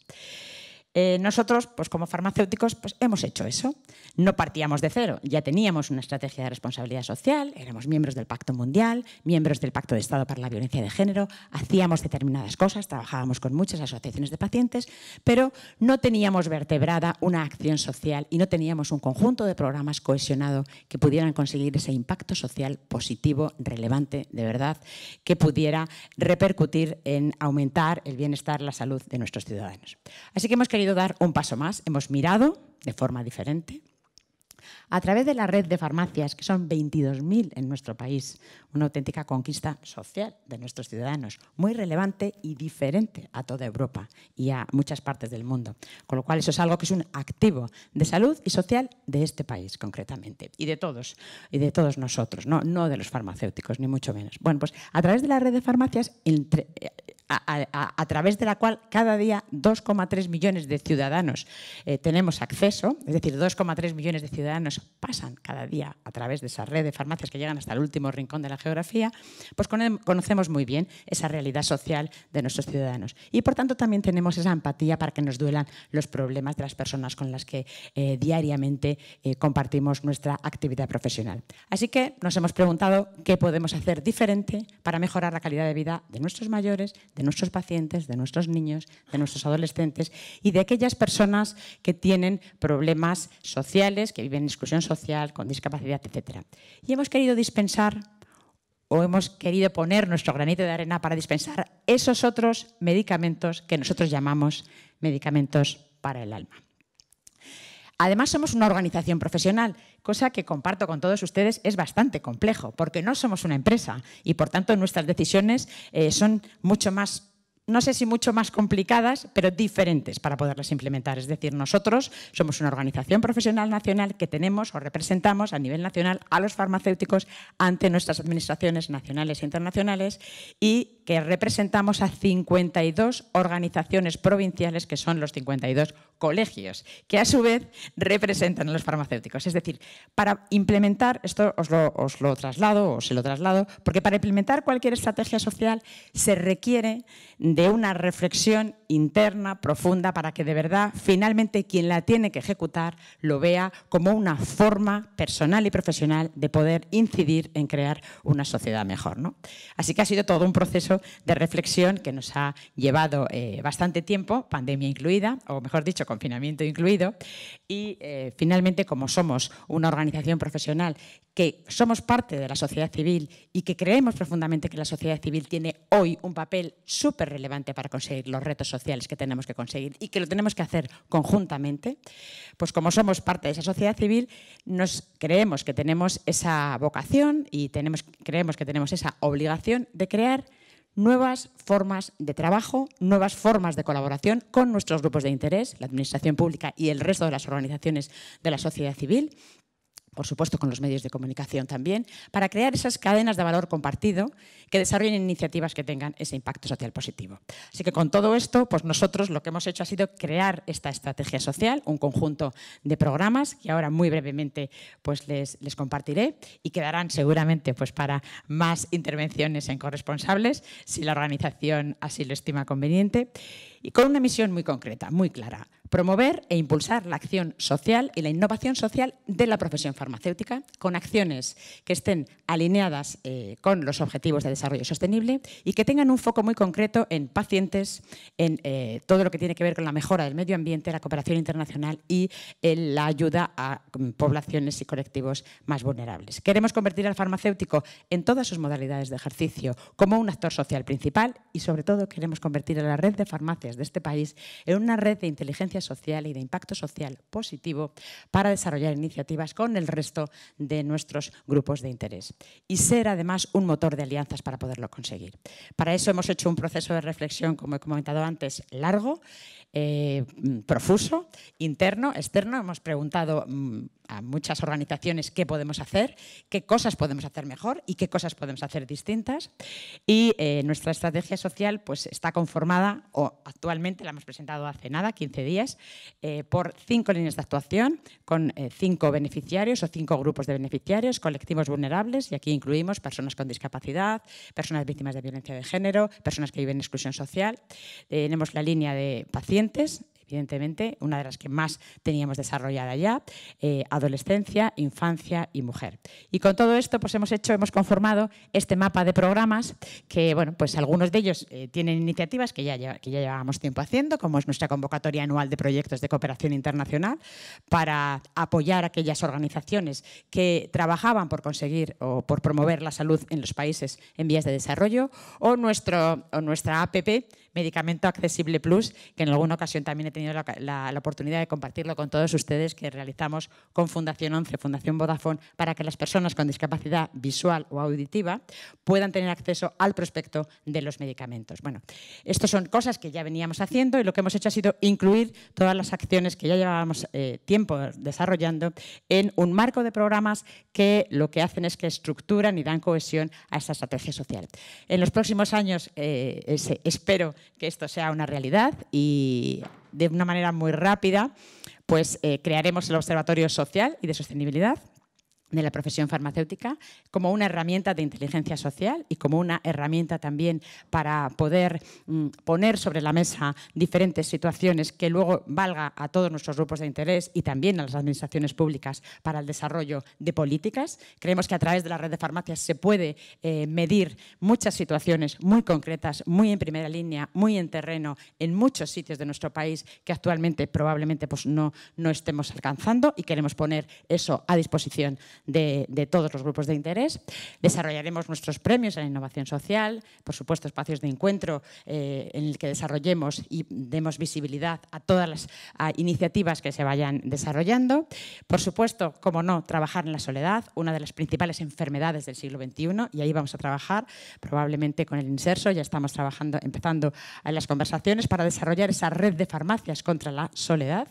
Eh, nosotros, pues como farmacéuticos, pues hemos hecho eso. No partíamos de cero, ya teníamos una estrategia de responsabilidad social, éramos miembros del Pacto Mundial, miembros del Pacto de Estado para la Violencia de Género, hacíamos determinadas cosas, trabajábamos con muchas asociaciones de pacientes, pero no teníamos vertebrada una acción social y no teníamos un conjunto de programas cohesionado que pudieran conseguir ese impacto social positivo, relevante, de verdad, que pudiera repercutir en aumentar el bienestar, la salud de nuestros ciudadanos. Así que hemos querido querido dar un paso más, hemos mirado de forma diferente. A través de la red de farmacias, que son 22.000 en nuestro país, una auténtica conquista social de nuestros ciudadanos, muy relevante y diferente a toda Europa y a muchas partes del mundo. Con lo cual, eso es algo que es un activo de salud y social de este país, concretamente, y de todos, y de todos nosotros, no, no de los farmacéuticos, ni mucho menos. Bueno, pues a través de la red de farmacias, entre, a, través de la cual cada día 2,3 millones de ciudadanos eh, tenemos acceso, es decir, 2,3 millones de ciudadanos pasan cada día a través de esa red de farmacias que llegan hasta el último rincón de la geografía, pues conocemos muy bien esa realidad social de nuestros ciudadanos. Y por tanto también tenemos esa empatía para que nos duelan los problemas de las personas con las que eh, diariamente eh, compartimos nuestra actividad profesional. Así que nos hemos preguntado qué podemos hacer diferente para mejorar la calidad de vida de nuestros mayores, de nuestros pacientes, de nuestros niños, de nuestros adolescentes y de aquellas personas que tienen problemas sociales, que viven en exclusión social, con discapacidad, etc. Y hemos querido dispensar o hemos querido poner nuestro granito de arena para dispensar esos otros medicamentos que nosotros llamamos medicamentos para el alma. Además, somos una organización profesional, cosa que comparto con todos ustedes es bastante complejo, porque no somos una empresa y, por tanto, nuestras decisiones eh, son mucho más no sé si mucho más complicadas, pero diferentes para poderlas implementar. Es decir, nosotros somos una organización profesional nacional que tenemos o representamos a nivel nacional a los farmacéuticos ante nuestras administraciones nacionales e internacionales y que representamos a 52 organizaciones provinciales, que son los 52 colegios, que a su vez representan a los farmacéuticos. Es decir, para implementar, esto os lo, traslado o se lo traslado, porque para implementar cualquier estrategia social se requiere de una reflexión interna, profunda, para que de verdad finalmente quien la tiene que ejecutar lo vea como una forma personal y profesional de poder incidir en crear una sociedad mejor. ¿no? Así que ha sido todo un proceso de reflexión que nos ha llevado eh, bastante tiempo, pandemia incluida, o mejor dicho, confinamiento incluido, y eh, finalmente, como somos una organización profesional que somos parte de la sociedad civil y que creemos profundamente que la sociedad civil tiene hoy un papel súper relevante para conseguir los retos sociales que tenemos que conseguir y que lo tenemos que hacer conjuntamente, pues como somos parte de esa sociedad civil, nos creemos que tenemos esa vocación y tenemos, creemos que tenemos esa obligación de crear nuevas formas de trabajo, nuevas formas de colaboración con nuestros grupos de interés, la Administración Pública y el resto de las organizaciones de la sociedad civil, por supuesto con los medios de comunicación también, para crear esas cadenas de valor compartido que desarrollen iniciativas que tengan ese impacto social positivo. Así que con todo esto, pues nosotros lo que hemos hecho ha sido crear esta estrategia social, un conjunto de programas que ahora muy brevemente pues les, compartiré y quedarán seguramente pues para más intervenciones en corresponsables, si la organización así lo estima conveniente y con una misión muy concreta, muy clara, promover e impulsar la acción social y la innovación social de la profesión farmacéutica con acciones que estén alineadas eh, con los objetivos de desarrollo sostenible y que tengan un foco muy concreto en pacientes, en eh, todo lo que tiene que ver con la mejora del medio ambiente, la cooperación internacional y eh, la ayuda a mm, poblaciones y colectivos más vulnerables. Queremos convertir al farmacéutico en todas sus modalidades de ejercicio como un actor social principal y sobre todo queremos convertir a la red de farmacias de este país en una red de inteligencia social y de impacto social positivo para desarrollar iniciativas con el resto de nuestros grupos de interés y ser además un motor de alianzas para poderlo conseguir. Para eso hemos hecho un proceso de reflexión, como he comentado antes, largo, eh, profuso, interno, externo. Hemos preguntado mm, a muchas organizaciones qué podemos hacer, qué cosas podemos hacer mejor y qué cosas podemos hacer distintas. Y eh, nuestra estrategia social pues, está conformada o actualmente, la hemos presentado hace nada, 15 días, eh, por cinco líneas de actuación con eh, cinco beneficiarios o cinco grupos de beneficiarios, colectivos vulnerables, y aquí incluimos personas con discapacidad, personas víctimas de violencia de género, personas que viven en exclusión social. Eh, tenemos la línea de pacientes, evidentemente, una de las que más teníamos desarrollada ya, eh, adolescencia, infancia y mujer. Y con todo esto, pues hemos hecho, hemos conformado este mapa de programas que, bueno, pues algunos de ellos eh, tienen iniciativas que ya, que ya llevábamos tiempo haciendo, como es nuestra convocatoria anual de proyectos de cooperación internacional para apoyar a aquellas organizaciones que trabajaban por conseguir o por promover la salud en los países en vías de desarrollo, o, nuestro, o nuestra APP Medicamento Accesible Plus, que en alguna ocasión también he tenido la, oportunidad de compartirlo con todos ustedes, que realizamos con Fundación 11, Fundación Vodafone, para que las personas con discapacidad visual o auditiva puedan tener acceso al prospecto de los medicamentos. Bueno, estas son cosas que ya veníamos haciendo y lo que hemos hecho ha sido incluir todas las acciones que ya llevábamos eh, tiempo desarrollando en un marco de programas que lo que hacen es que estructuran y dan cohesión a esa estrategia social. En los próximos años eh, espero que esto sea una realidad y de una manera muy rápida, pues eh, crearemos el Observatorio Social y de Sostenibilidad, de la profesión farmacéutica como una herramienta de inteligencia social y como una herramienta también para poder mm, poner sobre la mesa diferentes situaciones que luego valga a todos nuestros grupos de interés y también a las administraciones públicas para el desarrollo de políticas. Creemos que a través de la red de farmacias se puede eh, medir muchas situaciones muy concretas, muy en primera línea, muy en terreno, en muchos sitios de nuestro país que actualmente probablemente pues, no, no estemos alcanzando y queremos poner eso a disposición de, todos los grupos de interés. Desarrollaremos nuestros premios en innovación social, por supuesto espacios de encuentro eh, en el que desarrollemos y demos visibilidad a todas las iniciativas que se vayan desarrollando. Por supuesto, como no, trabajar en la soledad, una de las principales enfermedades del siglo XXI, y ahí vamos a trabajar probablemente con el inserso, ya estamos trabajando, empezando en las conversaciones para desarrollar esa red de farmacias contra la soledad.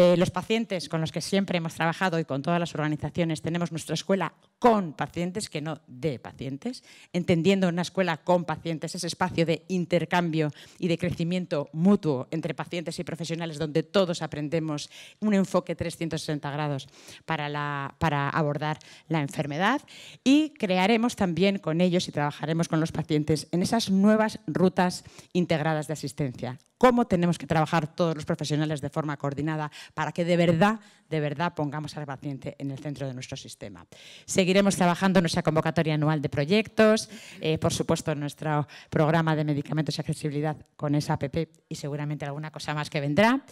Eh, los pacientes con los que siempre hemos trabajado y con todas las organizaciones tenemos nuestra escuela con pacientes, que no de pacientes, entendiendo una escuela con pacientes, ese espacio de intercambio y de crecimiento mutuo entre pacientes y profesionales donde todos aprendemos un enfoque 360 grados para, para abordar la enfermedad y crearemos también con ellos y trabajaremos con los pacientes en esas nuevas rutas integradas de asistencia cómo tenemos que trabajar todos los profesionales de forma coordinada para que de verdad, de verdad pongamos al paciente en el centro de nuestro sistema. Seguiremos trabajando en nuestra convocatoria anual de proyectos, eh, por supuesto en nuestro programa de medicamentos y accesibilidad con esa app y seguramente alguna cosa más que vendrá.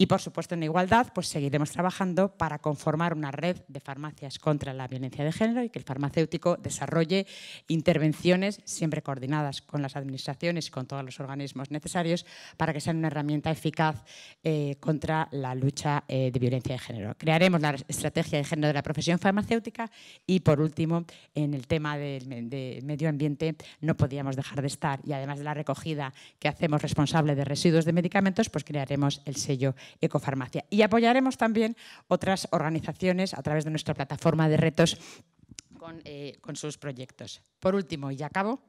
Y por supuesto en igualdad, pues seguiremos trabajando para conformar una red de farmacias contra la violencia de género y que el farmacéutico desarrolle intervenciones siempre coordinadas con las administraciones y con todos los organismos necesarios para que sean una herramienta eficaz eh, contra la lucha eh, de violencia de género. Crearemos la estrategia de género de la profesión farmacéutica y por último, en el tema del, medio ambiente no podíamos dejar de estar y además de la recogida que hacemos responsable de residuos de medicamentos, pues crearemos el sello Ecofarmacia. Y apoyaremos también otras organizaciones a través de nuestra plataforma de retos con, eh, sus proyectos. Por último, y acabo,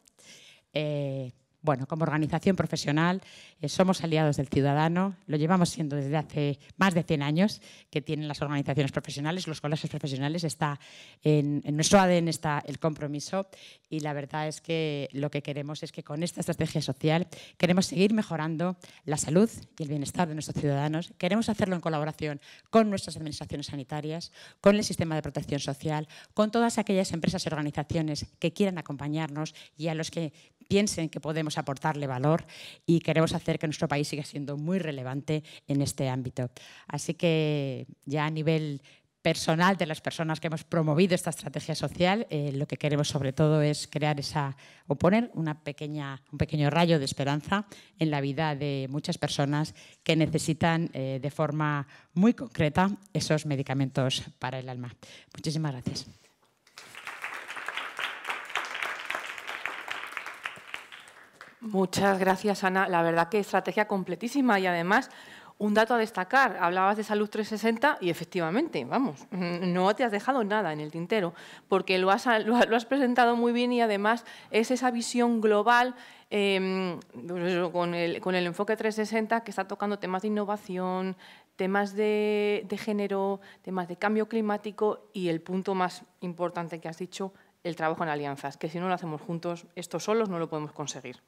eh, bueno, como organización profesional eh, somos aliados del ciudadano, lo llevamos siendo desde hace más de 100 años que tienen las organizaciones profesionales, los colegios profesionales, está en, en nuestro ADN está el compromiso y la verdad es que lo que queremos es que con esta estrategia social queremos seguir mejorando la salud y el bienestar de nuestros ciudadanos, queremos hacerlo en colaboración con nuestras administraciones sanitarias, con el sistema de protección social, con todas aquellas empresas y organizaciones que quieran acompañarnos y a los que piensen que podemos aportarle valor y queremos hacer que nuestro país siga siendo muy relevante en este ámbito. Así que ya a nivel personal de las personas que hemos promovido esta estrategia social, eh, lo que queremos sobre todo es crear esa o poner una pequeña, un pequeño rayo de esperanza en la vida de muchas personas que necesitan eh, de forma muy concreta esos medicamentos para el alma. Muchísimas gracias. Muchas gracias, Ana. La verdad que estrategia completísima y además un dato a destacar. Hablabas de Salud 360 y efectivamente, vamos, mm, no te has dejado nada en el tintero porque lo has, lo has presentado muy bien y además es esa visión global em, pues con, el, enfoque 360 que está tocando temas de innovación, temas de, de género, temas de cambio climático y el punto más importante que has dicho, el trabajo en alianzas, que si no lo hacemos juntos, esto solos no lo podemos conseguir.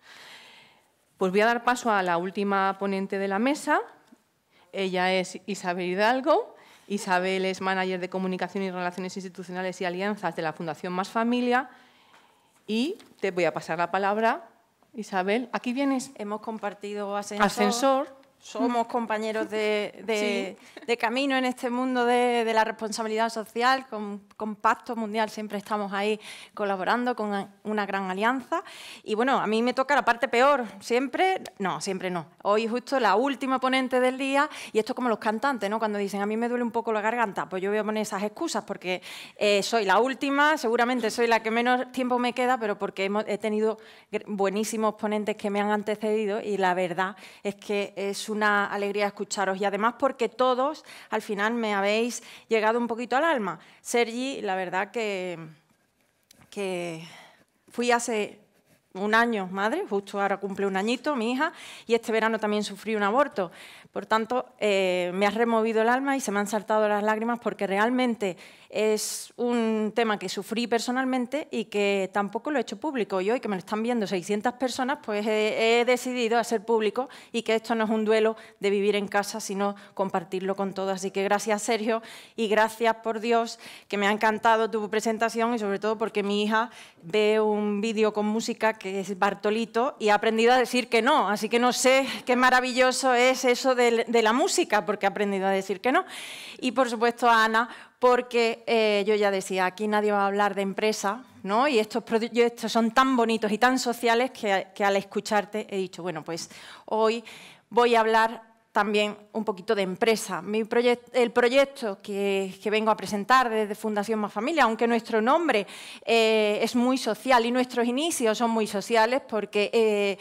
Pues voy a dar paso a la última ponente de la mesa. Ella es Isabel Hidalgo. Isabel es manager de comunicación y relaciones institucionales y alianzas de la Fundación Más Familia. Y te voy a pasar la palabra, Isabel. Aquí vienes. Hemos compartido ascensor. ascensor somos compañeros de, camino en este mundo de, la responsabilidad social, con, Pacto Mundial siempre estamos ahí colaborando con una gran alianza. Y bueno, a mí me toca la parte peor, siempre, no, siempre no. Hoy justo la última ponente del día, y esto como los cantantes, ¿no? Cuando dicen, a mí me duele un poco la garganta, pues yo voy a poner esas excusas porque eh, soy la última, seguramente soy la que menos tiempo me queda, pero porque hemos, he tenido buenísimos ponentes que me han antecedido y la verdad es que es una alegría escucharos y además porque todos al final me habéis llegado un poquito al alma. Sergi, la verdad que, que fui hace un año madre, justo ahora cumple un añito mi hija, y este verano también sufrí un aborto. Por tanto, eh, me ha removido el alma y se me han saltado las lágrimas porque realmente es un tema que sufrí personalmente y que tampoco lo he hecho público. Y hoy que me lo están viendo 600 personas, pues he, he decidido hacer público y que esto no es un duelo de vivir en casa, sino compartirlo con todos. Así que gracias, Sergio, y gracias por Dios, que me ha encantado tu presentación y sobre todo porque mi hija ve un vídeo con música que es Bartolito y ha aprendido a decir que no. Así que no sé qué maravilloso es eso de de, la música, porque he aprendido a decir que no. Y por supuesto a Ana, porque eh, yo ya decía, aquí nadie va a hablar de empresa, ¿no? Y estos proyectos son tan bonitos y tan sociales que, al escucharte he dicho, bueno, pues hoy voy a hablar también un poquito de empresa. Mi el proyecto que, vengo a presentar desde Fundación Más Familia, aunque nuestro nombre eh, es muy social y nuestros inicios son muy sociales porque eh,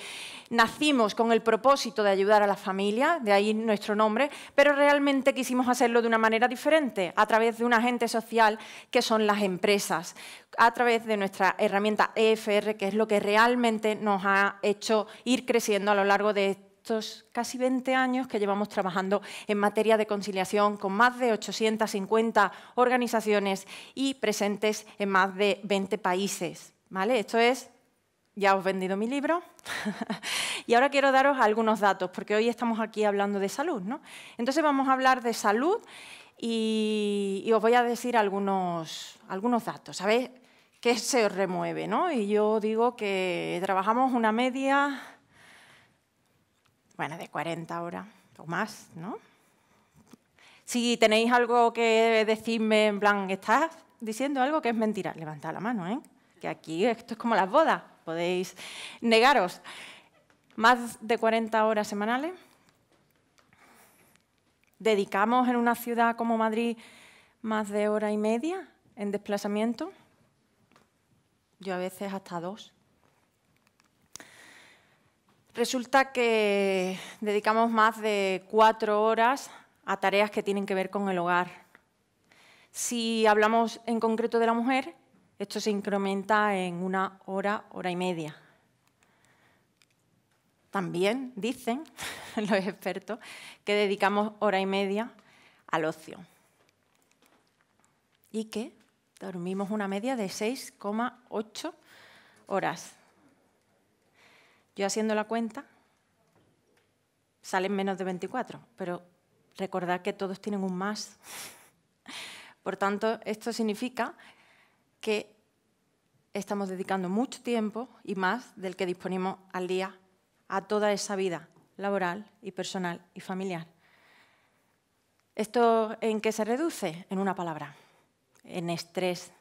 Nacimos con el propósito de ayudar a la familia, de ahí nuestro nombre, pero realmente quisimos hacerlo de una manera diferente, a través de un agente social que son las empresas, a través de nuestra herramienta EFR, que es lo que realmente nos ha hecho ir creciendo a lo largo de estos casi 20 años que llevamos trabajando en materia de conciliación con más de 850 organizaciones y presentes en más de 20 países. ¿Vale? Esto es ya os he vendido mi libro <laughs> y ahora quiero daros algunos datos, porque hoy estamos aquí hablando de salud. ¿no? Entonces vamos a hablar de salud y, os voy a decir algunos, algunos datos. ¿Sabéis qué se os remueve? ¿no? Y yo digo que trabajamos una media, bueno, de 40 horas o más, ¿no? Si tenéis algo que decirme en plan, ¿estás diciendo algo que es mentira? Levantad la mano, ¿eh? que aquí esto es como las bodas, podéis negaros. Más de 40 horas semanales. Dedicamos en una ciudad como Madrid más de hora y media en desplazamiento. Yo a veces hasta dos. Resulta que dedicamos más de cuatro horas a tareas que tienen que ver con el hogar. Si hablamos en concreto de la mujer, esto se incrementa en una hora, hora y media. También dicen <laughs> los expertos que dedicamos hora y media al ocio y que dormimos una media de 6,8 horas. Yo haciendo la cuenta, salen menos de 24, pero recordad que todos tienen un más. <laughs> Por tanto, esto significa que estamos dedicando mucho tiempo y más del que disponemos al día a toda esa vida laboral y personal y familiar. ¿Esto en qué se reduce? En una palabra, en estrés.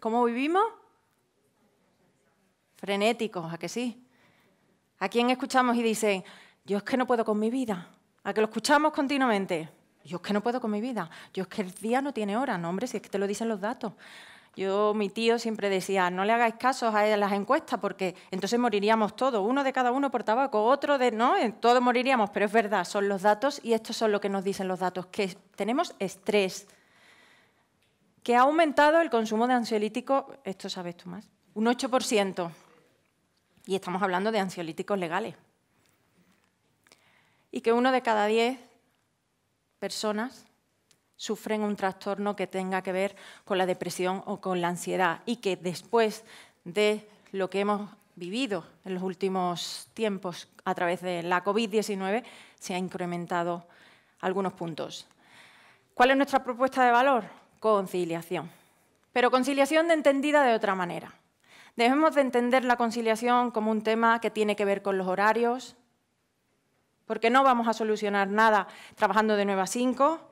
¿Cómo vivimos? Frenéticos, ¿a que sí? ¿A quién escuchamos y dicen, yo es que no puedo con mi vida? ¿A que lo escuchamos continuamente? Yo es que no puedo con mi vida. Yo es que el día no tiene hora, no, hombre, si es que te lo dicen los datos. Yo, mi tío siempre decía, no le hagáis caso a las encuestas porque entonces moriríamos todos, uno de cada uno por tabaco, otro de no, eh, todos moriríamos, pero es verdad, son los datos y estos son lo que nos dicen los datos, que tenemos estrés, que ha aumentado el consumo de ansiolíticos, esto sabes tú más, un 8%, y estamos hablando de ansiolíticos legales, y que uno de cada diez personas sufren un trastorno que tenga que ver con la depresión o con la ansiedad y que después de lo que hemos vivido en los últimos tiempos a través de la COVID-19 se ha incrementado algunos puntos. ¿Cuál es nuestra propuesta de valor? Conciliación. Pero conciliación de entendida de otra manera. Debemos de entender la conciliación como un tema que tiene que ver con los horarios, porque no vamos a solucionar nada trabajando de 9 a 5,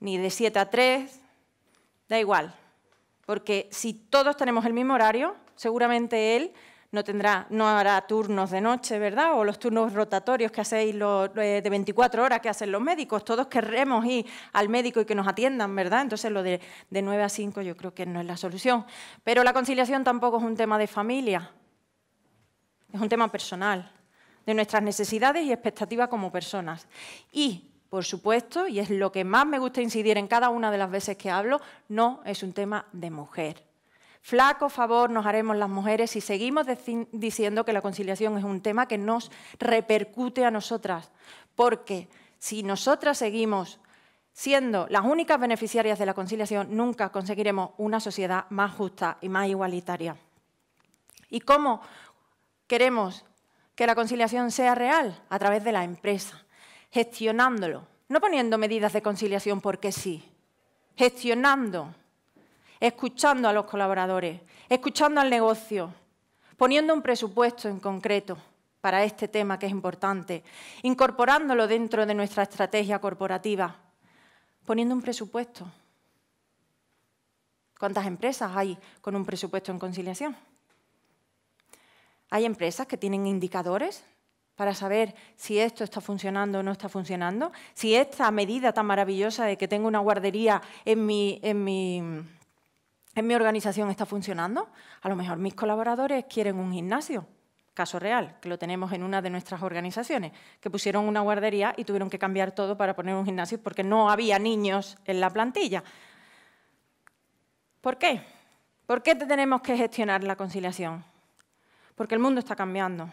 ni de 7 a 3, da igual. Porque si todos tenemos el mismo horario, seguramente él no tendrá, no hará turnos de noche, ¿verdad? O los turnos rotatorios que hacéis eh, de 24 horas que hacen los médicos. Todos querremos ir al médico y que nos atiendan, ¿verdad? Entonces lo de, de 9 a 5 yo creo que no es la solución. Pero la conciliación tampoco es un tema de familia, es un tema personal, de nuestras necesidades y expectativas como personas. Y por supuesto, y es lo que más me gusta incidir en cada una de las veces que hablo, no es un tema de mujer. Flaco favor nos haremos las mujeres si seguimos diciendo que la conciliación es un tema que nos repercute a nosotras, porque si nosotras seguimos siendo las únicas beneficiarias de la conciliación, nunca conseguiremos una sociedad más justa y más igualitaria. ¿Y cómo queremos que la conciliación sea real? A través de la empresa gestionándolo, no poniendo medidas de conciliación porque sí, gestionando, escuchando a los colaboradores, escuchando al negocio, poniendo un presupuesto en concreto para este tema que es importante, incorporándolo dentro de nuestra estrategia corporativa, poniendo un presupuesto. ¿Cuántas empresas hay con un presupuesto en conciliación? Hay empresas que tienen indicadores para saber si esto está funcionando o no está funcionando, si esta medida tan maravillosa de que tengo una guardería en mi, en mi, organización está funcionando. A lo mejor mis colaboradores quieren un gimnasio, caso real, que lo tenemos en una de nuestras organizaciones, que pusieron una guardería y tuvieron que cambiar todo para poner un gimnasio porque no había niños en la plantilla. ¿Por qué? ¿Por qué tenemos que gestionar la conciliación? Porque el mundo está cambiando.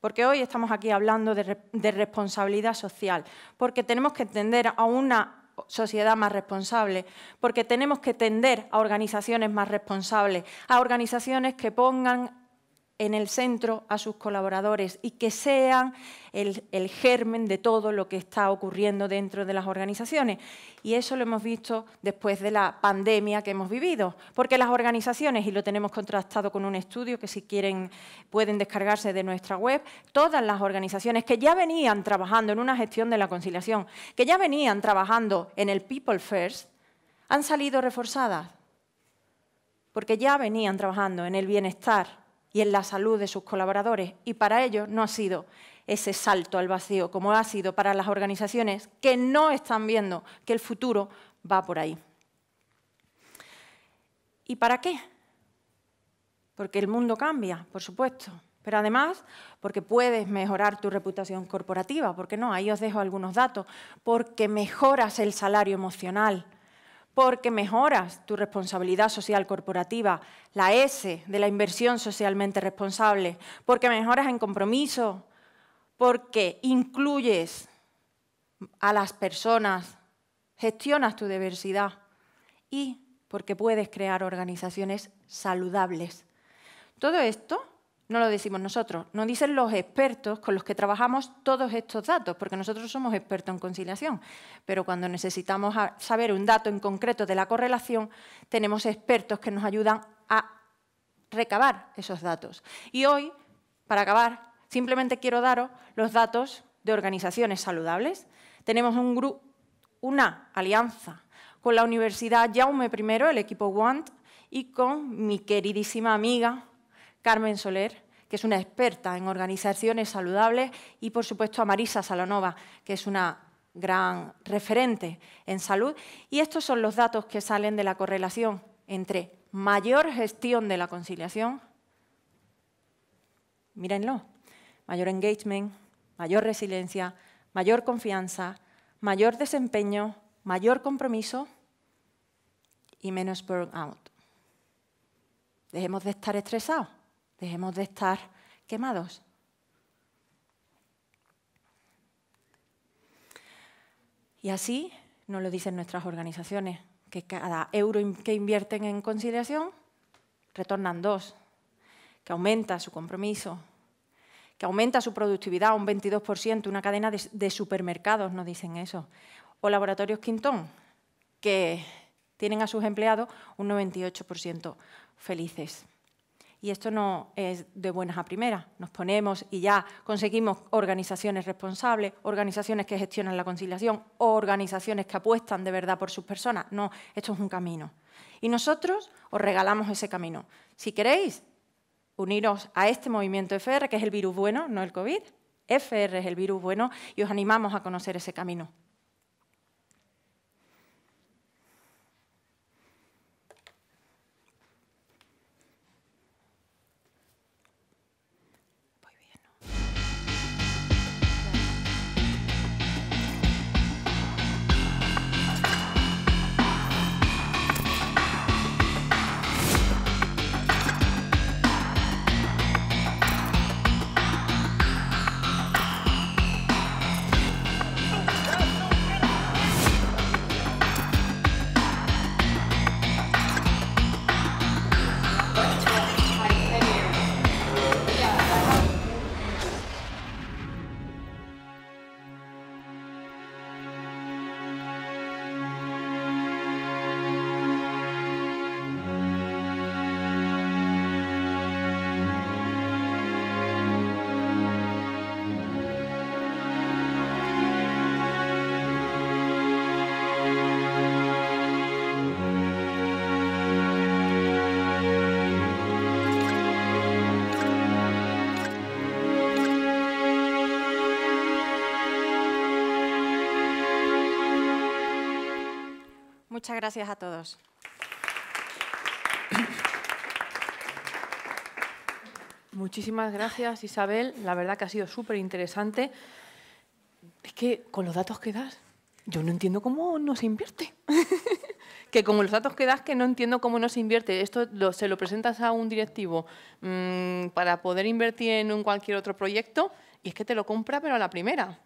Porque hoy estamos aquí hablando de, responsabilidad social, porque tenemos que tender a una sociedad más responsable, porque tenemos que tender a organizaciones más responsables, a organizaciones que pongan en el centro a sus colaboradores y que sean el, germen de todo lo que está ocurriendo dentro de las organizaciones. Y eso lo hemos visto después de la pandemia que hemos vivido, porque las organizaciones, y lo tenemos contrastado con un estudio que si quieren pueden descargarse de nuestra web, todas las organizaciones que ya venían trabajando en una gestión de la conciliación, que ya venían trabajando en el People First, han salido reforzadas, porque ya venían trabajando en el bienestar y en la salud de sus colaboradores. Y para ellos no ha sido ese salto al vacío como ha sido para las organizaciones que no están viendo que el futuro va por ahí. ¿Y para qué? Porque el mundo cambia, por supuesto, pero además porque puedes mejorar tu reputación corporativa, porque no, ahí os dejo algunos datos, porque mejoras el salario emocional, porque mejoras tu responsabilidad social corporativa, la S de la inversión socialmente responsable, porque mejoras en compromiso, porque incluyes a las personas, gestionas tu diversidad y porque puedes crear organizaciones saludables. Todo esto no lo decimos nosotros, nos dicen los expertos con los que trabajamos todos estos datos, porque nosotros somos expertos en conciliación, pero cuando necesitamos saber un dato en concreto de la correlación, tenemos expertos que nos ayudan a recabar esos datos. Y hoy, para acabar, simplemente quiero daros los datos de organizaciones saludables. Tenemos una alianza con la Universidad Jaume I, el equipo WANT, y con mi queridísima amiga Carmen Soler, que es una experta en organizaciones saludables, y por supuesto a Marisa Salonova, que es una gran referente en salud. Y estos son los datos que salen de la correlación entre mayor gestión de la conciliación, mírenlo, mayor engagement, mayor resiliencia, mayor confianza, mayor desempeño, mayor compromiso y menos burnout. Dejemos de estar estresados Dejemos de estar quemados. Y así nos lo dicen nuestras organizaciones, que cada euro que invierten en conciliación retornan dos, que aumenta su compromiso, que aumenta su productividad un 22%, una cadena de, supermercados nos dicen eso, o laboratorios Quintón, que tienen a sus empleados un 98% felices. Y esto no es de buenas a primeras. Nos ponemos y ya conseguimos organizaciones responsables, organizaciones que gestionan la conciliación, organizaciones que apuestan de verdad por sus personas. No, esto es un camino. Y nosotros os regalamos ese camino. Si queréis uniros a este movimiento FR, que es el virus bueno, no el COVID. FR es el virus bueno, y os animamos a conocer ese camino. Muchas gracias a todos. Muchísimas gracias, Isabel. La verdad que ha sido súper interesante. Es que con los datos que das, yo no entiendo cómo no se invierte. <laughs> que con los datos que das, que no entiendo cómo no se invierte. Esto se lo presentas a un directivo mm, para poder invertir en un cualquier otro proyecto y es que te lo compra, pero a la primera.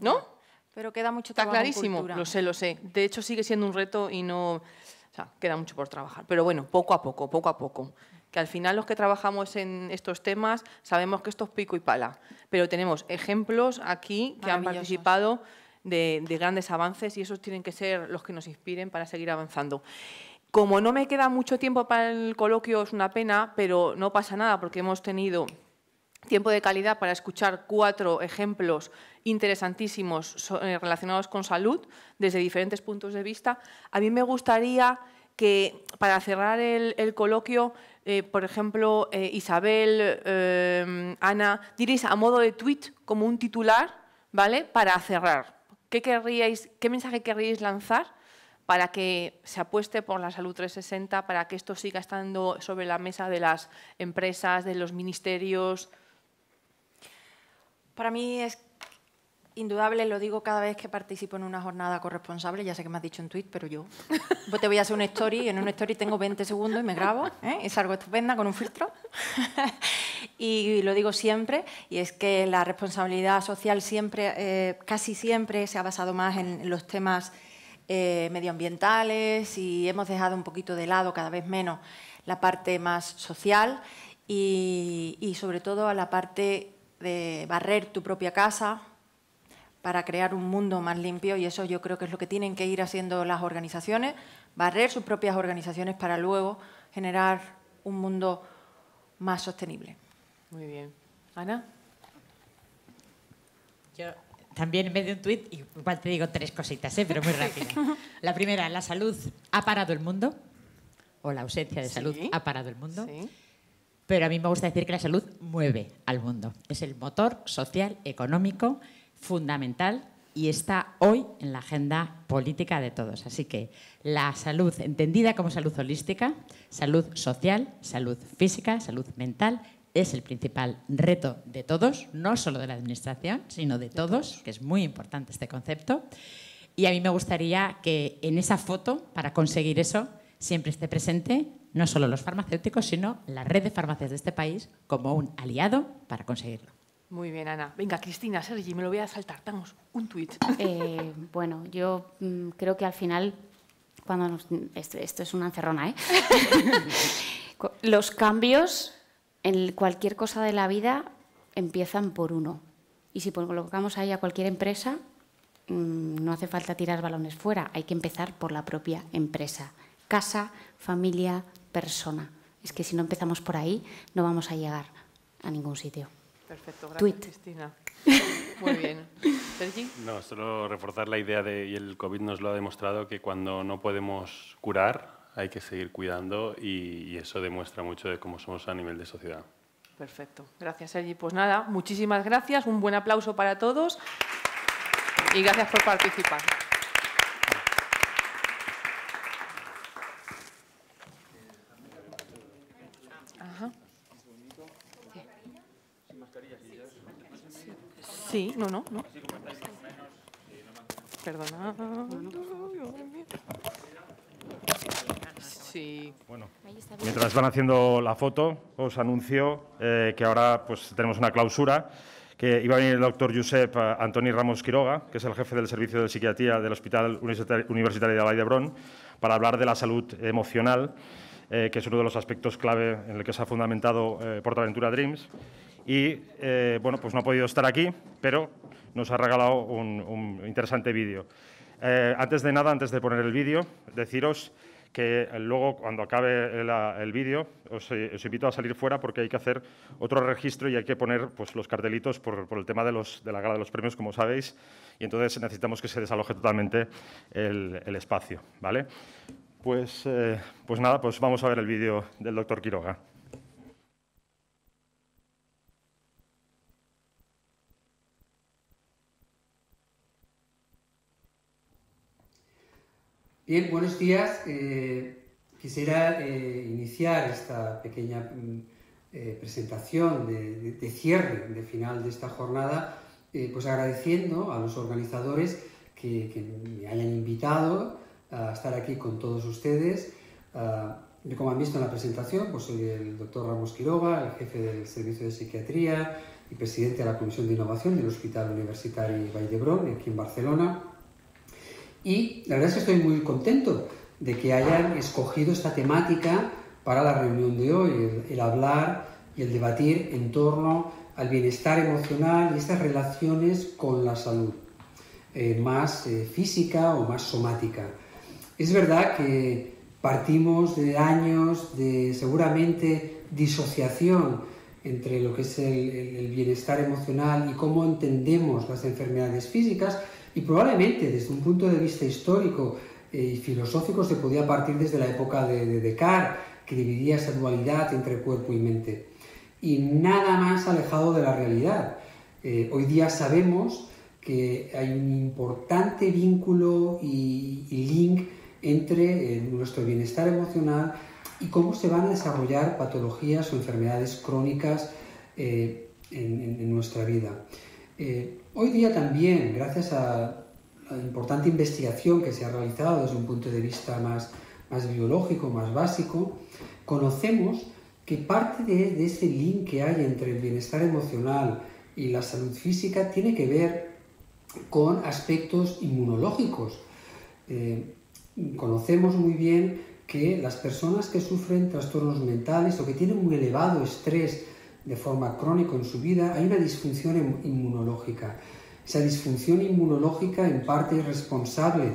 ¿No? Pero queda mucho trabajo. clarísimo, lo sé, lo sé. De hecho, sigue siendo un reto y no. O sea, queda mucho por trabajar. Pero bueno, poco a poco, poco a poco. Que al final los que trabajamos en estos temas sabemos que esto es pico y pala. Pero tenemos ejemplos aquí que han participado de grandes avances y esos tienen que ser los que nos inspiren para seguir avanzando. Como no me queda mucho tiempo para el coloquio, es una pena, pero no pasa nada porque hemos tenido tiempo de calidad para escuchar cuatro ejemplos interesantísimos eh, relacionados con salud desde diferentes puntos de vista. A mí me gustaría que para cerrar el, coloquio, eh, por ejemplo, eh, Isabel, Ana, diréis a modo de tweet como un titular, ¿vale? Para cerrar. ¿Qué, querríais, qué mensaje querríais lanzar para que se apueste por la salud 360, para que esto siga estando sobre la mesa de las empresas, de los ministerios, para mí es indudable, lo digo cada vez que participo en una jornada corresponsable, ya sé que me has dicho en tweet, pero yo pues te voy a hacer un story, y en un story tengo 20 segundos y me grabo, ¿eh? es algo estupenda con un filtro. <laughs> y lo digo siempre, y es que la responsabilidad social siempre, eh, casi siempre, se ha basado más en los temas eh, medioambientales y hemos dejado un poquito de lado cada vez menos la parte más social y, y sobre todo a la parte de barrer tu propia casa para crear un mundo más limpio y eso yo creo que es lo que tienen que ir haciendo las organizaciones, barrer sus propias organizaciones para luego generar un mundo más sostenible. Muy bien. Ana. Yo también en vez de un tuit, igual te digo tres cositas, ¿eh? pero muy <laughs> rápido. La primera, la salud ha parado el mundo, o la ausencia de salud ha parado el mundo pero a mí me gusta decir que la salud mueve al mundo. Es el motor social, económico, fundamental y está hoy en la agenda política de todos. Así que la salud, entendida como salud holística, salud social, salud física, salud mental, es el principal reto de todos, no solo de la Administración, sino de todos, que es muy importante este concepto. Y a mí me gustaría que en esa foto, para conseguir eso, siempre esté presente no solo los farmacéuticos, sino la red de farmacias de este país como un aliado para conseguirlo. Muy bien, Ana. Venga, Cristina, Sergi, me lo voy a saltar. Damos un tuit. Eh, bueno, yo mm, creo que al final, cuando esto, es una encerrona, ¿eh? <laughs> los cambios en cualquier cosa de la vida empiezan por uno. Y si colocamos ahí a cualquier empresa, mm, no hace falta tirar balones fuera, hay que empezar por la propia empresa. Casa, familia, persona. Es que si no empezamos por ahí, no vamos a llegar a ningún sitio. Perfecto, gracias Cristina. <laughs> Muy bien. ¿Sergi? No, solo reforzar la idea de, y el COVID nos lo ha demostrado, que cuando no podemos curar, hay que seguir cuidando y, y eso demuestra mucho de cómo somos a nivel de sociedad. Perfecto. Gracias, Sergi. Pues nada, muchísimas gracias. Un buen aplauso para todos y gracias por participar. Sí, no, no, no. Perdona. Bueno, mientras van haciendo la foto, os anuncio eh, que ahora pues, tenemos una clausura que iba a venir el doctor Josep eh, Antoni Ramos Quiroga, que es el jefe del Servicio de Psiquiatría del Hospital Universitario de Valle de para hablar de la salud emocional, eh, que es uno de los aspectos clave en el que se ha fundamentado Portaventura Dreams y eh, bueno, pues no ha podido estar aquí, pero nos ha regalado un, interesante vídeo. Eh, antes de nada, antes de poner el vídeo, deciros que luego, cuando acabe el, vídeo, os, invito a salir fuera porque hay que hacer otro registro y hay que poner pues, los cartelitos por, el tema de, los, de, la gala de los premios, como sabéis, y entonces necesitamos que se desaloje totalmente el, espacio, ¿vale? Pues, eh, pues nada, pues vamos a ver el vídeo del doctor Quiroga. buenos días. Eh, quisiera eh, iniciar esta pequeña mm, eh, presentación de, cierre, de final de esta jornada, pues agradeciendo a los organizadores que, me hayan invitado a estar aquí con todos ustedes. Ah, como han visto en la presentación, pues soy el doctor Ramos Quiroga, el jefe del Servicio de Psiquiatría y presidente de la Comisión de Innovación del Hospital Universitario Vallebrón, aquí en Barcelona. Y la verdad es que estoy muy contento de que hayan escogido esta temática para la reunión de hoy, el, hablar y el debatir en torno al bienestar emocional y estas relaciones con la salud, eh, más eh, física o más somática. Es verdad que partimos de años de seguramente disociación entre lo que es el bienestar emocional y cómo entendemos las enfermedades físicas, y probablemente desde un punto de vista histórico eh, y filosófico se podía partir desde la época de, de Descartes, que dividía esa dualidad entre cuerpo y mente. Y nada más alejado de la realidad. Eh, hoy día sabemos que hay un importante vínculo y, link entre eh, nuestro bienestar emocional y cómo se van a desarrollar patologías o enfermedades crónicas en, nuestra vida. Hoy día también, gracias a la importante investigación que se ha realizado desde un punto de vista más, más biológico, más básico, conocemos que parte de, ese link que hay entre el bienestar emocional y la salud física tiene que ver con aspectos inmunológicos. Eh, conocemos muy bien que las personas que sufren trastornos mentales o que tienen un elevado estrés de forma crónica en su vida, hay una disfunción em-, inmunológica. Esa disfunción inmunológica en parte es responsable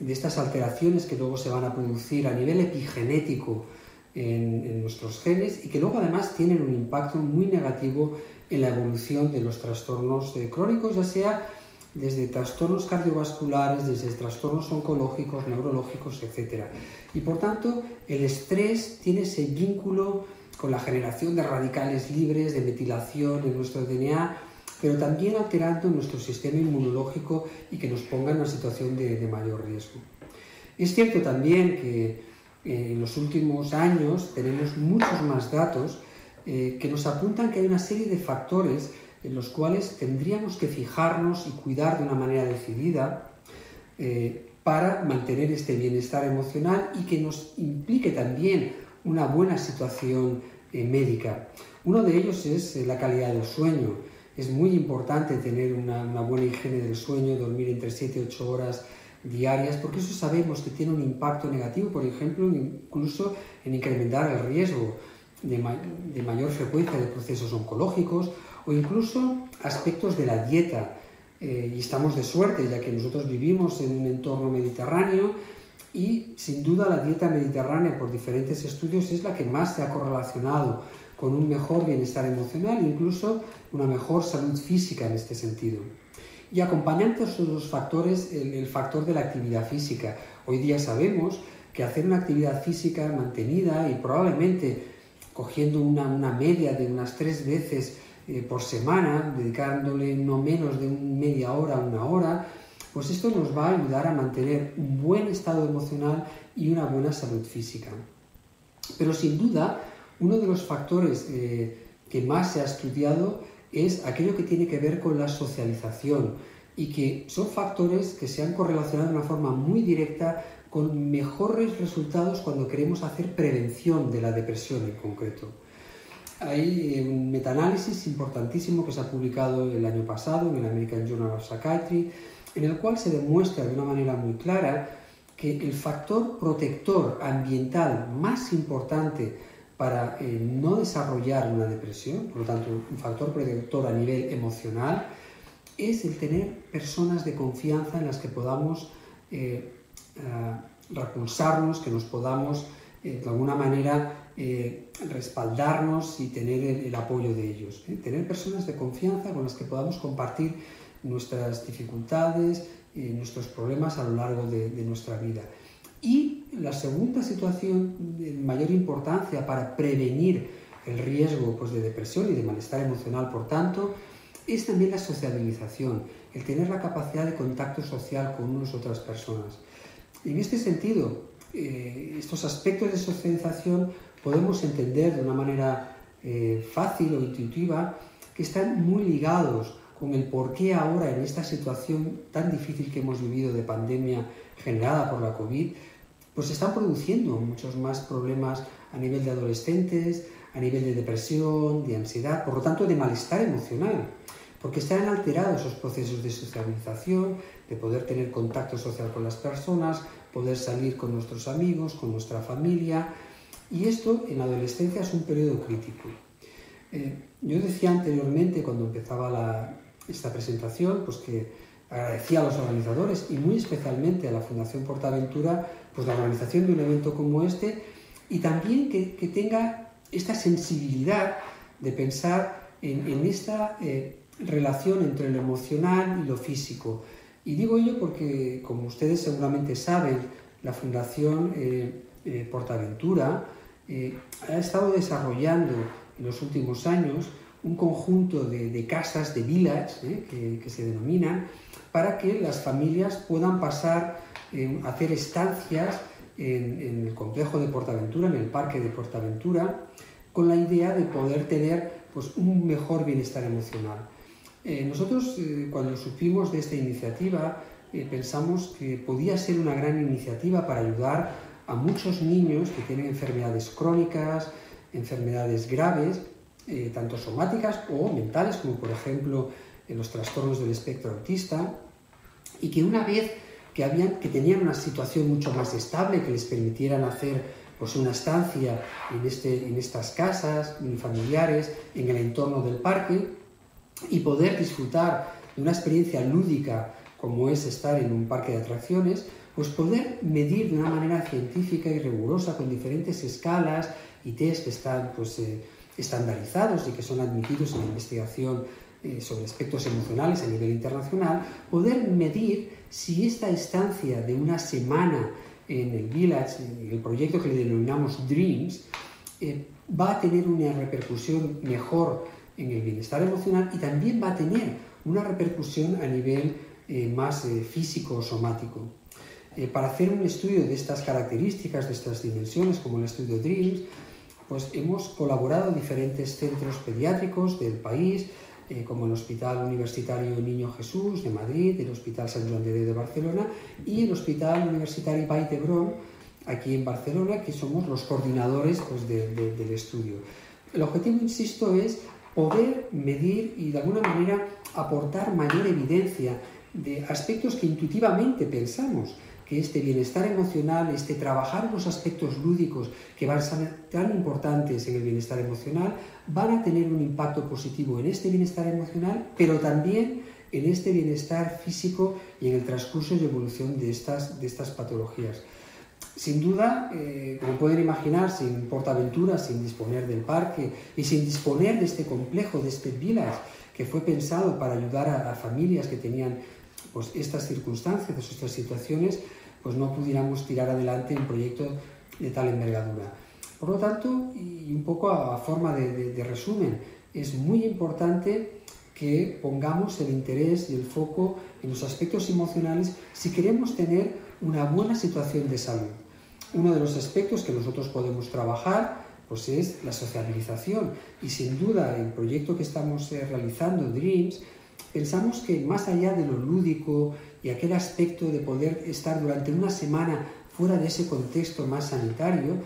de estas alteraciones que luego se van a producir a nivel epigenético en, nuestros genes y que luego además tienen un impacto muy negativo en la evolución de los trastornos eh, crónicos, ya sea desde trastornos cardiovasculares, desde trastornos oncológicos, neurológicos, etc. Y por tanto, el estrés tiene ese vínculo con la generación de radicales libres, de metilación en nuestro DNA, pero también alterando nuestro sistema inmunológico y que nos ponga en una situación de, mayor riesgo. Es cierto también que eh, en los últimos años tenemos muchos más datos eh, que nos apuntan que hay una serie de factores en los cuales tendríamos que fijarnos y cuidar de una manera decidida eh, para mantener este bienestar emocional y que nos implique también una buena situación eh, médica. Uno de ellos es eh, la calidad del sueño. Es muy importante tener una, buena higiene del sueño, dormir entre 7 y 8 horas diarias, porque eso sabemos que tiene un impacto negativo, por ejemplo, incluso en incrementar el riesgo de, mayor frecuencia de procesos oncológicos o incluso aspectos de la dieta. Eh, y estamos de suerte, ya que nosotros vivimos en un entorno mediterráneo y sin duda la dieta mediterránea, por diferentes estudios, es la que más se ha correlacionado con un mejor bienestar emocional e incluso una mejor salud física en este sentido. Y acompañando son los factores, el, factor de la actividad física. Hoy día sabemos que hacer una actividad física mantenida y probablemente cogiendo una, media de unas tres veces eh, por semana, dedicándole no menos de media hora a una hora, pues esto nos va a ayudar a mantener un buen estado emocional y una buena salud física. Pero sin duda, uno de los factores eh, que más se ha estudiado es aquello que tiene que ver con la socialización y que son factores que se han correlacionado de una forma muy directa con mejores resultados cuando queremos hacer prevención de la depresión en concreto. Hay eh, un metaanálisis importantísimo que se ha publicado el año pasado en el American Journal of Psychiatry, en el cual se demuestra de una manera muy clara que el factor protector ambiental más importante para eh, no desarrollar una depresión, por lo tanto un factor protector a nivel emocional, es el tener personas de confianza en las que podamos eh, eh, repulsarnos, que nos podamos de alguna manera respaldarnos y tener el, el apoyo de ellos. Tener personas de confianza con las que podamos compartir nuestras dificultades, y eh, nuestros problemas a lo largo de, nuestra vida. Y la segunda situación de mayor importancia para prevenir el riesgo pues, de depresión y de malestar emocional, por tanto, es también la sociabilización, el tener la capacidad de contacto social con unas otras personas. En este sentido, eh, estos aspectos de socialización podemos entender de una manera eh, fácil o intuitiva que están muy ligados con el por qué ahora en esta situación tan difícil que hemos vivido de pandemia generada por la COVID, pues se están produciendo muchos más problemas a nivel de adolescentes, a nivel de depresión, de ansiedad, por lo tanto de malestar emocional, porque se han alterado esos procesos de socialización, de poder tener contacto social con las personas, poder salir con nuestros amigos, con nuestra familia, y esto en la adolescencia es un periodo crítico. Eh, yo decía anteriormente, cuando empezaba la, esta presentación, pues que agradecía a los organizadores y muy especialmente a la Fundación Portaventura, pues la organización de un evento como este y también que, que tenga esta sensibilidad de pensar en, esta eh, relación entre lo emocional y lo físico. Y digo ello porque, como ustedes seguramente saben, la Fundación eh, eh, Portaventura ha estado desarrollando en los últimos años un conjunto de, casas, de villas, ¿eh? que, se denominan, para que las familias puedan pasar, eh, a hacer estancias en, el complejo de Portaventura, en el parque de Portaventura, con la idea de poder tener pues, un mejor bienestar emocional. Eh, nosotros, cuando supimos de esta iniciativa, pensamos que podía ser una gran iniciativa para ayudar a muchos niños que tienen enfermedades crónicas, enfermedades graves, eh, tanto somáticas o mentales, como por ejemplo en eh, los trastornos del espectro autista, y que una vez que, habían, que tenían una situación mucho más estable, que les permitieran hacer pues, una estancia en, este, en estas casas familiares, en el entorno del parque, y poder disfrutar de una experiencia lúdica como es estar en un parque de atracciones, pues poder medir de una manera científica y rigurosa con diferentes escalas y test que están pues, eh, estandarizados y que son admitidos en la investigación eh, sobre aspectos emocionales a nivel internacional, poder medir si esta estancia de una semana en el Village, en el proyecto que le denominamos Dreams, eh, va a tener una repercusión mejor en el bienestar emocional y también va a tener una repercusión a nivel eh, más físico o somático. para hacer un estudio de estas características, de estas dimensiones, como el estudio Dreams, pues hemos colaborado diferentes centros pediátricos del país, eh, como el Hospital Universitario Niño Jesús de Madrid, el Hospital San Juan de Déu de Barcelona y el Hospital Universitario Vall Brom, aquí en Barcelona, que somos los coordinadores pues, del estudio. El objetivo, insisto, es poder medir y de alguna manera aportar mayor evidencia de aspectos que intuitivamente pensamos, este bienestar emocional, este trabajar los aspectos lúdicos que van a ser tan importantes en el bienestar emocional, van a tener un impacto positivo en este bienestar emocional, pero también en este bienestar físico y en el transcurso y evolución de estas, de estas patologías. Sin duda, eh, como pueden imaginar, sin Portaventura, sin disponer del parque y sin disponer de este complejo, de este village, que fue pensado para ayudar a, a familias que tenían pues, estas circunstancias, estas situaciones, pues no pudiéramos tirar adelante un proyecto de tal envergadura. Por lo tanto, y un poco a forma de, resumen, es muy importante que pongamos el interés y el foco en los aspectos emocionales si queremos tener una buena situación de salud. Uno de los aspectos que nosotros podemos trabajar pues es la socialización y sin duda el proyecto que estamos eh, realizando, Dreams, pensamos que más allá de lo lúdico y aquel aspecto de poder estar durante una semana fuera de ese contexto más sanitario,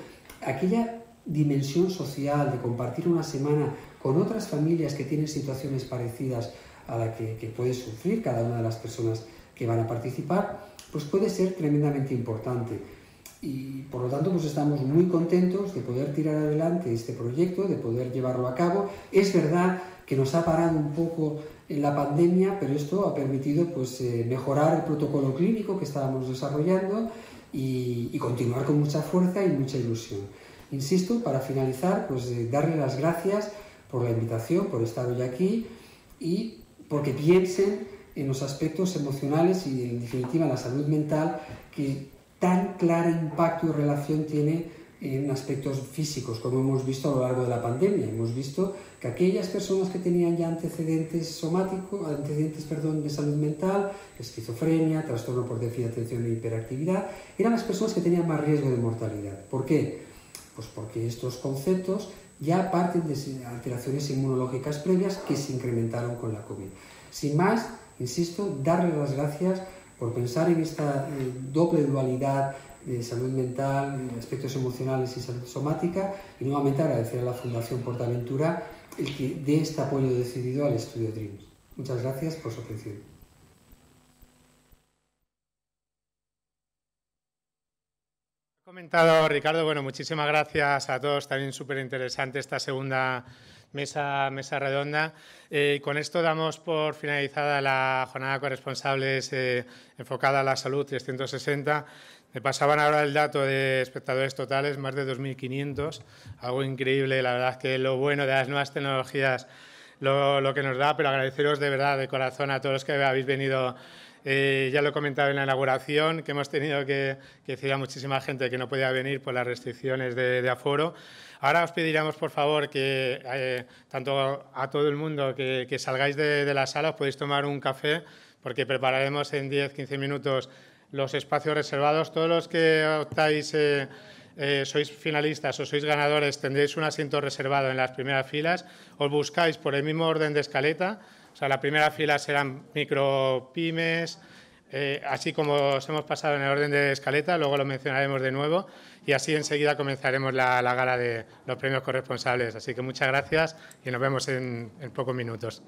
aquella dimensión social de compartir una semana con otras familias que tienen situaciones parecidas a la que, que puede sufrir cada una de las personas que van a participar, pues puede ser tremendamente importante. Y por lo tanto, pues estamos muy contentos de poder tirar adelante este proyecto, de poder llevarlo a cabo. Es verdad que nos ha parado un poco en la pandemia, pero esto ha permitido pues, eh, mejorar el protocolo clínico que estábamos desarrollando y, continuar con mucha fuerza y mucha ilusión. Insisto, para finalizar, pues eh, darle las gracias por la invitación, por estar hoy aquí y porque piensen en los aspectos emocionales y en definitiva en la salud mental que tan claro impacto y relación tiene en aspectos físicos, como hemos visto a lo largo de la pandemia. Hemos visto que aquellas personas que tenían ya antecedentes somáticos, antecedentes perdón, de salud mental, esquizofrenia, trastorno por déficit de atención e hiperactividad, eran las personas que tenían más riesgo de mortalidad. ¿Por qué? Pues porque estos conceptos ya parten de alteraciones inmunológicas previas que se incrementaron con la COVID. Sin más, insisto, darle las gracias por pensar en esta eh, doble dualidad de salud mental, aspectos emocionales y salud somática, y nuevamente agradecer a la Fundación Portaventura el que dé este apoyo decidido al estudio DREAMS. Muchas gracias por su atención. comentado Ricardo, bueno, muchísimas gracias a todos, también súper interesante esta segunda mesa, mesa redonda. Eh, con esto damos por finalizada la jornada corresponsables eh, enfocada a la salud 360. Me pasaban ahora el dato de espectadores totales, más de 2.500, algo increíble, la verdad es que lo bueno de las nuevas tecnologías, lo, lo que nos da, pero agradeceros de verdad, de corazón, a todos los que habéis venido eh, ya lo he comentado en la inauguración, que hemos tenido que, que decir a muchísima gente que no podía venir por las restricciones de, de aforo. Ahora os pediríamos, por favor, que eh, tanto a todo el mundo que, salgáis de, la sala, os podéis tomar un café, porque prepararemos en 10-15 minutos los espacios reservados. Todos los que optáis, eh, eh, sois finalistas o sois ganadores, tendréis un asiento reservado en las primeras filas. Os buscáis por el mismo orden de escaleta. O sea, la primera fila serán micropymes, eh, así como os hemos pasado en el orden de escaleta, luego lo mencionaremos de nuevo y así enseguida comenzaremos la, gala de los premios corresponsables. Así que muchas gracias y nos vemos en, pocos minutos.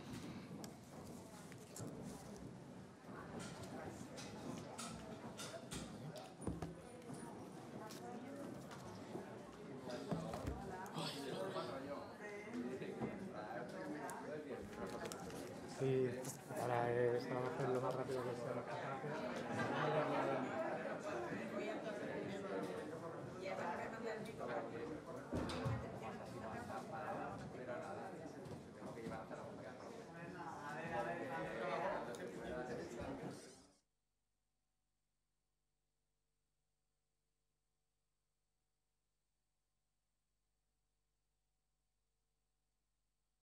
Eh,